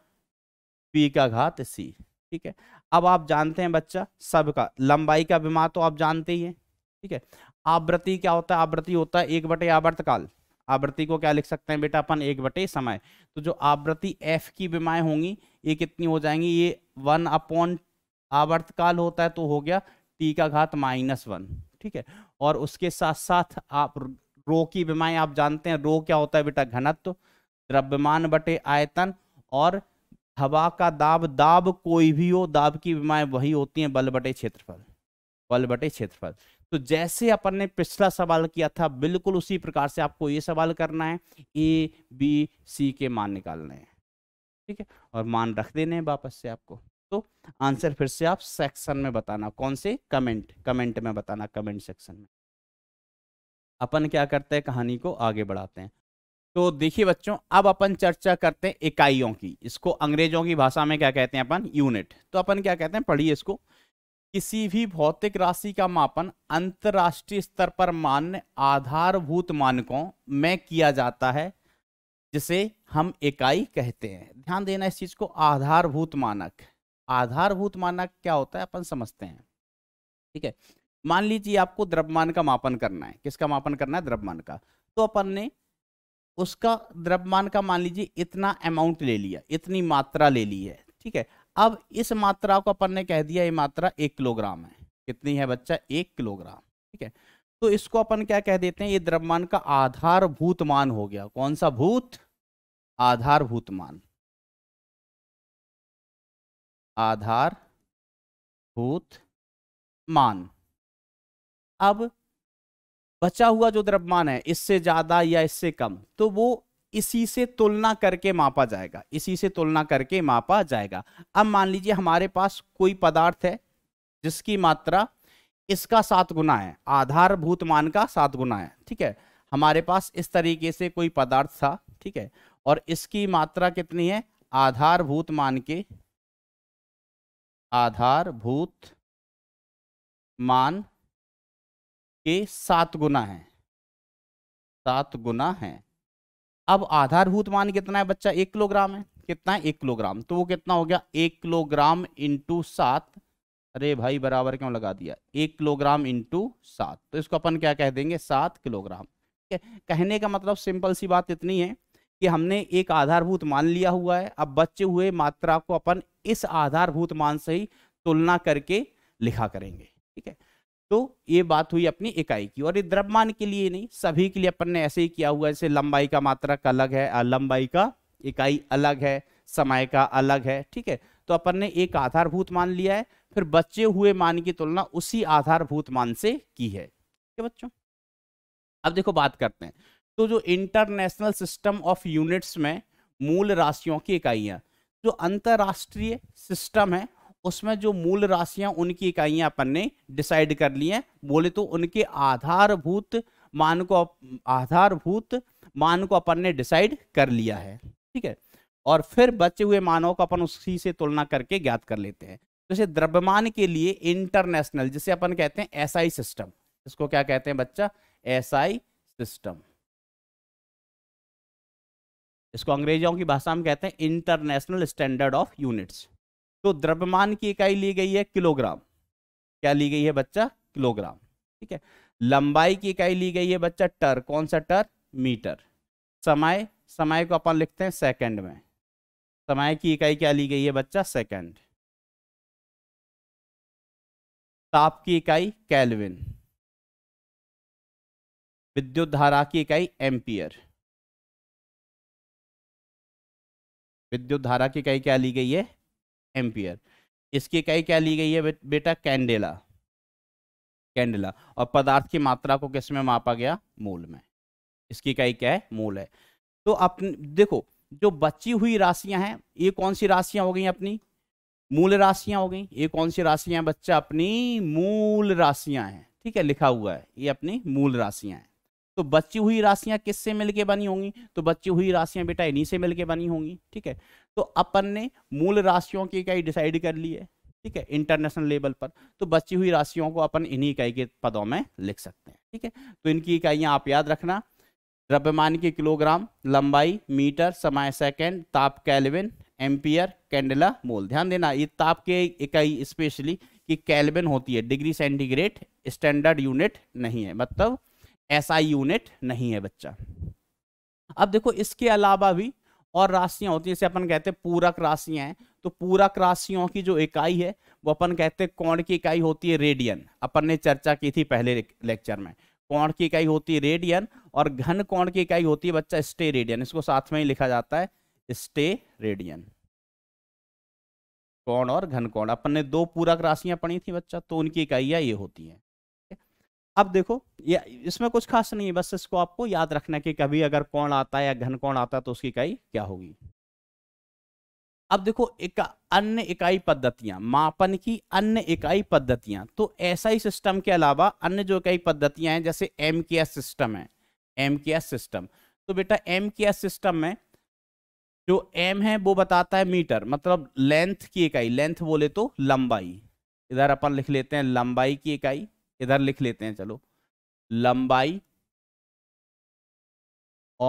पी का घात सी ठीक है अब आप जानते हैं बच्चा सब का लंबाई का बीमा तो आप जानते ही हैं ठीक है आवृत्ति क्या होता है आवृत्ति होता है एक बटे आवर्तकाल आवृत्ति को क्या लिख सकते हैं बेटा अपन एक बटे समय तो जो आवृत्ति एफ की विमाएँ होंगी ये कितनी हो जाएंगी ये वन अपॉन आवर्तकाल होता है तो हो गया टी का घात माइनस वन ठीक है और उसके साथ साथ आप रो की बीमाएं आप जानते हैं रो क्या होता है बेटा घनत्व द्रव्यमान बटे आयतन और हवा का दाब दाब कोई भी हो दाब की बीमाएं वही होती हैं बल बटे क्षेत्रफल बल बटे क्षेत्रफल तो जैसे अपन ने पिछला सवाल किया था बिल्कुल उसी प्रकार से आपको ये सवाल करना है ए बी सी के मान निकालने हैं ठीक है और मान रख देने हैं वापस से आपको तो आंसर फिर से आप सेक्शन में बताना कौन से कमेंट कमेंट में बताना कमेंट सेक्शन में अपन क्या करते हैं कहानी को आगे बढ़ाते हैं तो देखिए बच्चों अब अपन चर्चा करते हैं इकाइयों की इसको अंग्रेजों की भाषा में क्या कहते हैं अपन यूनिट तो अपन क्या कहते हैं पढ़िए इसको किसी भी भौतिक राशि का मापन अंतर्राष्ट्रीय स्तर पर मान्य आधारभूत मानकों में किया जाता है जिसे हम इकाई कहते हैं ध्यान देना इस चीज को आधारभूत मानक आधारभूत मानक क्या होता है अपन समझते हैं ठीक है मान लीजिए आपको द्रव्यमान का मापन करना है किसका मापन करना है द्रव्यमान का तो अपन ने उसका द्रव्यमान का मान लीजिए इतना अमाउंट ले लिया इतनी मात्रा ले ली है ठीक है अब इस मात्रा को अपन ने कह दिया ये मात्रा एक किलोग्राम है कितनी है बच्चा एक किलोग्राम ठीक है तो इसको अपन क्या कह देते हैं ये द्रव्यमान का आधारभूत मान हो गया कौन सा भूत आधार मान आधार भूत मान अब बचा हुआ जो द्रव्यमान है इससे ज्यादा या इससे कम तो वो इसी से तुलना करके मापा जाएगा इसी से तुलना करके मापा जाएगा अब मान लीजिए हमारे पास कोई पदार्थ है जिसकी मात्रा इसका सात गुना है आधारभूत मान का सात गुना है ठीक है हमारे पास इस तरीके से कोई पदार्थ था ठीक है और इसकी मात्रा कितनी है आधारभूत मान के आधारभूत मान के सात गुना है सात गुना है अब आधारभूत मान कितना है बच्चा एक किलोग्राम है कितना है एक किलोग्राम तो वो कितना हो गया एक किलोग्राम इंटू सात अरे भाई बराबर क्यों लगा दिया एक किलोग्राम इंटू सात तो इसको अपन क्या कह देंगे सात किलोग्राम कहने का मतलब सिंपल सी बात इतनी है कि हमने एक आधारभूत मान लिया हुआ है अब बचे हुए मात्रा को अपन इस आधारभूत मान से ही तुलना करके लिखा करेंगे ठीक है तो ये बात हुई अपनी इकाई की और ये द्रव्यमान के लिए नहीं सभी के लिए अपन ने ऐसे ही किया हुआ जैसे लंबाई का का अलग है लंबाई का इकाई अलग है समय का अलग है ठीक है तो अपन ने एक आधारभूत मान लिया है फिर बचे हुए मान की तुलना उसी आधारभूत मान से की है ठीक है बच्चों अब देखो बात करते हैं तो जो इंटरनेशनल सिस्टम ऑफ यूनिट्स में मूल राशियों की इकाइयां जो अंतरराष्ट्रीय सिस्टम है उसमें जो मूल राशियां उनकी इकाइयां अपन ने डिसाइड कर ली हैं बोले तो उनके आधारभूत मान को आधारभूत मान को अपन ने डिसाइड कर लिया है ठीक है और फिर बचे हुए मानों को अपन उसी से तुलना करके ज्ञात कर लेते हैं जैसे द्रव्यमान के लिए इंटरनेशनल जिसे अपन कहते हैं एसआई सिस्टम इसको क्या कहते हैं बच्चा एसआई सिस्टम इसको अंग्रेजों की भाषा में कहते हैं इंटरनेशनल स्टैंडर्ड ऑफ यूनिट्स तो द्रव्यमान की इकाई ली गई है किलोग्राम क्या ली गई है बच्चा किलोग्राम ठीक है लंबाई की इकाई ली गई है बच्चा टर कौन सा टर मीटर समय समय को अपन लिखते हैं सेकंड में समय की इकाई क्या ली गई है बच्चा सेकंड ताप की इकाई कैलविन विद्युत धारा की इकाई एम्पियर विद्युत धारा की इकाई क्या ली गई है एम्पियर इसकी इकाई क्या ली गई है बे, बेटा कैंडेला कैंडेला और पदार्थ की मात्रा को किस में मापा गया मूल में इसकी इकाई क्या है मूल है तो आप देखो जो बची हुई राशियां हैं ये कौन सी राशियां हो गई अपनी मूल राशियां हो गई ये कौन सी राशियां बच्चा अपनी मूल राशियां हैं ठीक है लिखा हुआ है ये अपनी मूल राशियां हैं तो बची हुई राशियां किससे मिलके बनी होंगी तो बची हुई राशियां बेटा इन्हीं से मिलके बनी होंगी ठीक है तो अपन ने मूल राशियों की इकाई डिसाइड कर ली है ठीक है इंटरनेशनल लेवल पर तो बची हुई राशियों को अपन इन्हीं इकाई के पदों में लिख सकते हैं ठीक है तो इनकी इकाइयाँ आप याद रखना द्रव्यमान की किलोग्राम लंबाई मीटर समय सेकेंड ताप कैलविन एम्पियर कैंडला मोल ध्यान देना ये ताप के इकाई स्पेशली कि कैलविन होती है डिग्री सेंटीग्रेड स्टैंडर्ड यूनिट नहीं है मतलब एसआई यूनिट नहीं है बच्चा अब देखो इसके अलावा भी और राशियां होती हैं जैसे अपन कहते हैं पूरक राशियां हैं तो पूरक राशियों की जो इकाई है वो अपन कहते हैं कौन की इकाई होती है रेडियन अपन ने चर्चा की थी पहले लेक्चर में कौन की इकाई होती है रेडियन और घन कोण की इकाई होती है बच्चा स्टे रेडियन इसको साथ में ही लिखा जाता है स्टे रेडियन कौन और घन कोण अपन ने दो पूरक राशियां पढ़ी थी बच्चा तो उनकी इकाइयां ये होती हैं अब देखो ये इसमें कुछ खास नहीं है बस इसको आपको याद रखना कि कभी अगर कौन आता है या घन कौन आता है तो उसकी इकाई क्या होगी अब देखो एक अन्य इकाई पद्धतियां मापन की अन्य इकाई पद्धतियां तो ऐसा ही सिस्टम के अलावा अन्य जो इकाई पद्धतियां हैं जैसे एम सिस्टम है एम सिस्टम तो बेटा एम सिस्टम में जो एम है वो बताता है मीटर मतलब लेंथ की इकाई लेंथ बोले तो लंबाई इधर अपन लिख लेते हैं लंबाई की इकाई इधर लिख लेते हैं चलो लंबाई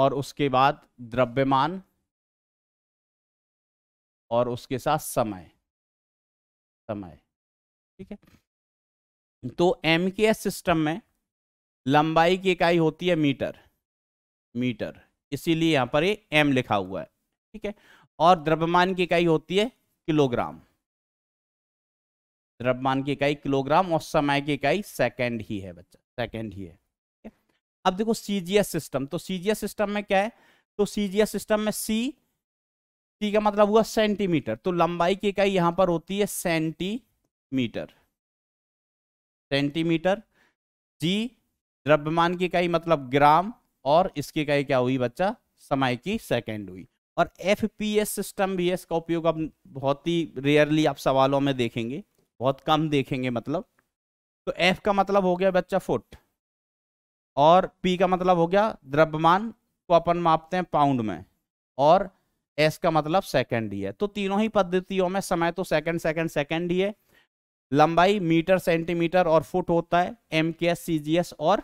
और उसके बाद द्रव्यमान और उसके साथ समय समय ठीक है तो एम के एस सिस्टम में लंबाई की इकाई होती है मीटर मीटर इसीलिए यहां पर ये एम लिखा हुआ है ठीक है और द्रव्यमान की इकाई होती है किलोग्राम द्रव्यमान की इकाई किलोग्राम और समय की इकाई सेकंड ही है बच्चा सेकंड ही है ठीक है अब देखो सीजीएस सिस्टम तो सीजीएस सिस्टम में क्या है तो सीजीएस सिस्टम में सी सी का मतलब हुआ सेंटीमीटर तो लंबाई की इकाई यहां पर होती है सेंटीमीटर सेंटीमीटर जी द्रव्यमान की इकाई मतलब ग्राम और इसकी इकाई क्या हुई बच्चा समय की सेकेंड हुई और एफ सिस्टम भी है इसका उपयोग अब बहुत ही रेयरली आप सवालों में देखेंगे बहुत कम देखेंगे मतलब तो एफ का मतलब हो गया बच्चा फुट और पी का मतलब हो गया द्रव्यमान को अपन मापते हैं पाउंड में और एस का मतलब सेकेंड ही है तो तीनों ही पद्धतियों में समय तो सेकेंड सेकेंड सेकेंड ही है लंबाई मीटर सेंटीमीटर और फुट होता है M K S C G S और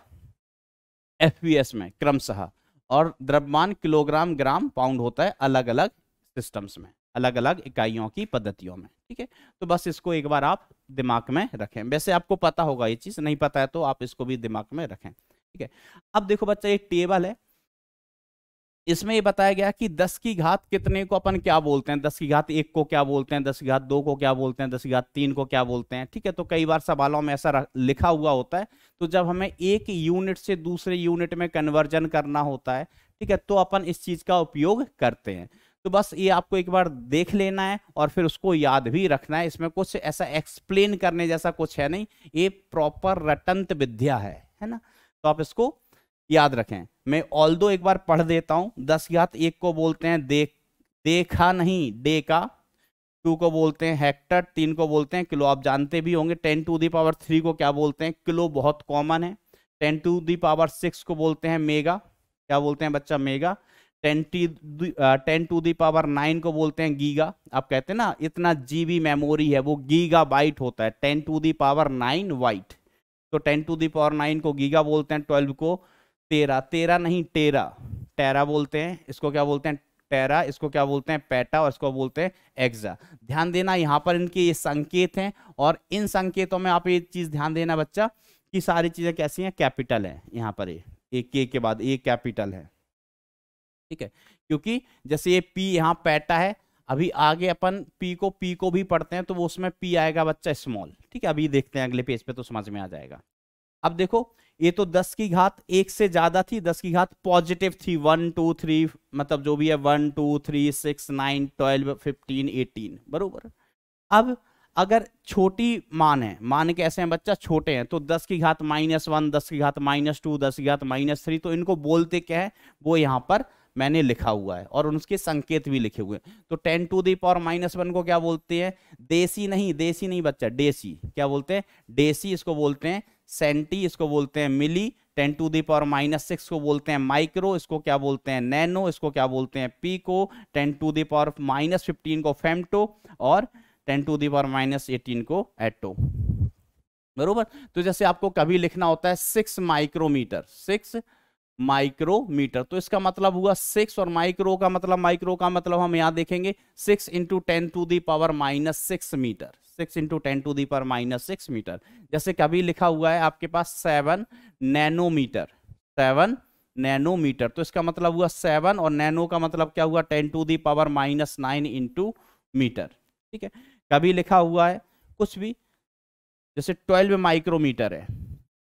एफ पी एस में क्रमशः और द्रव्यमान किलोग्राम ग्राम पाउंड होता है अलग अलग सिस्टम्स में अलग अलग इकाइयों की पद्धतियों में ठीक है तो बस इसको एक बार आप दिमाग में रखें वैसे आपको पता होगा ये चीज़ नहीं पता है तो आप इसको भी दिमाग में रखें ठीक है अब देखो बच्चा एक टेबल है इसमें ये बताया गया कि दस की घात कितने को अपन क्या बोलते हैं दस की घात एक को क्या बोलते हैं दस की घात दो को क्या बोलते हैं दस की घात तीन को क्या बोलते हैं ठीक है तो कई बार सवालों में ऐसा लिखा हुआ होता है तो जब हमें एक यूनिट से दूसरे यूनिट में कन्वर्जन करना होता है ठीक है तो अपन इस चीज का उपयोग करते हैं तो बस ये आपको एक बार देख लेना है और फिर उसको याद भी रखना है इसमें कुछ ऐसा एक्सप्लेन करने जैसा कुछ है नहीं ये प्रॉपर रटंत विद्या है है ना तो आप इसको याद रखें मैं ऑल दो एक बार पढ़ देता हूँ दस याद एक को बोलते हैं देख देखा नहीं देखा टू को बोलते हैं हेक्टर तीन को बोलते हैं किलो आप जानते भी होंगे ten to the power three को क्या बोलते हैं किलो बहुत कॉमन है ten to the power six को बोलते हैं मेगा क्या बोलते हैं बच्चा mega ten T ten to the power nine को बोलते हैं गीगा आप कहते हैं ना इतना जीबी मेमोरी है वो गीगा बाइट होता है ten to the power nine byte तो ten to the power nine को गीगा बोलते हैं ट्वेल्व को तेरह तेरह नहीं टेरा टेरा बोलते हैं इसको क्या बोलते हैं टेरा इसको क्या बोलते हैं पेटा और इसको बोलते हैं एक्जा ध्यान देना यहाँ पर इनके ये संकेत हैं और इन संकेतों में आप ये चीज़ ध्यान देना बच्चा कि सारी चीज़ें कैसी हैं कैपिटल है यहाँ पर ये एक के बाद ए कैपिटल है ठीक है क्योंकि जैसे ये पी यहाँ पैटा है अभी आगे अपन पी को पी को भी पढ़ते हैं तो वो उसमें पी आएगा बच्चा स्मॉल ठीक है अभी देखते हैं अगले पेज पे तो समझ में आ जाएगा अब देखो ये तो दस की घात एक से ज्यादा थी दस की घात पॉजिटिव थी वन टू थ्री मतलब जो भी है one two three six nine twelve fifteen eighteen बरूबर अब अगर छोटी मान है मान कैसे हैं बच्चा छोटे हैं तो दस की घात माइनस वन दस की घात माइनस टू दस की घात माइनस थ्री तो इनको बोलते क्या है वो यहाँ पर मैंने लिखा हुआ है और उसके संकेत भी लिखे हुए तो ten to the power minus one को क्या बोलते हैं देसी नहीं देसी नहीं बच्चा डेसी क्या बोलते हैं डेसी इसको बोलते हैं सेंटी इसको बोलते हैं milli ten to the power minus six को बोलते हैं माइक्रो इसको क्या बोलते हैं नैनो इसको क्या बोलते हैं पी को ten to the power minus fifteen को फेमटो और ten to the power minus eighteen को एटो बरोबर तो जैसे आपको कभी लिखना होता है सिक्स माइक्रोमीटर सिक्स माइक्रोमीटर तो इसका मतलब हुआ सिक्स और माइक्रो का मतलब माइक्रो का मतलब हम यहां देखेंगे six into ten to the power minus six metre six into ten to the power minus six metre जैसे कभी लिखा हुआ है आपके पास सेवन नैनोमीटर सेवन नैनोमीटर तो इसका मतलब हुआ सेवन और नैनो का मतलब क्या हुआ ten to the power minus nine into metre ठीक है कभी लिखा हुआ है कुछ भी जैसे ट्वेल्व माइक्रोमीटर है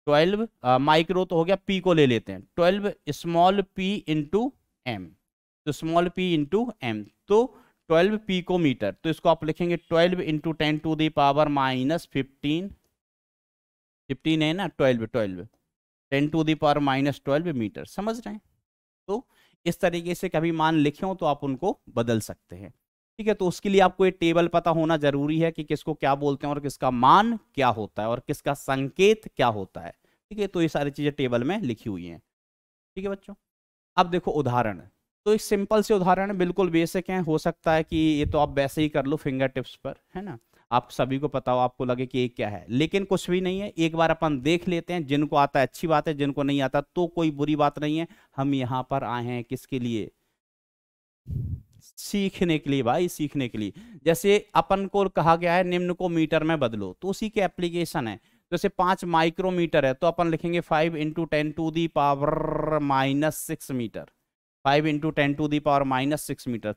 ट्वेल्व माइक्रो तो हो गया पी को ले लेते हैं twelve small P into M तो स्मॉल पी इंटू एम तो ट्वेल्व पी को मीटर तो इसको आप लिखेंगे twelve into ten to the power minus fifteen fifteen है ना twelve twelve ten to the power minus twelve metre समझ रहे हैं तो इस तरीके से कभी मान लिखे हो तो आप उनको बदल सकते हैं ठीक है तो उसके लिए आपको ये टेबल पता होना जरूरी है कि किसको क्या बोलते हैं और किसका मान क्या होता है और किसका संकेत क्या होता है ठीक है तो ये सारी चीज़ें टेबल में लिखी हुई हैं ठीक है बच्चों अब देखो उदाहरण तो एक सिंपल से उदाहरण बिल्कुल बेसिक हैं हो सकता है कि ये तो आप वैसे ही कर लो फिंगर टिप्स पर है ना आप सभी को पता हो आपको लगे कि ये क्या है लेकिन कुछ भी नहीं है एक बार अपन देख लेते हैं जिनको आता है अच्छी बात है जिनको नहीं आता तो कोई बुरी बात नहीं है हम यहाँ पर आए हैं किसके लिए सीखने के लिए भाई सीखने के लिए जैसे अपन को कहा गया है निम्न को मीटर में बदलो तो उसी के एप्लीकेशन है जैसे तो पांच माइक्रोमीटर है तो अपन लिखेंगे five into ten to the power minus six metre five into ten to the power minus six metre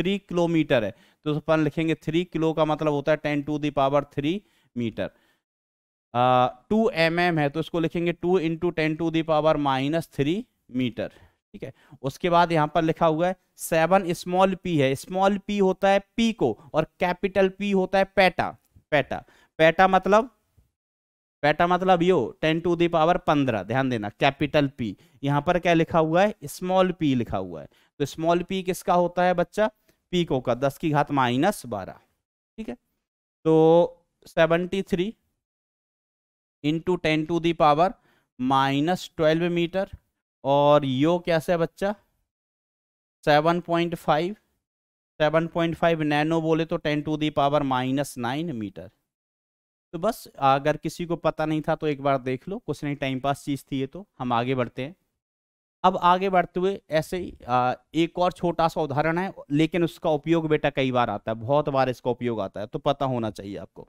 three kilometre है तो अपन लिखेंगे थ्री किलो का मतलब होता है ten to the power three metre two M M है तो इसको लिखेंगे two into ten to the power minus three metre ठीक है उसके बाद यहाँ पर लिखा हुआ है सेवन स्मॉल पी है स्मॉल पी होता है पी को और कैपिटल पी होता है पैटा पैटा पैटा मतलब बेटा मतलब यो टेन टू दावर पंद्रह ध्यान देना कैपिटल पी यहाँ पर क्या लिखा हुआ है स्मॉल पी लिखा हुआ है तो स्मॉल पी किसका होता है बच्चा पी को का दस की घात माइनस बारह ठीक है तो seventy three into ten to the power minus twelve metre और यो कैसे है बच्चा seven point five seven point five nano बोले तो ten to the power minus nine metre तो बस अगर किसी को पता नहीं था तो एक बार देख लो कुछ नहीं टाइम पास चीज़ थी ये तो हम आगे बढ़ते हैं अब आगे बढ़ते हुए ऐसे ही एक और छोटा सा उदाहरण है लेकिन उसका उपयोग बेटा कई बार आता है बहुत बार इसका उपयोग आता है तो पता होना चाहिए आपको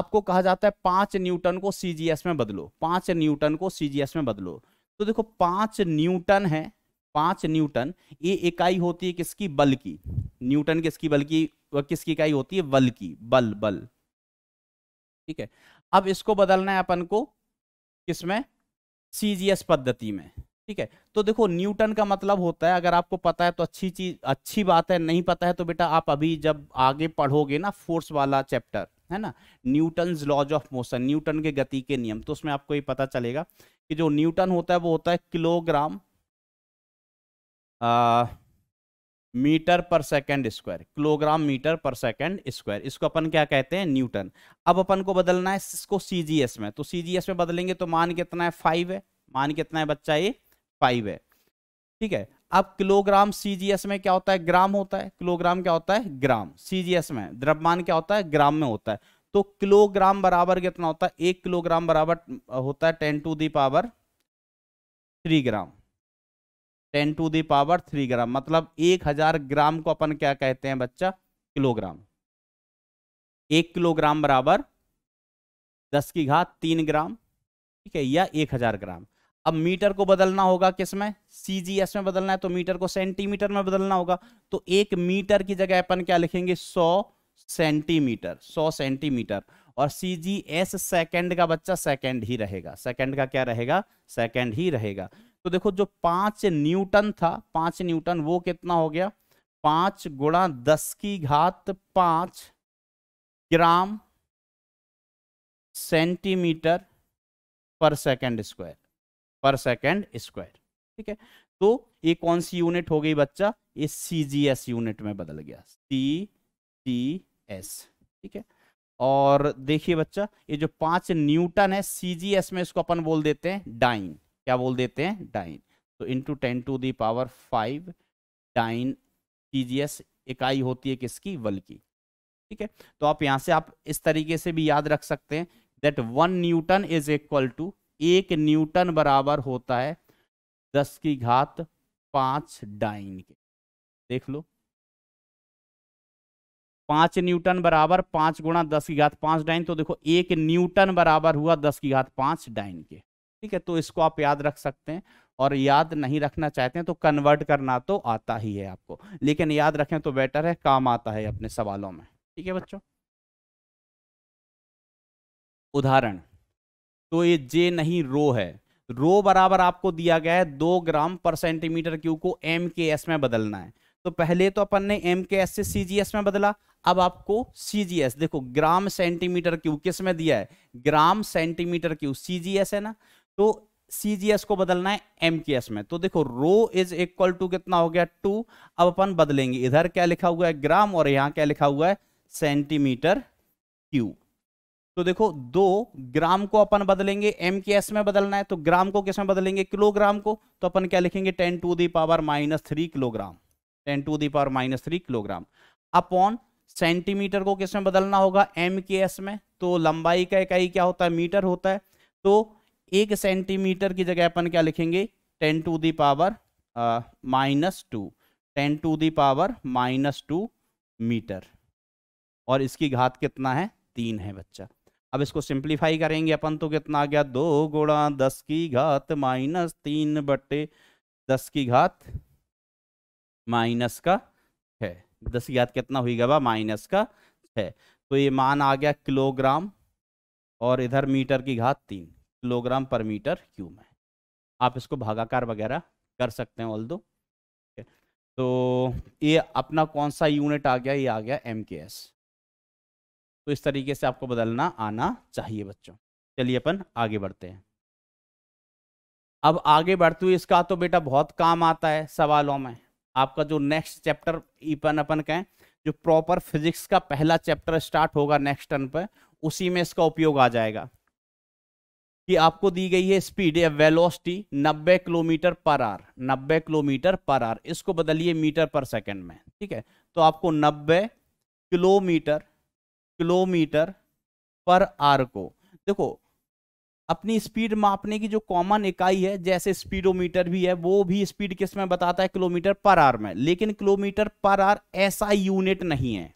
आपको कहा जाता है पाँच न्यूटन को सी में बदलो पाँच न्यूटन को सी में बदलो तो देखो पाँच न्यूटन है पाँच न्यूटन ये इकाई होती है किसकी बल की न्यूटन किसकी बल की किसकी इकाई होती है बल की बल बल ठीक है अब इसको बदलना है अपन को किसमें सीजीएस पद्धति में ठीक है तो देखो न्यूटन का मतलब होता है अगर आपको पता है तो अच्छी चीज अच्छी बात है नहीं पता है तो बेटा आप अभी जब आगे पढ़ोगे ना फोर्स वाला चैप्टर है ना Newton laws of motion Newton के गति के नियम तो उसमें आपको ये पता चलेगा कि जो न्यूटन होता है वो होता है किलोग्राम मीटर पर सेकंड स्क्वायर किलोग्राम मीटर पर सेकंड स्क्वायर इसको अपन क्या कहते हैं न्यूटन अब अपन को बदलना है इसको सीजीएस में तो सीजीएस में बदलेंगे तो मान कितना है फाइव है मान कितना है बच्चा ये फाइव है ठीक है अब किलोग्राम सीजीएस में क्या होता है ग्राम होता है किलोग्राम क्या होता है ग्राम सीजीएस में द्रव्यमान क्या होता है ग्राम में होता है तो किलोग्राम बराबर कितना होता है एक किलोग्राम बराबर होता है ten to the power three gram ten to the power three gram मतलब एक हजार ग्राम को अपन क्या कहते हैं बच्चा किलोग्राम एक किलोग्राम बराबर दस की घात तीन ग्राम ठीक है या एक हजार ग्राम अब मीटर को बदलना होगा किसमें सीजीएस में बदलना है तो मीटर को सेंटीमीटर में बदलना होगा तो एक मीटर की जगह अपन क्या लिखेंगे सौ सेंटीमीटर सौ सेंटीमीटर और सी जी एस सेकेंड का बच्चा सेकेंड ही रहेगा सेकेंड का क्या रहेगा सेकेंड ही रहेगा तो देखो जो पांच न्यूटन था पांच न्यूटन वो कितना हो गया पांच गुणा दस की घात पांच ग्राम सेंटीमीटर पर सेकंड स्क्वायर पर सेकंड स्क्वायर ठीक है तो ये कौन सी यूनिट हो गई बच्चा ये सीजीएस यूनिट में बदल गया सी टी एस ठीक है और देखिए बच्चा ये जो पांच न्यूटन है सीजीएस में इसको अपन बोल देते हैं डाइन क्या बोल देते हैं डाइन तो into ten to the power five dyne CGS इकाई होती है किसकी वल की ठीक है तो आप यहां से आप इस तरीके से भी याद रख सकते हैं that one Newton is equal to एक न्यूटन बराबर होता है दस की घात पांच डाइन के देख लो पांच न्यूटन बराबर पांच गुणा दस की घात पांच डाइन तो देखो एक न्यूटन बराबर हुआ दस की घात पांच डाइन के ठीक है तो इसको आप याद रख सकते हैं और याद नहीं रखना चाहते हैं तो कन्वर्ट करना तो आता ही है आपको लेकिन याद रखें तो बेटर है काम आता है अपने सवालों में ठीक है बच्चों उदाहरण तो ये जे नहीं रो है रो बराबर आपको दिया गया है दो ग्राम पर सेंटीमीटर क्यू को एम के एस में बदलना है तो पहले तो अपन ने एम के एस से सी जी एस में बदला अब आपको सी जी एस देखो ग्राम सेंटीमीटर क्यू किस में दिया है gram centimetre cube C G S है ना तो सीजीएस को बदलना है एमकेएस में तो देखो रो इज इक्वल टू कितना हो गया टू अब अपन बदलेंगे इधर क्या लिखा हुआ है ग्राम और यहां क्या लिखा हुआ है सेंटीमीटर क्यू तो देखो दो ग्राम को अपन बदलेंगे एम के एस में बदलना है तो ग्राम को किस में बदलेंगे किलोग्राम को तो अपन क्या लिखेंगे ten to the power minus three kilogram ten to the power minus three kilogram upon centimetre को किस में बदलना होगा एम के एस में तो लंबाई का इकाई क्या होता है मीटर होता है तो एक सेंटीमीटर की जगह अपन क्या लिखेंगे ten to the power minus two ten to the power minus two metre और इसकी घात कितना है तीन है बच्चा अब इसको सिंप्लीफाई करेंगे अपन तो कितना आ गया दो गुणा दस की घात माइनस तीन बटे दस की घात माइनस का है दस की घात कितना हुई गा माइनस का है तो ये मान आ गया किलोग्राम और इधर मीटर की घात तीन किलोग्राम पर मीटर क्यूब है आप इसको भागाकार वगैरह कर सकते हैं ऑल दो तो ये अपना कौन सा यूनिट आ गया ये आ गया एम तो इस तरीके से आपको बदलना आना चाहिए बच्चों चलिए अपन आगे बढ़ते हैं अब आगे बढ़ते हुए इसका तो बेटा बहुत काम आता है सवालों में आपका जो नेक्स्ट चैप्टर इपन अपन कहें जो प्रॉपर फिजिक्स का पहला चैप्टर स्टार्ट होगा नेक्स्ट टर्न पर उसी में इसका उपयोग आ जाएगा कि आपको दी गई है स्पीड या वेलोसिटी 90 किलोमीटर पर आर 90 किलोमीटर पर आर इसको बदलिए मीटर पर सेकंड में ठीक है तो आपको 90 किलोमीटर किलोमीटर पर आर को देखो अपनी स्पीड मापने की जो कॉमन इकाई है जैसे स्पीडोमीटर भी है वो भी स्पीड किस में बताता है किलोमीटर पर आर में लेकिन किलोमीटर पर आर ऐसा यूनिट नहीं है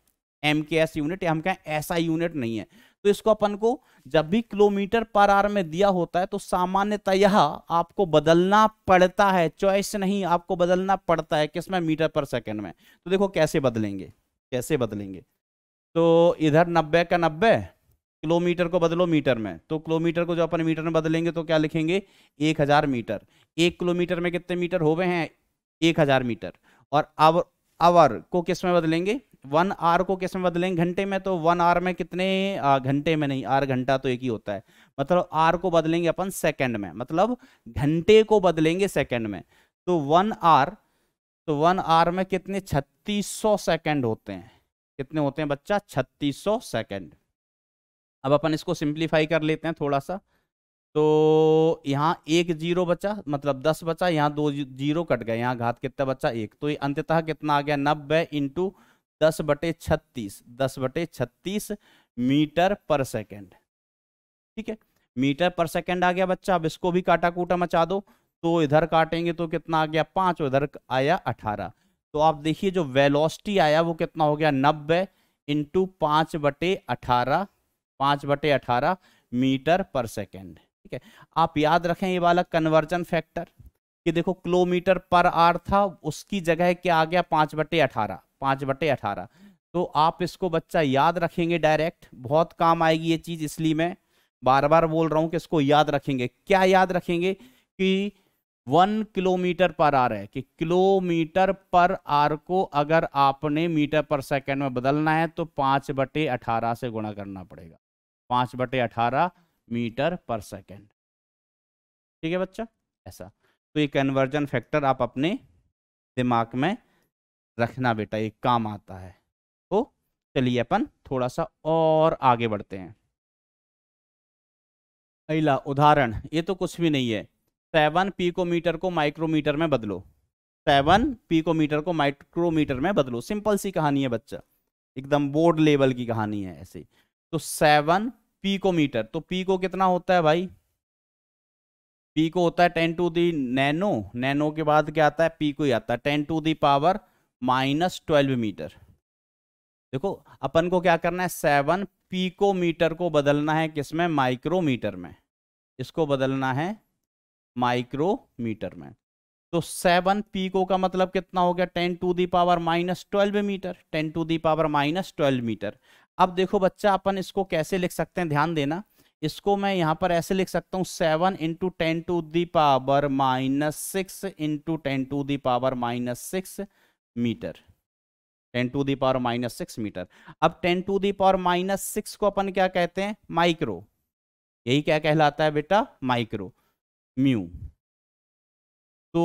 एम के एस यूनिट हम कहें ऐसा यूनिट नहीं है तो इसको अपन को जब भी किलोमीटर पर आर में दिया होता है तो सामान्यतः आपको बदलना पड़ता है चॉइस नहीं आपको बदलना पड़ता है किसमें मीटर पर सेकेंड में तो देखो कैसे बदलेंगे कैसे बदलेंगे तो इधर नब्बे का नब्बे किलोमीटर को बदलो मीटर में तो किलोमीटर को जो अपन मीटर में बदलेंगे तो क्या लिखेंगे एक हजार मीटर एक किलोमीटर में कितने मीटर हो गए हैं एक हजार मीटर और आवर आवर को किस में बदलेंगे वन आर को किस में बदलेंगे घंटे में तो वन आर में कितने घंटे में नहीं आर घंटा तो एक ही होता है मतलब आर को बदलेंगे अपन सेकंड में मतलब घंटे को बदलेंगे सेकंड में तो वन आर तो वन आर में कितने छत्तीस सौ सेकेंड होते हैं कितने होते हैं बच्चा छत्तीस सौ सेकेंड अब अपन इसको सिंप्लीफाई कर लेते हैं थोड़ा सा तो यहाँ एक जीरो बचा मतलब दस बचा यहाँ दो जीरो कट गए यहाँ घात कितना बचा एक तो ये अंततः कितना आ गया नब्बे इंटू दस बटे छत्तीस दस बटे छत्तीस मीटर पर सेकेंड ठीक है मीटर पर सेकेंड आ गया बच्चा अब इसको भी काटा कूटा मचा दो तो इधर काटेंगे तो कितना आ गया पांच उधर आया अठारह तो आप देखिए जो वेलोसिटी आया वो कितना हो गया नब्बे इंटू पांच बटे अठारह पांच बटे अठारह मीटर पर सेकेंड ठीक है आप याद रखें ये वाला कन्वर्जन फैक्टर कि देखो किलोमीटर पर आर था उसकी जगह क्या आ गया पांच बटे अठारह पाँच बटे अठारह तो आप इसको बच्चा याद रखेंगे डायरेक्ट बहुत काम आएगी ये चीज़ इसलिए मैं बार बार बोल रहा हूँ कि इसको याद रखेंगे क्या याद रखेंगे कि वन किलोमीटर पर आर है कि किलोमीटर पर आर को अगर आपने मीटर पर सेकेंड में बदलना है तो पाँच बटे अठारह से गुणा करना पड़ेगा पाँच बटे अठारह मीटर पर सेकेंड ठीक है बच्चा ऐसा तो ये कन्वर्जन फैक्टर आप अपने दिमाग में रखना बेटा ये काम आता है तो चलिए अपन थोड़ा सा और आगे बढ़ते हैं अगला उदाहरण ये तो कुछ भी नहीं है सेवन पीकोमीटर को माइक्रोमीटर में बदलो सेवन पीकोमीटर को माइक्रोमीटर में बदलो सिंपल सी कहानी है बच्चा एकदम बोर्ड लेवल की कहानी है ऐसे तो सेवन पीकोमीटर तो पी को कितना होता है भाई पी को होता है ten to the nano nano के बाद क्या आता है पी को ही आता है ten to the power minus twelve metre देखो अपन को क्या करना है सेवन पीकोमीटर को बदलना है किसमें माइक्रोमीटर में इसको बदलना है माइक्रोमीटर में तो सेवन पीको का मतलब कितना हो गया ten to the power minus twelve metre ten to the power minus twelve metre अब देखो बच्चा अपन इसको कैसे लिख सकते हैं ध्यान देना इसको मैं यहां पर ऐसे लिख सकता हूं seven into ten to the power minus six into ten to the power minus six metre ten to the power minus six metre अब ten to the power minus six को अपन क्या कहते हैं माइक्रो यही क्या कहलाता है बेटा माइक्रो म्यू तो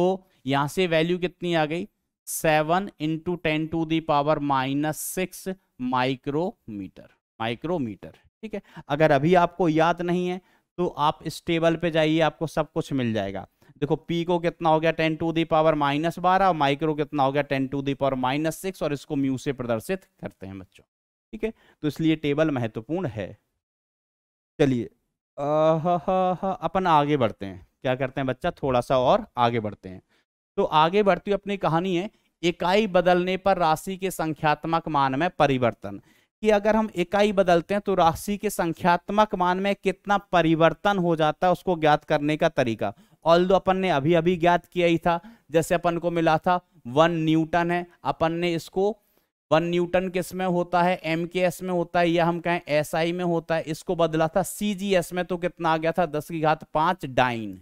यहां से वैल्यू कितनी आ गई seven into ten to the power minus six micrometre micrometre ठीक है अगर अभी आपको याद नहीं है तो आप इस टेबल पे जाइए आपको सब कुछ मिल जाएगा देखो पी को कितना हो गया ten to the power minus बारह और माइक्रो कितना हो गया ten to the power minus six और इसको म्यू से प्रदर्शित करते हैं बच्चों ठीक है तो इसलिए टेबल महत्वपूर्ण है चलिए अपन आगे बढ़ते हैं क्या करते हैं बच्चा थोड़ा सा और आगे बढ़ते हैं तो आगे बढ़ती हुई अपनी कहानी है इकाई बदलने पर राशि के संख्यात्मक मान में परिवर्तन कि अगर हम इकाई बदलते हैं तो राशि के संख्यात्मक मान में कितना परिवर्तन हो जाता है उसको ज्ञात करने का तरीका ऑल दो अपन ने अभी अभी ज्ञात किया ही था जैसे अपन को मिला था वन न्यूटन है अपन ने इसको वन न्यूटन किस में होता है एम के एस में होता है या हम कहें एस आई में होता है इसको बदला था सी जी एस में तो कितना आ गया था दस की घात पांच डाइन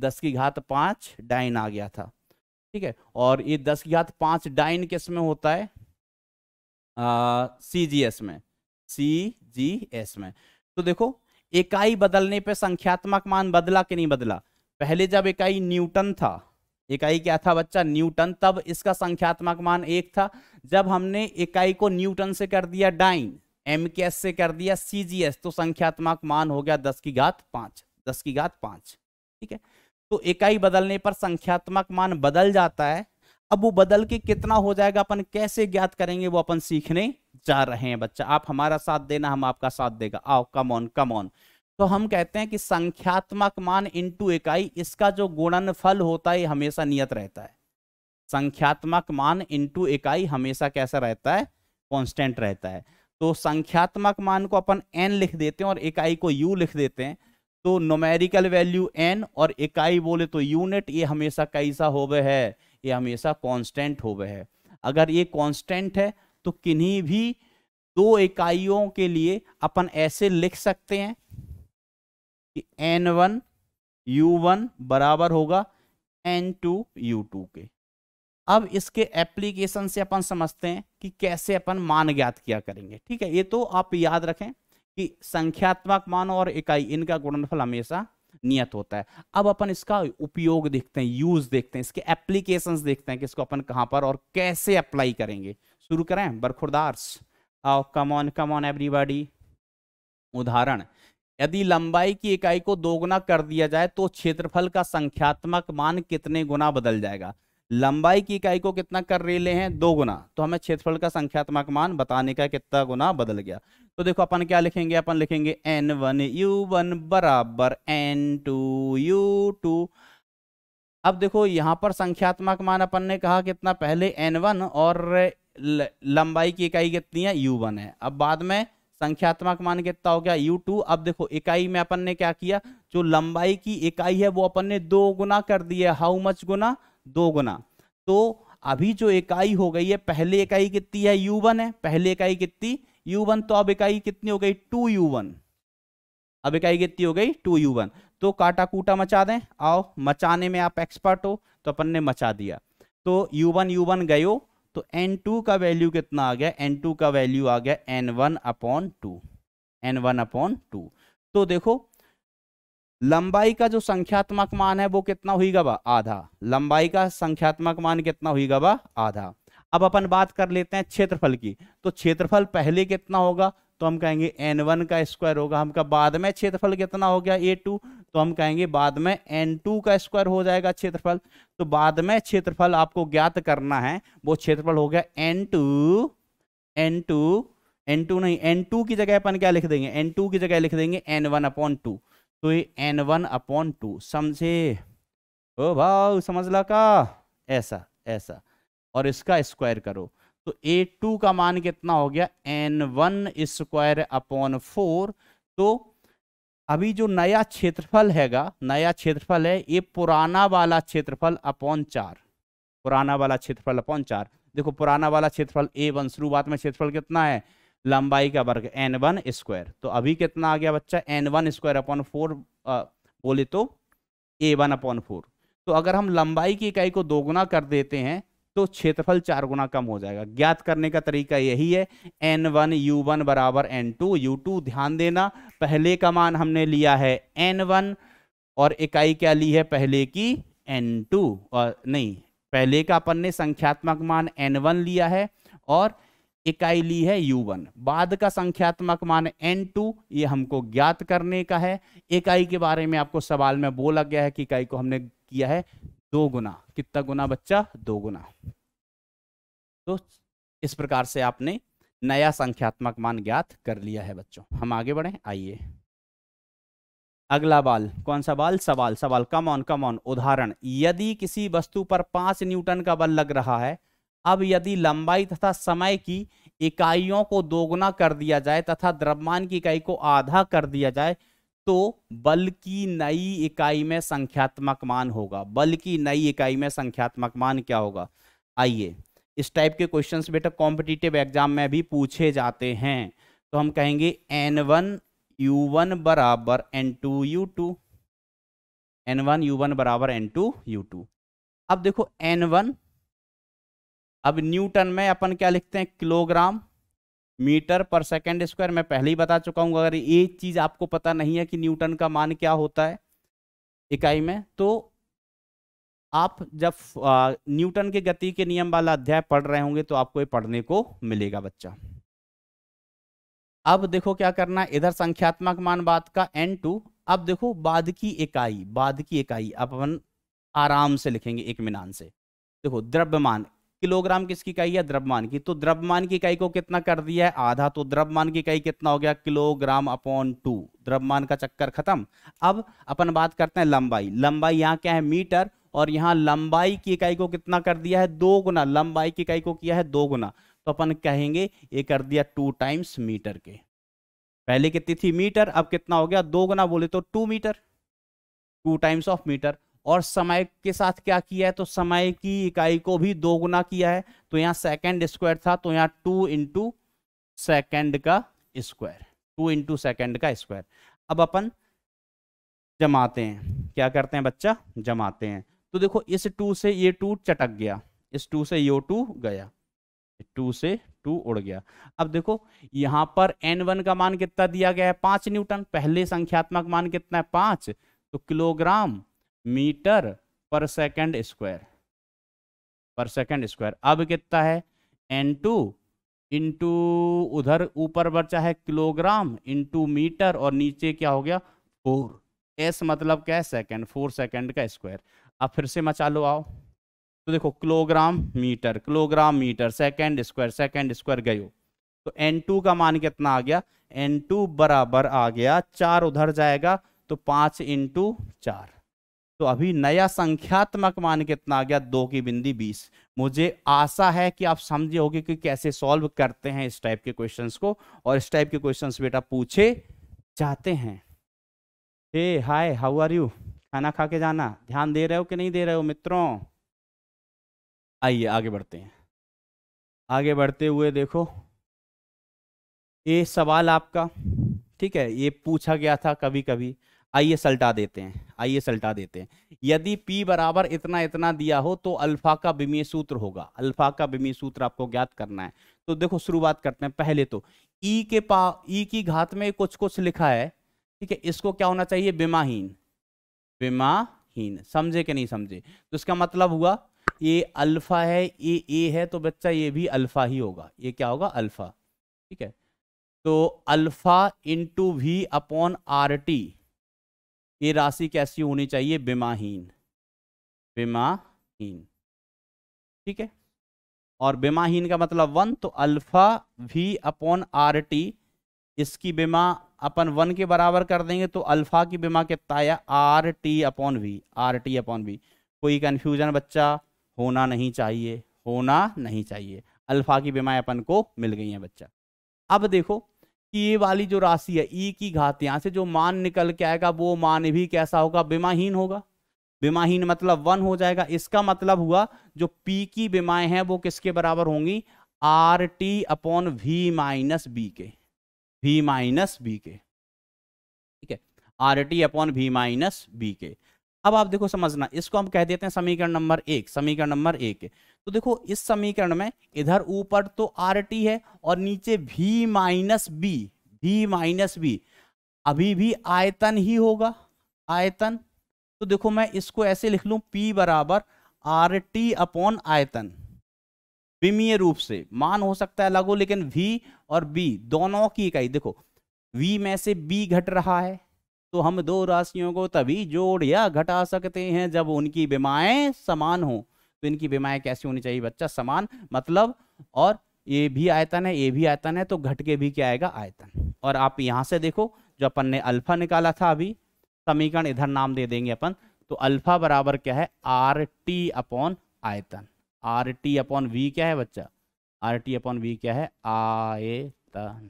दस की घात पांच डाइन आ गया था ठीक है और ये दस की घात पांच डाइन किस में होता है सी जी एस में सी जी एस में तो देखो इकाई बदलने पे संख्यात्मक मान बदला कि नहीं बदला पहले जब इकाई न्यूटन था इकाई क्या था बच्चा न्यूटन तब इसका संख्यात्मक मान एक था जब हमने इकाई को न्यूटन से कर दिया डाइन एम से कर दिया एस तो संख्यात्मक मान हो गया दस की घात पांच दस की घात पांच ठीक है तो इकाई बदलने पर संख्यात्मक मान बदल जाता है अब वो बदल के कितना हो जाएगा अपन कैसे ज्ञात करेंगे वो अपन सीखने जा रहे हैं बच्चा आप हमारा साथ देना हम आपका साथ देगा आओ कम ऑन कम ऑन तो हम कहते हैं कि संख्यात्मक मान इंटू इकाई इसका जो गुणनफल होता है हमेशा नियत रहता है संख्यात्मक मान इंटू इकाई हमेशा कैसा रहता है कांस्टेंट रहता है तो संख्यात्मक मान को अपन एन लिख देते हैं और इकाई को यू लिख देते हैं तो नोमेरिकल वैल्यू एन और इकाई बोले तो यूनिट ये हमेशा कैसा हो गए है ये हमेशा कॉन्स्टेंट हो गए है अगर ये कॉन्स्टेंट है तो किन्हीं भी दो इकाइयों के लिए अपन ऐसे लिख सकते हैं कि एन वन यू वन बराबर होगा एन टू यू टू के अब इसके एप्लीकेशन से अपन समझते हैं कि कैसे अपन मान ज्ञात किया करेंगे ठीक है ये तो आप याद रखें कि संख्यात्मक मान और इकाई इनका गुणनफल हमेशा नियत होता है अब अपन इसका उपयोग देखते हैं यूज देखते हैं इसके एप्लीकेशंस देखते हैं कि इसको अपन कहां पर और कैसे अप्लाई करेंगे शुरू करें बरखुरदार्स आओ come on come on everybody उदाहरण यदि लंबाई की इकाई को दोगुना कर दिया जाए तो क्षेत्रफल का संख्यात्मक मान कितने गुना बदल जाएगा लंबाई की इकाई को कितना कर रहे हैं दो गुना तो हमें क्षेत्रफल का संख्यात्मक मान बताने का कितना गुना बदल गया तो देखो अपन क्या लिखेंगे अपन लिखेंगे एन वन यू वन बराबर एन टू यू टू अब देखो यहां पर संख्यात्मक मान अपन ने कहा कितना पहले एन वन और लंबाई की इकाई कितनी है यू वन है अब बाद में संख्यात्मक मान कितना हो गया यू टू अब देखो इकाई में अपन ने क्या किया जो लंबाई की इकाई है वो अपन ने दो गुना कर दी है हाउ मच गुना दो गुना तो अभी जो इकाई हो गई है पहले इकाई कितनी है यू वन है पहले इकाई कितनी यू वन तो अब इकाई कितनी हो गई टू यू वन अब इकाई कितनी हो गई टू यू वन तो काटा कूटा मचा दें आओ मचाने में आप एक्सपर्ट हो तो अपन ने मचा दिया तो यू वन यू वन गयो तो n2 का वैल्यू कितना आ गया n2 का वैल्यू आ गया n1 one upon two n one upon two तो देखो लंबाई का जो संख्यात्मक मान है वो कितना हुईगा बा आधा लंबाई का संख्यात्मक मान कितना हुई बा आधा अब अपन बात कर लेते हैं क्षेत्रफल की तो क्षेत्रफल पहले कितना होगा तो हम कहेंगे एन वन का स्क्वायर होगा हमका बाद में क्षेत्रफल कितना हो गया ए टू तो हम कहेंगे बाद में एन टू का स्क्वायर हो जाएगा क्षेत्रफल तो बाद में क्षेत्रफल आपको ज्ञात करना है वो क्षेत्रफल हो गया n two n two n two नहीं एन टू की जगह अपन क्या लिख देंगे एन टू की जगह लिख देंगे एन वन अपॉन टू तो ये एन वन अपॉन टू समझे ओ भाव समझ ला का ऐसा ऐसा और इसका स्क्वायर करो तो ए टू का मान कितना हो गया n one square upon four तो अभी जो नया क्षेत्रफल हैगा नया क्षेत्रफल है ये पुराना वाला क्षेत्रफल अपॉन चार पुराना वाला क्षेत्रफल अपॉन चार देखो पुराना वाला क्षेत्रफल ए वन शुरुआत में क्षेत्रफल कितना है लंबाई का वर्ग एन वन स्क्वायर तो अभी कितना आ गया बच्चा n one square upon four बोले तो ए वन अपॉन फोर तो अगर हम लंबाई की इकाई को दोगुना कर देते हैं तो क्षेत्रफल चार गुना कम हो जाएगा ज्ञात करने का तरीका यही है एन वन यू वन बराबर एन टू यू टू ध्यान देना पहले का मान हमने लिया है एन वन और इकाई क्या ली है पहले की एन टू और नहीं पहले का अपन ने संख्यात्मक मान एन वन लिया है और इकाई ली है यू वन बाद का संख्यात्मक मान एन टू ये हमको ज्ञात करने का है इकाई के बारे में आपको सवाल में बोला गया है कि इकाई को हमने किया है दो गुना कितना गुना बच्चा दो गुना तो इस प्रकार से आपने नया संख्यात्मक मान ज्ञात कर लिया है बच्चों हम आगे बढ़े आइए अगला बाल कौन सा बाल सवाल सवाल कम ऑन कम ऑन उदाहरण यदि किसी वस्तु पर पांच न्यूटन का बल लग रहा है अब यदि लंबाई तथा समय की इकाइयों को दोगुना कर दिया जाए तथा द्रव्यमान की इकाई को आधा कर दिया जाए तो बल की नई इकाई में संख्यात्मक मान होगा बल की नई इकाई में संख्यात्मक मान क्या होगा आइए इस टाइप के क्वेश्चंस बेटा कॉम्पिटिटिव एग्जाम में भी पूछे जाते हैं तो हम कहेंगे एन वन यू वन बराबर n two u two n one u one बराबर एन टू यू टू अब देखो एन वन अब न्यूटन में अपन क्या लिखते हैं kilogram metre per second square मैं पहले ही बता चुका हूँ अगर ये चीज़ आपको पता नहीं है कि न्यूटन का मान क्या होता है इकाई में तो आप जब न्यूटन के गति के नियम वाला अध्याय पढ़ रहे होंगे तो आपको ये पढ़ने को मिलेगा बच्चा अब देखो क्या करना है इधर संख्यात्मक मान बात का एन टू अब देखो बाद की इकाई बाद की इकाई आप अपन आराम से लिखेंगे एक मिनान से देखो द्रव्यमान किलोग्राम किसकी इकाई है द्रव्यमान की तो द्रव्यमान की इकाई को कितना कर दिया है आधा तो द्रव्यमान की इकाई कितना हो गया किलोग्राम अपॉन टू द्रव्यमान का चक्कर खत्म अब अपन बात करते हैं लंबाई लंबाई यहाँ क्या है मीटर और यहाँ लंबाई की इकाई को कितना कर दिया है दो गुना लंबाई की इकाई को किया है दो गुना तो अपन कहेंगे ये कर दिया टू टाइम्स मीटर के पहले कितनी थी मीटर अब कितना हो गया दो गुना बोले तो two metre two times of metre और समय के साथ क्या किया है तो समय की इकाई को भी दो गुना किया है तो यहाँ सेकेंड स्क्वायर था तो यहाँ टू इंटू सेकेंड का स्क्वायर टू इंटू सेकेंड का स्क्वायर अब अपन जमाते हैं क्या करते हैं बच्चा जमाते हैं तो देखो इस टू से ये टू चटक गया इस टू से यो टू गया टू से टू उड़ गया अब देखो यहाँ पर एन वन का मान कितना दिया गया है पांच न्यूटन पहले संख्यात्मक मान कितना है पांच तो किलोग्राम मीटर पर सेकंड स्क्वायर पर सेकंड स्क्वायर अब कितना है एन टू इंटू उधर ऊपर बचा है किलोग्राम इंटू मीटर और नीचे क्या हो गया फोर एस मतलब क्या है सेकेंड फोर सेकेंड का स्क्वायर अब फिर से मचा लो आओ तो देखो kilogram metre kilogram metre second square second square गयो तो एन टू का मान कितना आ गया एन टू बराबर आ गया चार उधर जाएगा तो पाँच इंटू चार तो अभी नया संख्यात्मक मान कितना आ गया दो की बिंदी बीस मुझे आशा है कि आप समझे होगे कि कैसे सॉल्व करते हैं इस टाइप के क्वेश्चंस को और इस टाइप के क्वेश्चंस बेटा पूछे जाते हैं hey hi how are you खाना खा के जाना ध्यान दे रहे हो कि नहीं दे रहे हो मित्रों आइए आगे बढ़ते हैं आगे बढ़ते हुए देखो ये सवाल आपका ठीक है ये पूछा गया था कभी कभी आइए सल्टा देते हैं आइए सल्टा देते हैं यदि पी बराबर इतना इतना दिया हो तो अल्फा का विमीय सूत्र होगा अल्फा का विमीय सूत्र आपको ज्ञात करना है तो देखो शुरुआत करते हैं पहले तो ई e के पा ई e की घात में कुछ कुछ लिखा है ठीक है इसको क्या होना चाहिए बिमाहीन बिमाहीन समझे कि नहीं समझे तो इसका मतलब हुआ ये अल्फा है ये ए है तो बच्चा ये भी अल्फा ही होगा ये क्या होगा अल्फा ठीक है तो alpha into we upon r t ये राशि कैसी होनी चाहिए बीमाहीन बीमाहीन ठीक है और बीमाहीन का मतलब वन तो alpha v upon r t इसकी बीमा अपन वन के बराबर कर देंगे तो अल्फा की बीमा कितना आया r t upon v r t upon v कोई कंफ्यूजन बच्चा होना नहीं चाहिए होना नहीं चाहिए अल्फा की बीमाएं अपन को मिल गई हैं बच्चा अब देखो कि e ये वाली जो राशि है ई e की घात यहाँ से जो मान निकल के आएगा वो मान भी कैसा होगा बीमाहीन होगा बीमाहीन मतलब वन हो जाएगा इसका मतलब हुआ जो पी की बीमाएं हैं वो किसके बराबर होंगी r t upon v minus b के वी माइनस बी के ठीक है r t upon v minus b के अब आप देखो समझना इसको हम कह देते हैं समीकरण नंबर एक समीकरण नंबर एक तो देखो इस समीकरण में इधर ऊपर तो आर टी है और नीचे भी माइनस बी भी माइनस बी अभी भी आयतन ही होगा आयतन तो देखो मैं इसको ऐसे लिख लू पी बराबर आर टी अपॉन आयतन विमीय रूप से मान हो सकता है अलग हो लेकिन वी और बी दोनों की इकाई देखो वी में से बी घट रहा है तो हम दो राशियों को तभी जोड़ या घटा सकते हैं जब उनकी विमाएं समान हों तो इनकी बीमाएँ कैसी होनी चाहिए बच्चा समान मतलब और ये भी आयतन है ये भी आयतन है तो घट के भी क्या आएगा आयतन और आप यहाँ से देखो जो अपन ने अल्फा निकाला था अभी समीकरण इधर नाम दे देंगे अपन तो अल्फा बराबर क्या है आर टी अपॉन आयतन आर टी अपॉन वी क्या है बच्चा आर टी अपॉन वी क्या है आयतन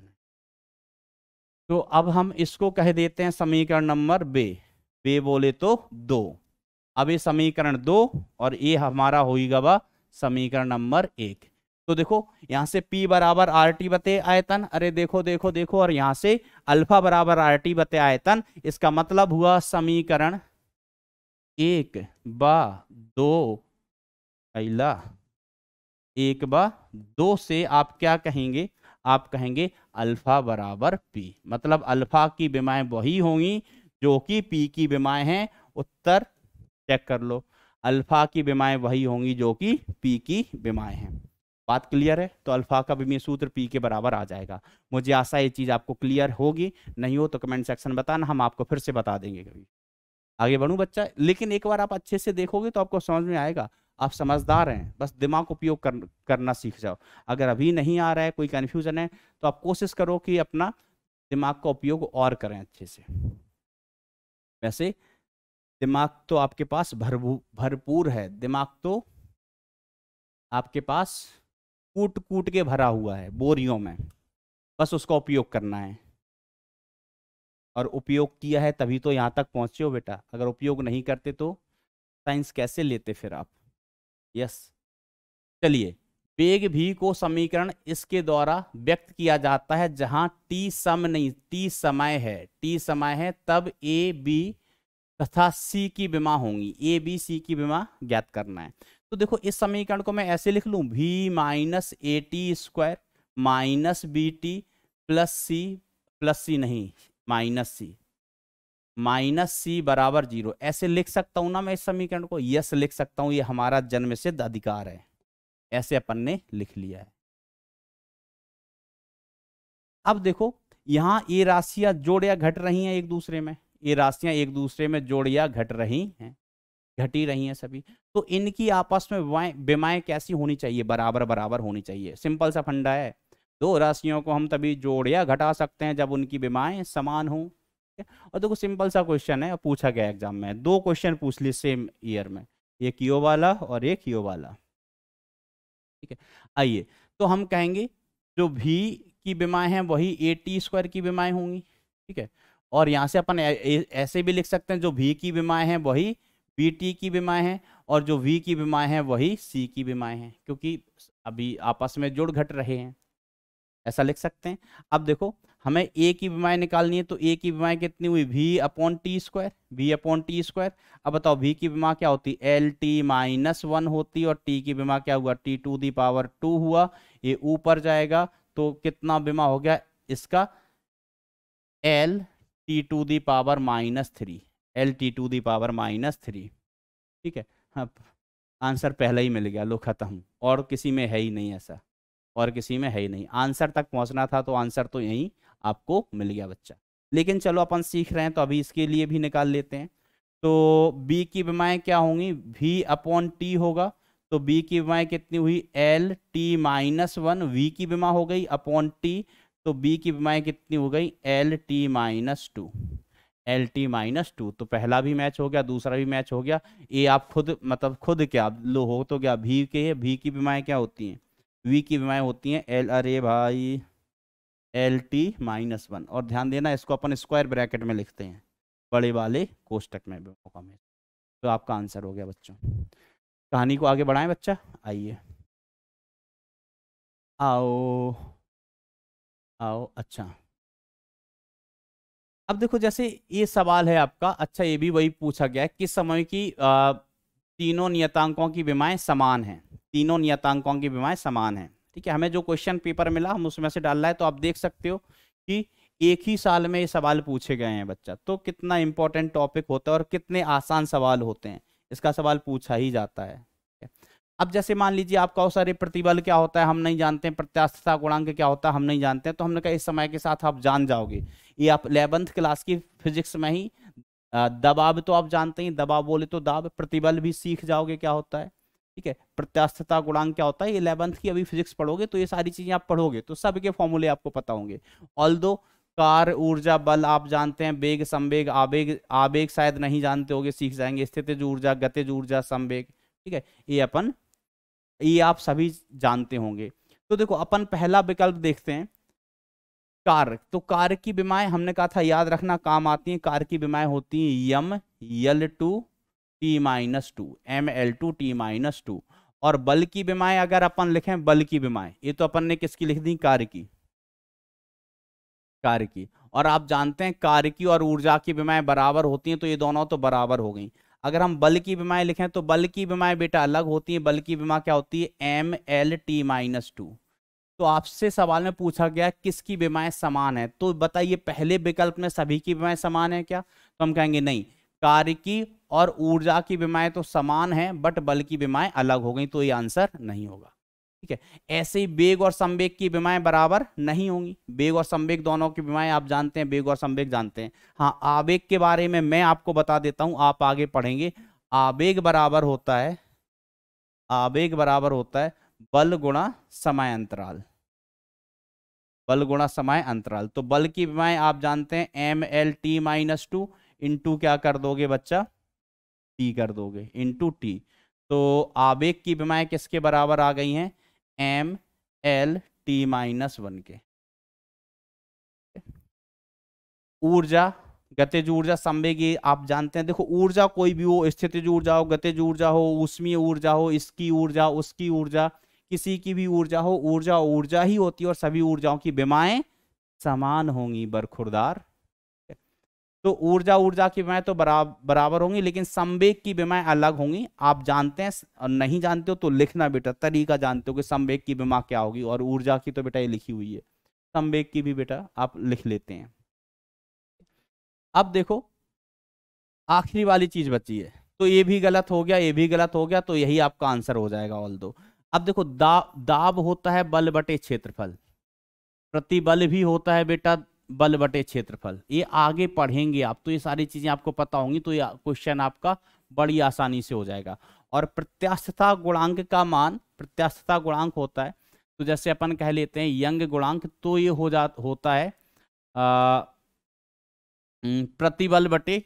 तो अब हम इसको कह देते हैं समीकरण नंबर बे बे बोले तो दो अब ये समीकरण दो और ये हमारा होगा वह समीकरण नंबर एक तो देखो यहाँ से P बराबर आर टी बते आयतन अरे देखो देखो देखो और यहाँ से अल्फा बराबर आर टी बते आयतन इसका मतलब हुआ समीकरण एक बा दो अला एक बा दो से आप क्या कहेंगे आप कहेंगे अल्फा बराबर पी मतलब अल्फा की बीमाएं वही होंगी जो कि पी की बीमाएं हैं उत्तर चेक कर लो अल्फा की बीमाएँ वही होंगी जो कि पी की बीमाएँ हैं बात क्लियर है तो अल्फा का बीमी सूत्र पी के बराबर आ जाएगा मुझे आशा ये चीज़ आपको क्लियर होगी नहीं हो तो कमेंट सेक्शन बताना हम आपको फिर से बता देंगे कभी आगे बढ़ूँ बच्चा लेकिन एक बार आप अच्छे से देखोगे तो आपको समझ में आएगा आप समझदार हैं बस दिमाग उपयोग कर, करना सीख जाओ अगर अभी नहीं आ रहा है कोई कन्फ्यूजन है तो आप कोशिश करो कि अपना दिमाग का उपयोग और करें अच्छे से वैसे दिमाग तो आपके पास भरभू भरपूर है दिमाग तो आपके पास कूट कूट के भरा हुआ है बोरियों में बस उसका उपयोग करना है और उपयोग किया है तभी तो यहाँ तक पहुँचे हो बेटा अगर उपयोग नहीं करते तो साइंस कैसे लेते फिर आप यस चलिए वेग भी को समीकरण इसके द्वारा व्यक्त किया जाता है जहाँ टी सम नहीं टी समय है टी समय है तब ए बी तथा सी की बीमा होंगी ए बी सी की बीमा ज्ञात करना है तो देखो इस समीकरण को मैं ऐसे लिख लू भी minus a t square minus b t plus c plus c नहीं माइनस सी माइनस सी बराबर जीरो ऐसे लिख सकता हूं ना मैं इस समीकरण को यस लिख सकता हूं ये हमारा जन्म सिद्ध अधिकार है ऐसे अपन ने लिख लिया है अब देखो यहां ये राशियां जोड़ या घट रही हैं एक दूसरे में ये राशियां एक दूसरे में जोड़ या घट रही हैं घटी रही हैं सभी तो इनकी आपस में बीमाएँ कैसी होनी चाहिए बराबर बराबर होनी चाहिए सिंपल सा फंडा है दो राशियों को हम तभी जोड़ या घटा सकते हैं जब उनकी बीमाएँ समान हों और देखो सिंपल सा क्वेश्चन है पूछा गया एग्जाम में दो क्वेश्चन पूछ लिए सेम ईयर में एक यो वाला और एक यो वाला ठीक है आइए तो हम कहेंगे जो भी की बीमाएँ हैं वही ए टी स्क्वायर की बीमाएँ होंगी ठीक है और यहाँ से अपन ऐसे भी लिख सकते हैं जो भी की बीमाएँ हैं वही बी टी की बीमाएँ हैं और जो वी की बीमाएँ हैं वही सी की बीमाएँ हैं क्योंकि अभी आपस में जुड़ घट रहे हैं ऐसा लिख सकते हैं अब देखो हमें ए की बीमाएँ निकालनी है तो ए की बीमाएँ कितनी हुई v upon T square v upon T square अब बताओ वी की बीमा क्या होती एल टी माइनस वन होती और टी की बीमा क्या हुआ t to the power two हुआ ये ऊपर जाएगा तो कितना बीमा हो गया इसका l t to the power minus three l t to the power minus three ठीक है अब आंसर पहले ही मिल गया लो खत्म और किसी में है ही नहीं ऐसा और किसी में है ही नहीं आंसर तक पहुंचना था तो आंसर तो यहीं आपको मिल गया बच्चा लेकिन चलो अपन सीख रहे हैं तो अभी इसके लिए भी निकाल लेते हैं तो बी की विमाएँ क्या होंगी वी अपॉन टी होगा तो बी की विमाएँ कितनी हुई l T minus one v की विमा हो गई अपॉन टी तो बी की बीमाएँ कितनी हो गई l T minus two L T minus two तो पहला भी मैच हो गया दूसरा भी मैच हो गया ये आप खुद मतलब खुद क्या लो हो तो क्या भी के भी की बीमाएँ क्या होती हैं वी की बीमाएँ होती हैं एल अरे भाई एल टी माइनस वन और ध्यान देना इसको अपन स्क्वायर ब्रैकेट में लिखते हैं बड़े वाले कोष्टक में में तो आपका आंसर हो गया बच्चों कहानी को आगे बढ़ाएं बच्चा आइए आओ आओ अच्छा अब देखो जैसे ये सवाल है आपका अच्छा ये भी वही पूछा गया है किस समय की आ, तीनों नियतांकों की बीमाएं समान हैं तीनों नियतांकों की बीमाएं समान हैं ठीक है हमें जो क्वेश्चन पेपर मिला हम उसमें से डाल रहा है तो आप देख सकते हो कि एक ही साल में ये सवाल पूछे गए हैं बच्चा तो कितना इंपॉर्टेंट टॉपिक होता है और कितने आसान सवाल होते हैं इसका सवाल पूछा ही जाता है अब जैसे मान लीजिए आपका सारे प्रतिबल क्या होता है हम नहीं जानते हैं प्रत्यास्थता गुणांक क्या होता है हम नहीं जानते हैं तो हमने कहा इस समय के साथ आप जान जाओगे ये आप इलेवंथ क्लास की फिजिक्स में ही दबाव तो आप जानते ही दबाव बोले तो दाब प्रतिबल भी सीख जाओगे क्या होता है ठीक है प्रत्यास्थता गुणांक क्या होता है इलेवंथ की अभी फिजिक्स पढ़ोगे तो ये सारी चीजें आप पढ़ोगे तो सबके फॉर्मूले आपको पता होंगे ऑल दो कार ऊर्जा बल आप जानते हैं वेग संवेग आवेग आवेग शायद नहीं जानते होगे सीख जाएंगे स्थितिज ऊर्जा गतिज ऊर्जा संवेग ठीक है ये अपन ये आप सभी जानते होंगे तो देखो अपन पहला विकल्प देखते हैं कार तो कार की बीमाएं हमने कहा था याद रखना काम आती हैं कार की बीमाएं होती हैं यम l two T minus two M L two T minus two और बल की बीमाएं अगर अपन लिखें बल की बीमाएं ये तो अपन ने किसकी लिख दी कार की कार की और आप जानते हैं कार की और ऊर्जा की बीमाएं बराबर होती हैं तो ये दोनों तो बराबर हो गई अगर हम बल की बीमाएं लिखें तो बल की बीमाएं बेटा अलग होती हैं बल की बीमा क्या होती है M L T minus two तो आपसे सवाल में पूछा गया किसकी बीमाएं समान है तो बताइए पहले विकल्प में सभी की बीमाएं समान है क्या तो हम कहेंगे नहीं कार्य की और ऊर्जा की बीमाएं तो समान है बट बल की बीमाएं अलग हो गई तो ये आंसर नहीं होगा ठीक है ऐसे ही बेग और संवेग की बीमाएं बराबर नहीं होंगी बेग और संवेग दोनों की बीमाएं आप जानते हैं बेग और संवेग जानते हैं हाँ आवेग के बारे में मैं आपको बता देता हूं आप आगे पढ़ेंगे आवेग बराबर होता है आवेग बराबर होता है बल गुणा समय अंतराल बल गुणा समय अंतराल तो बल की बीमाएं आप जानते हैं M L T minus two into क्या कर दोगे बच्चा टी कर दोगे इंटू टी तो आवेग की बीमाएं किसके बराबर आ गई हैं M L T minus one के ऊर्जा गतिज ऊर्जा संवेगी आप जानते हैं देखो ऊर्जा कोई भी हो स्थितिज ऊर्जा हो गतिज ऊर्जा हो उसमी ऊर्जा हो इसकी ऊर्जा उसकी ऊर्जा किसी की भी ऊर्जा हो ऊर्जा ऊर्जा ही होती है और सभी ऊर्जाओं की बीमाएं समान होंगी बरखुरदार तो ऊर्जा ऊर्जा की विमाएं तो बराबर होंगी लेकिन संवेग की बीमाएं अलग होंगी आप जानते हैं और नहीं जानते हो तो लिखना बेटा तरीका जानते हो कि संवेग की बीमा क्या होगी और ऊर्जा की तो बेटा ये लिखी हुई है संवेग की भी बेटा आप लिख लेते हैं अब देखो आखिरी वाली चीज बची है तो ये भी गलत हो गया ये भी गलत हो गया तो यही आपका आंसर हो जाएगा ऑल दो अब देखो दा, दाब होता है बल बटे क्षेत्रफल प्रतिबल भी होता है बेटा बल बटे क्षेत्रफल ये आगे पढ़ेंगे आप तो ये सारी चीजें आपको पता होंगी तो ये क्वेश्चन आपका बड़ी आसानी से हो जाएगा और प्रत्यास्थता गुणांक का मान प्रत्यास्थता गुणांक होता है तो जैसे अपन कह लेते हैं यंग गुणांक तो ये हो जा होता है प्रतिबल बटे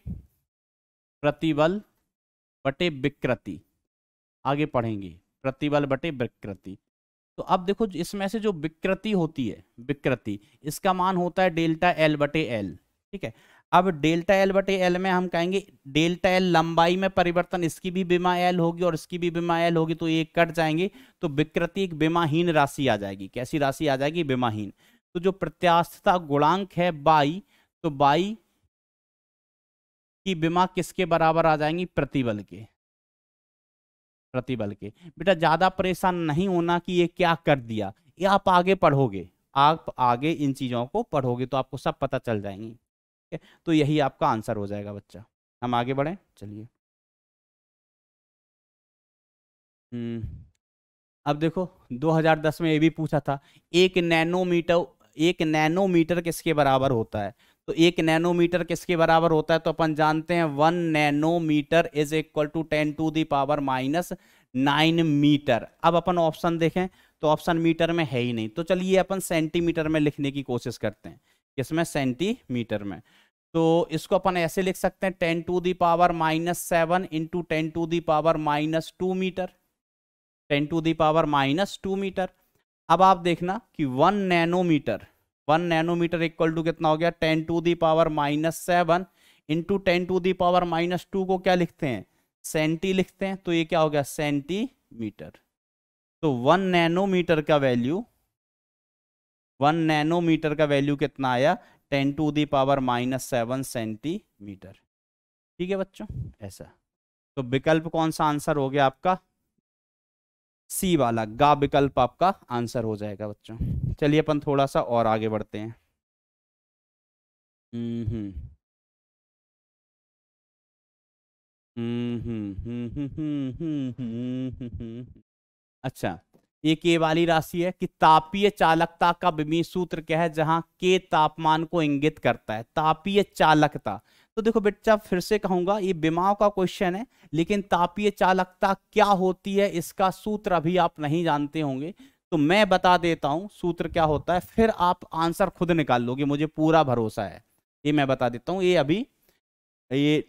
प्रतिबल बटे विकृति आगे पढ़ेंगे प्रतिबल बटे विकृति तो अब देखो इसमें से जो विकृति होती है विकृति इसका मान होता है डेल्टा एल बटे एल ठीक है अब डेल्टा एल बटे एल में हम कहेंगे डेल्टा एल लंबाई में परिवर्तन इसकी भी बीमा एल होगी और इसकी भी बीमा एल होगी तो ये कट जाएंगे तो विकृति एक बीमाहीन राशि आ जाएगी कैसी राशि आ जाएगी बीमाहीन तो जो प्रत्यास्थता गुणांक है बाई तो बाई की बीमा किसके बराबर आ जाएंगी प्रतिबल के प्रतिबल के बेटा ज़्यादा परेशान नहीं होना कि ये क्या कर दिया ये आप आगे पढ़ोगे आप आगे इन चीज़ों को पढ़ोगे तो आपको सब पता चल जाएंगी तो यही आपका आंसर हो जाएगा बच्चा हम आगे बढ़े चलिए हम्म। अब देखो 2010 में ये भी पूछा था एक नैनोमीटर एक नैनोमीटर किसके बराबर होता है तो एक नैनोमीटर किसके बराबर होता है तो अपन जानते हैं one nanometre is equal to ten to the power minus nine metre अब अपन ऑप्शन देखें तो ऑप्शन मीटर में है ही नहीं तो चलिए अपन सेंटीमीटर में लिखने की कोशिश करते हैं किसमें सेंटीमीटर में तो इसको अपन ऐसे लिख सकते हैं ten to the power minus seven into ten to the power minus two metre ten to the power minus two metre अब आप देखना कि one nanometre one nanometre equal to कितना हो गया ten to the power minus seven into ten to the power minus two को क्या लिखते हैं सेंटी लिखते हैं तो ये क्या हो गया सेंटीमीटर तो वन नैनोमीटर का वैल्यू वन नैनोमीटर का वैल्यू कितना आया ten to the power minus seven centimetre ठीक है बच्चों ऐसा तो विकल्प कौन सा आंसर हो गया आपका सी वाला गा विकल्प आपका आंसर हो जाएगा बच्चों चलिए अपन थोड़ा सा और आगे बढ़ते हैं हम्म अच्छा ये के वाली राशि है कि तापीय चालकता का विमी सूत्र क्या है जहां के तापमान को इंगित करता है तापीय चालकता तो देखो बेटा फिर से कहूंगा ये बीमाओं का क्वेश्चन है लेकिन तापीय चालकता क्या होती है इसका सूत्र अभी आप नहीं जानते होंगे तो मैं बता देता हूं सूत्र क्या होता है फिर आप आंसर खुद निकाल लोगे मुझे पूरा भरोसा है ये मैं बता देता हूं ये अभी ये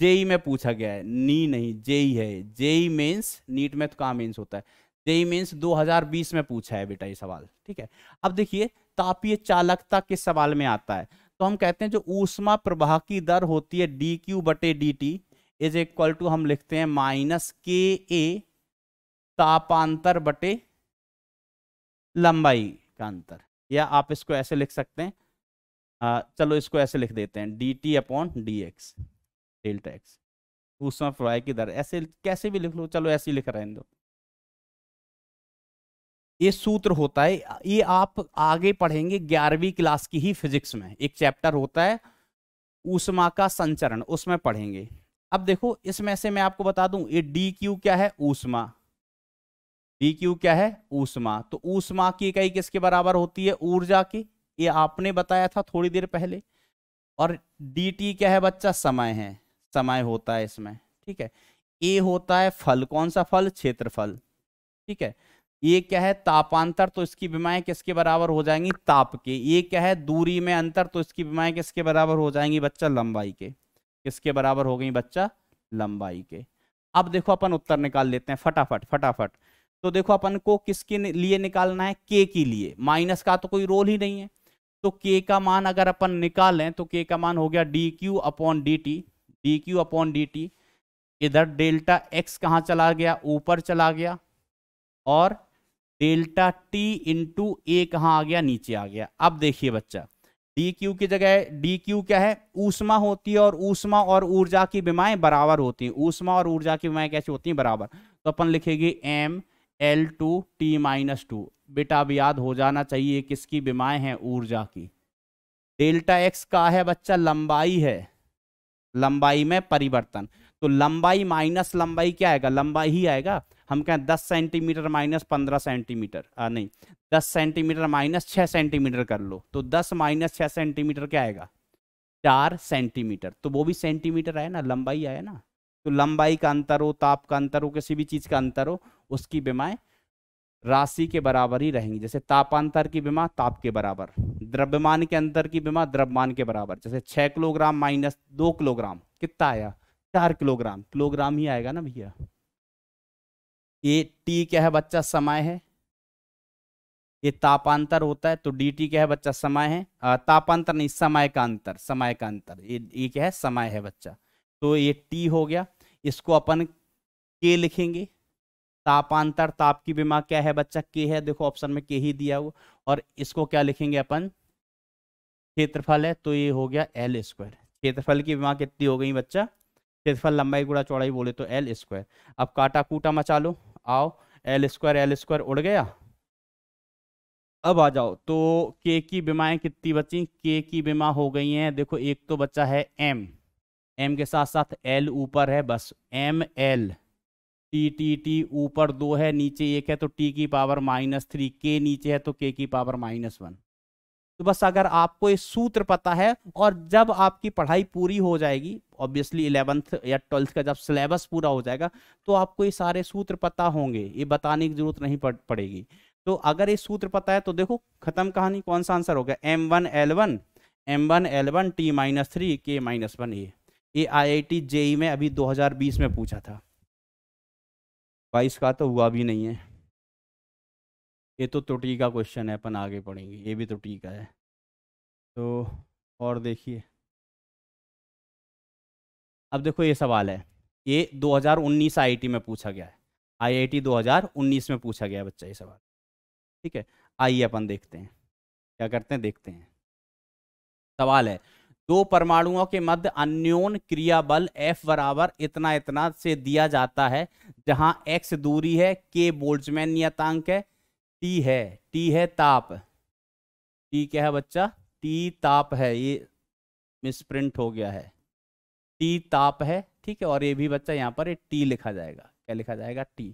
जेई में पूछा गया है नी नहीं जेई है जेई मेंस नीट में तो कहा मेंस होता है जेई मेंस 2020 में पूछा है बेटा ये सवाल ठीक है अब देखिए तापीय चालकता किस सवाल में आता है तो हम कहते हैं जो ऊष्मा प्रवाह की दर होती है डी क्यू बटे d t is equal to हम लिखते हैं माइनस के ए तापांतर बटे लंबाई का अंतर या आप इसको ऐसे लिख सकते हैं आ, चलो इसको ऐसे लिख देते हैं d t upon d x delta x ऊष्मा प्रवाह की दर ऐसे कैसे भी लिख लो चलो ऐसे ही लिख रहे हैं दो ये सूत्र होता है ये आप आगे पढ़ेंगे ग्यारहवीं क्लास की ही फिजिक्स में एक चैप्टर होता है ऊष्मा का संचरण उसमें पढ़ेंगे अब देखो इसमें से मैं आपको बता दूं ये डी क्यू क्या है ऊष्मा डी क्यू क्या है ऊष्मा तो ऊष्मा की इकाई किसके बराबर होती है ऊर्जा की ये आपने बताया था थोड़ी देर पहले और डी टी क्या है बच्चा समय है समय होता है इसमें ठीक है ए होता है फल कौन सा फल क्षेत्रफल ठीक है ये क्या है तापांतर तो इसकी बीमाएं किसके बराबर हो जाएंगी ताप के ये क्या है दूरी में अंतर तो इसकी बीमाएं किसके बराबर हो जाएंगी बच्चा लंबाई के किसके बराबर हो गई बच्चा लंबाई के अब देखो अपन उत्तर निकाल लेते हैं फटाफट फटाफट तो देखो अपन को किसके लिए निकालना है के के लिए माइनस का तो कोई रोल ही नहीं है तो के का मान अगर अपन निकालें तो के का मान हो गया d q upon d t d q upon d t इधर डेल्टा एक्स कहाँ चला गया ऊपर चला गया और डेल्टा टी इंटू ए कहाँ आ गया नीचे आ गया अब देखिए बच्चा डी क्यू की जगह डी क्यू क्या है ऊष्मा होती है और ऊष्मा और ऊर्जा की बीमाएं बराबर होती हैं ऊष्मा और ऊर्जा की बीमाएं कैसी होती हैं बराबर तो अपन लिखेंगे M L two T minus two बेटा अब याद हो जाना चाहिए किसकी बीमाएं हैं ऊर्जा की डेल्टा एक्स का है बच्चा लंबाई है लंबाई में परिवर्तन तो लंबाई माइनस लंबाई क्या आएगा लंबाई ही आएगा हम कहें दस सेंटीमीटर माइनस पंद्रह सेंटीमीटर नहीं दस सेंटीमीटर माइनस छः सेंटीमीटर कर लो तो दस माइनस छः सेंटीमीटर क्या आएगा चार सेंटीमीटर तो वो भी सेंटीमीटर आया ना लंबाई आया ना तो लंबाई का अंतर हो ताप का अंतर हो किसी भी चीज़ का अंतर हो उसकी बीमाएँ राशि के बराबर ही रहेंगी जैसे तापांतर की बीमा ताप के बराबर द्रव्यमान के अंतर की बीमा द्रव्यमान के बराबर जैसे छः किलोग्राम माइनस दो किलोग्राम कितना आया चार किलोग्राम किलोग्राम ही आएगा ना भैया ये टी क्या है बच्चा समय है ये तापांतर होता है तो डी टी क्या है बच्चा समय है तापांतर नहीं समय का अंतर समय का अंतर ये ये क्या है समय है बच्चा तो ये टी हो गया इसको अपन के लिखेंगे तापांतर ताप की बीमा क्या है बच्चा के है देखो ऑप्शन में के ही दिया हुआ और इसको क्या लिखेंगे अपन क्षेत्रफल है तो ये हो गया एल स्क्वायर क्षेत्रफल की बीमा कितनी हो गई बच्चा क्षेत्रफल लंबाई गुड़ा चौड़ाई बोले तो एल स्क्वायर अब काटा कूटा मचा लो आओ एल स्क्वायर एल स्क्वायर उड़ गया अब आ जाओ तो के की बीमाएं कितनी बची के की बीमा हो गई हैं देखो एक तो बच्चा है एम एम के साथ साथ एल ऊपर है बस m L t t t ऊपर दो है नीचे एक है तो टी की पावर माइनस थ्री के नीचे है तो के की पावर माइनस वन तो बस अगर आपको ये सूत्र पता है और जब आपकी पढ़ाई पूरी हो जाएगी ऑब्वियसली इलेवंथ या ट्वेल्थ का जब सिलेबस पूरा हो जाएगा तो आपको ये सारे सूत्र पता होंगे ये बताने की जरूरत नहीं पड़ पड़ेगी तो अगर ये सूत्र पता है तो देखो खत्म कहानी कौन सा आंसर हो गया m one l one m one l one t minus three के माइनस वन ए ये आई आई टी जेई में अभी 2020 में पूछा था बाईस का तो हुआ भी नहीं है ये तो त्रुटी का क्वेश्चन है अपन आगे पढ़ेंगे ये भी त्रुटी का है तो और देखिए अब देखो ये सवाल है ये 2019 आईआईटी में पूछा गया है आईआईटी 2019 में पूछा गया है बच्चा ये सवाल ठीक है आइए अपन देखते हैं क्या करते हैं देखते हैं सवाल है दो परमाणुओं के मध्य अन्योन क्रिया बल एफ बराबर इतना इतना से दिया जाता है जहां एक्स दूरी है के बोल्ट्जमैन नियतांक है टी है टी है ताप टी क्या है बच्चा टी ताप है ये मिसप्रिंट हो गया है टी ताप है ठीक है और ये भी बच्चा यहाँ पर टी लिखा जाएगा क्या लिखा जाएगा टी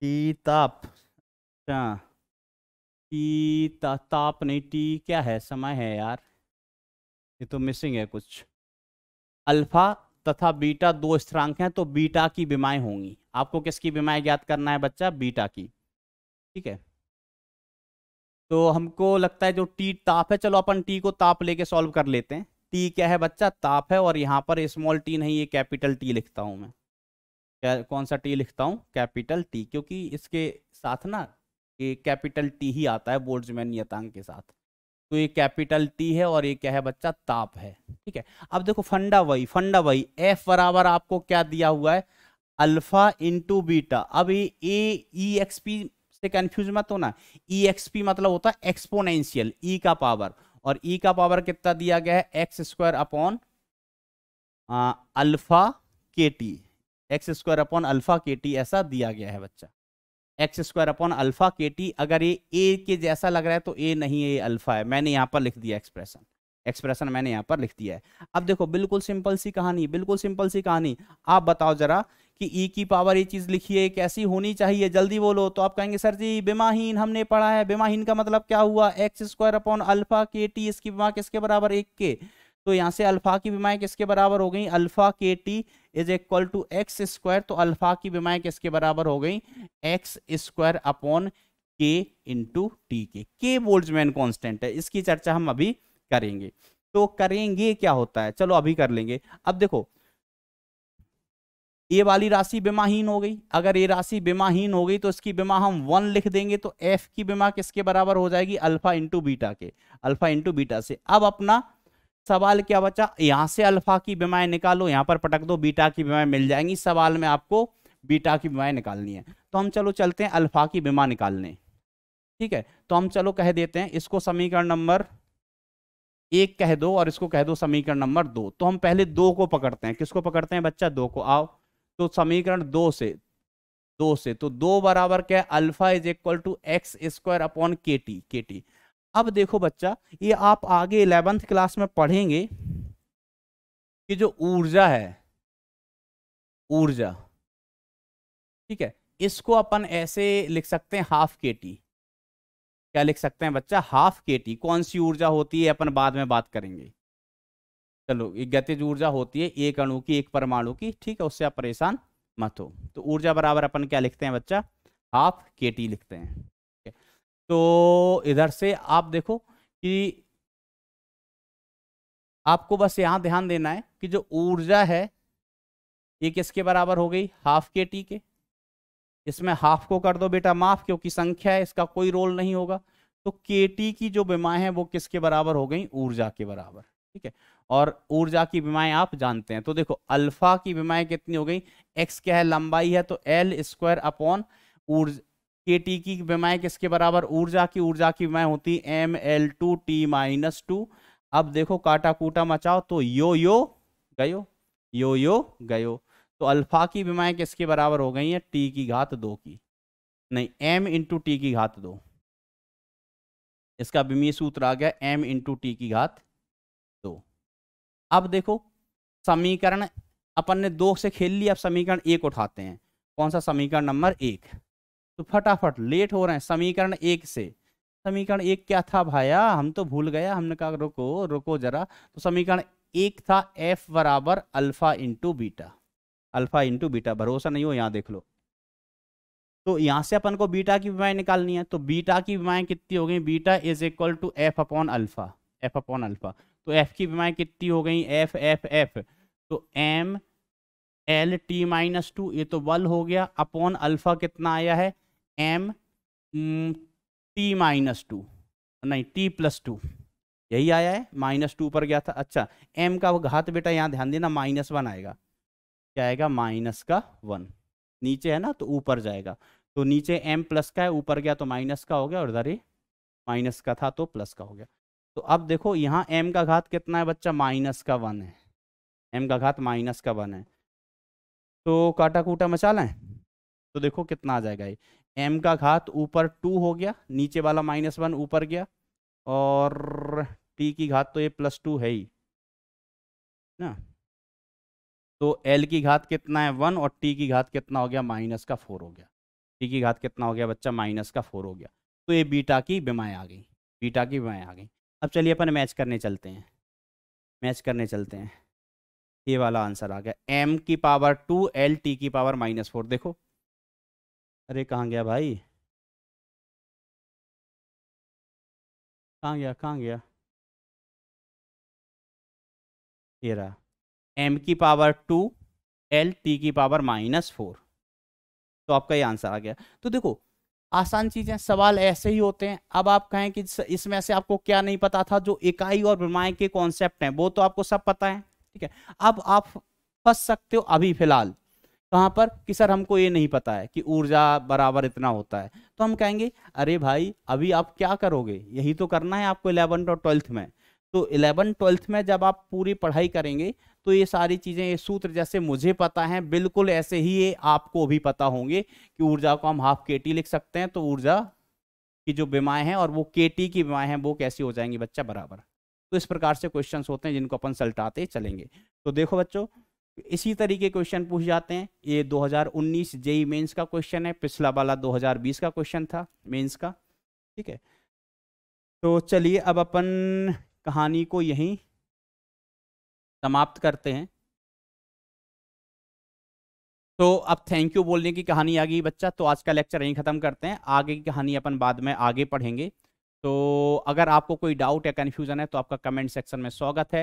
टी ताप अच्छा टी ता, ताप नहीं टी क्या है समय है यार ये तो मिसिंग है कुछ अल्फा तथा बीटा दो स्थिरांक हैं तो बीटा की बीमाएं होंगी आपको किसकी बीमाएं ज्ञात करना है बच्चा बीटा की ठीक है तो हमको लगता है जो टी ताप है चलो अपन टी को ताप लेके सॉल्व कर लेते हैं टी क्या है बच्चा ताप है और यहाँ पर स्मॉल टी नहीं ये कैपिटल टी लिखता हूँ मैं क्या कौन सा टी लिखता हूँ कैपिटल टी क्योंकि इसके साथ ना ये कैपिटल टी ही आता है बोर्ड्समैन नियतांक के साथ तो ये कैपिटल टी है और ये क्या है बच्चा ताप है ठीक है अब देखो फंडा वही फंडा वही एफ बराबर आपको क्या दिया हुआ है अल्फा इंटू बीटा अब ये ए ई एक्सपी से कंफ्यूज मत होना ई एक्स पी मतलब होता है एक्सपोनेंशियल ई e का पावर और ई e का पावर कितना दिया गया है x square upon alpha k t x square upon alpha k t ऐसा दिया गया है बच्चा x square upon alpha k t अगर ये ए के जैसा लग रहा है तो ए नहीं है ये अल्फा है मैंने यहाँ पर लिख दिया एक्सप्रेशन एक्सप्रेशन मैंने यहाँ पर लिख दिया है अब देखो बिल्कुल सिंपल सी कहानी बिल्कुल सिंपल सी कहानी आप बताओ जरा कि ई e की पावर ये चीज़ लिखिए कैसी होनी चाहिए जल्दी बोलो तो आप कहेंगे सर जी बेमाहीन हमने पढ़ा है बेमाहीन का मतलब क्या हुआ x square upon alpha k t इसकी बीमा किसके बराबर एक के तो यहाँ से अल्फा की बीमाएं किसके बराबर हो गई alpha k t is equal to x square तो अल्फा की बीमाएं किसके बराबर हो गई x square upon k into t के के बोल्ट्जमैन कॉन्स्टेंट है इसकी चर्चा हम अभी करेंगे तो करेंगे क्या होता है चलो अभी कर लेंगे अब देखो ये वाली राशि बीमाहीन हो गई अगर ये राशि बीमाहीन हो गई तो इसकी बीमा हम वन लिख देंगे तो एफ की बीमा किसके बराबर हो जाएगी अल्फा इंटू बीटा के अल्फा इंटू बीटा से अब अपना सवाल क्या बचा यहाँ से अल्फा की बीमाएं निकालो यहाँ पर पटक दो बीटा की बीमाएं मिल जाएंगी सवाल में आपको बीटा की बीमाएं निकालनी है तो हम चलो चलते हैं अल्फा की बीमा निकालने ठीक है तो हम चलो कह देते हैं इसको समीकरण नंबर एक कह दो और इसको कह दो समीकरण नंबर दो तो हम पहले दो को पकड़ते हैं किसको पकड़ते हैं बच्चा दो को आओ तो समीकरण दो से दो से तो दो बराबर क्या है alpha is equal to x square upon k t k t अब देखो बच्चा ये आप आगे इलेवेंथ क्लास में पढ़ेंगे कि जो ऊर्जा है ऊर्जा ठीक है इसको अपन ऐसे लिख सकते हैं हाफ के टी क्या लिख सकते हैं बच्चा हाफ के टी कौन सी ऊर्जा होती है अपन बाद में बात करेंगे चलो ये गतिज ऊर्जा होती है एक अणु की एक परमाणु की ठीक है उससे आप परेशान मत हो तो ऊर्जा बराबर अपन क्या लिखते हैं बच्चा हाफ के टी लिखते हैं तो इधर से आप देखो कि आपको बस यहां ध्यान देना है कि जो ऊर्जा है ये किसके बराबर हो गई हाफ के टी के इसमें हाफ को कर दो बेटा माफ क्योंकि संख्या है इसका कोई रोल नहीं होगा तो के टी की जो बीमा है वो किसके बराबर हो गई ऊर्जा के बराबर ठीक है और ऊर्जा की विमाएं आप जानते हैं तो देखो अल्फा की विमाएं कितनी हो गई एक्स क्या है लंबाई है तो एल स्क्वायर अपॉन ऊर्जा के टी की विमाएं किसके बराबर ऊर्जा की ऊर्जा की विमाएं होती m L two T minus two अब देखो काटा कूटा मचाओ तो यो यो गयो यो यो गयो तो अल्फा की विमाएं किसके बराबर हो गई हैं टी की घात दो की नहीं एम इंटू टी की घात दो इसका विमी सूत्र आ गया एम इंटू टी की घात अब देखो समीकरण अपन ने दो से खेल लिया अब समीकरण एक उठाते हैं कौन सा समीकरण नंबर एक तो फटाफट लेट हो रहे हैं समीकरण एक से समीकरण एक क्या था भाया हम तो भूल गया हमने कहा रुको रुको जरा तो समीकरण एक था एफ बराबर alpha into beta alpha into beta भरोसा नहीं हो यहाँ देख लो तो यहाँ से अपन को बीटा की बीमाएं निकालनी है तो बीटा की बीमाएं कितनी हो गई beta is equal to f upon alpha f upon alpha तो एफ की बीमाएँ कितनी हो गई एफ एफ एफ तो m L T minus two ये तो वल हो गया अपॉन अल्फा कितना आया है एम टी माइनस टू नहीं टी प्लस टू यही आया है माइनस टू पर गया था अच्छा एम का वो घात बेटा यहाँ ध्यान देना माइनस वन आएगा क्या आएगा माइनस का वन नीचे है ना तो ऊपर जाएगा तो नीचे एम प्लस का है ऊपर गया तो माइनस का हो गया और इधर ही माइनस का था तो प्लस का हो गया तो अब देखो यहाँ m का घात कितना है बच्चा माइनस का वन है m का घात माइनस का वन है तो काटा कूटा मचा लें तो देखो कितना आ जाएगा ये m का घात ऊपर टू हो गया नीचे वाला माइनस वन ऊपर गया और t की घात तो ये प्लस टू है ही ना तो l की घात कितना है वन और t की घात कितना हो गया माइनस का फोर हो गया t की घात कितना हो गया बच्चा माइनस का फोर हो गया तो ये बीटा की बीमाएँ आ गई बीटा की बीमाएँ आ गई अब चलिए अपन मैच करने चलते हैं मैच करने चलते हैं ये वाला आंसर आ गया एम की पावर टू एल टी की पावर माइनस फोर देखो अरे कहाँ गया भाई कहाँ गया कहाँ गया ये रहा एम की पावर टू एल टी की पावर माइनस फोर तो आपका ये आंसर आ गया तो देखो आसान चीजें सवाल ऐसे ही होते हैं अब आप कहें कि इसमें से आपको क्या नहीं पता था जो इकाई और ब्रह्माएं के कॉन्सेप्ट हैं वो तो आपको सब पता है ठीक है अब आप फंस सकते हो अभी फिलहाल कहाँ पर कि सर हमको ये नहीं पता है कि ऊर्जा बराबर इतना होता है तो हम कहेंगे अरे भाई अभी आप क्या करोगे यही तो करना है आपको इलेवंथ और ट्वेल्थ में तो इलेवन ट्वेल्थ में जब आप पूरी पढ़ाई करेंगे तो ये सारी चीज़ें ये सूत्र जैसे मुझे पता है बिल्कुल ऐसे ही ये आपको भी पता होंगे कि ऊर्जा को हम हाफ के टी लिख सकते हैं तो ऊर्जा की जो बीमाएं हैं और वो के टी की बीमाएं हैं वो कैसी हो जाएंगी बच्चा बराबर तो इस प्रकार से क्वेश्चन होते हैं जिनको अपन सल्टाते चलेंगे तो देखो बच्चों इसी तरीके क्वेश्चन पूछ जाते हैं ये 2019 जेई मेन्स का क्वेश्चन है पिछला वाला 2020 का क्वेश्चन था मेंस का ठीक है तो चलिए अब अपन कहानी को यहीं समाप्त करते हैं तो अब थैंक यू बोलने की कहानी आ गई बच्चा तो आज का लेक्चर यहीं ख़त्म करते हैं आगे की कहानी अपन बाद में आगे पढ़ेंगे तो अगर आपको कोई डाउट या कन्फ्यूज़न है तो आपका कमेंट सेक्शन में स्वागत है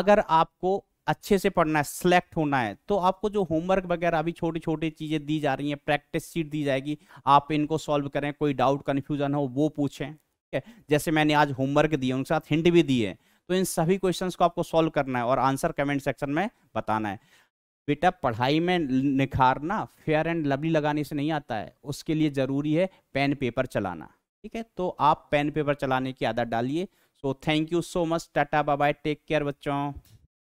अगर आपको अच्छे से पढ़ना है सिलेक्ट होना है तो आपको जो होमवर्क वगैरह अभी छोटी छोटी चीज़ें दी जा रही हैं प्रैक्टिस सीट दी जाएगी आप इनको सॉल्व करें कोई डाउट कन्फ्यूज़न हो वो पूछें ठीक है जैसे मैंने आज होमवर्क दिए उनके साथ हिंट भी दिए तो इन सभी क्वेश्चन को आपको सॉल्व करना है और आंसर कमेंट सेक्शन में बताना है बेटा पढ़ाई में निखारना फेयर एंड लवली लगाने से नहीं आता है उसके लिए ज़रूरी है पेन पेपर चलाना ठीक है तो आप पेन पेपर चलाने की आदत डालिए so thank you so much tata bye take care बच्चों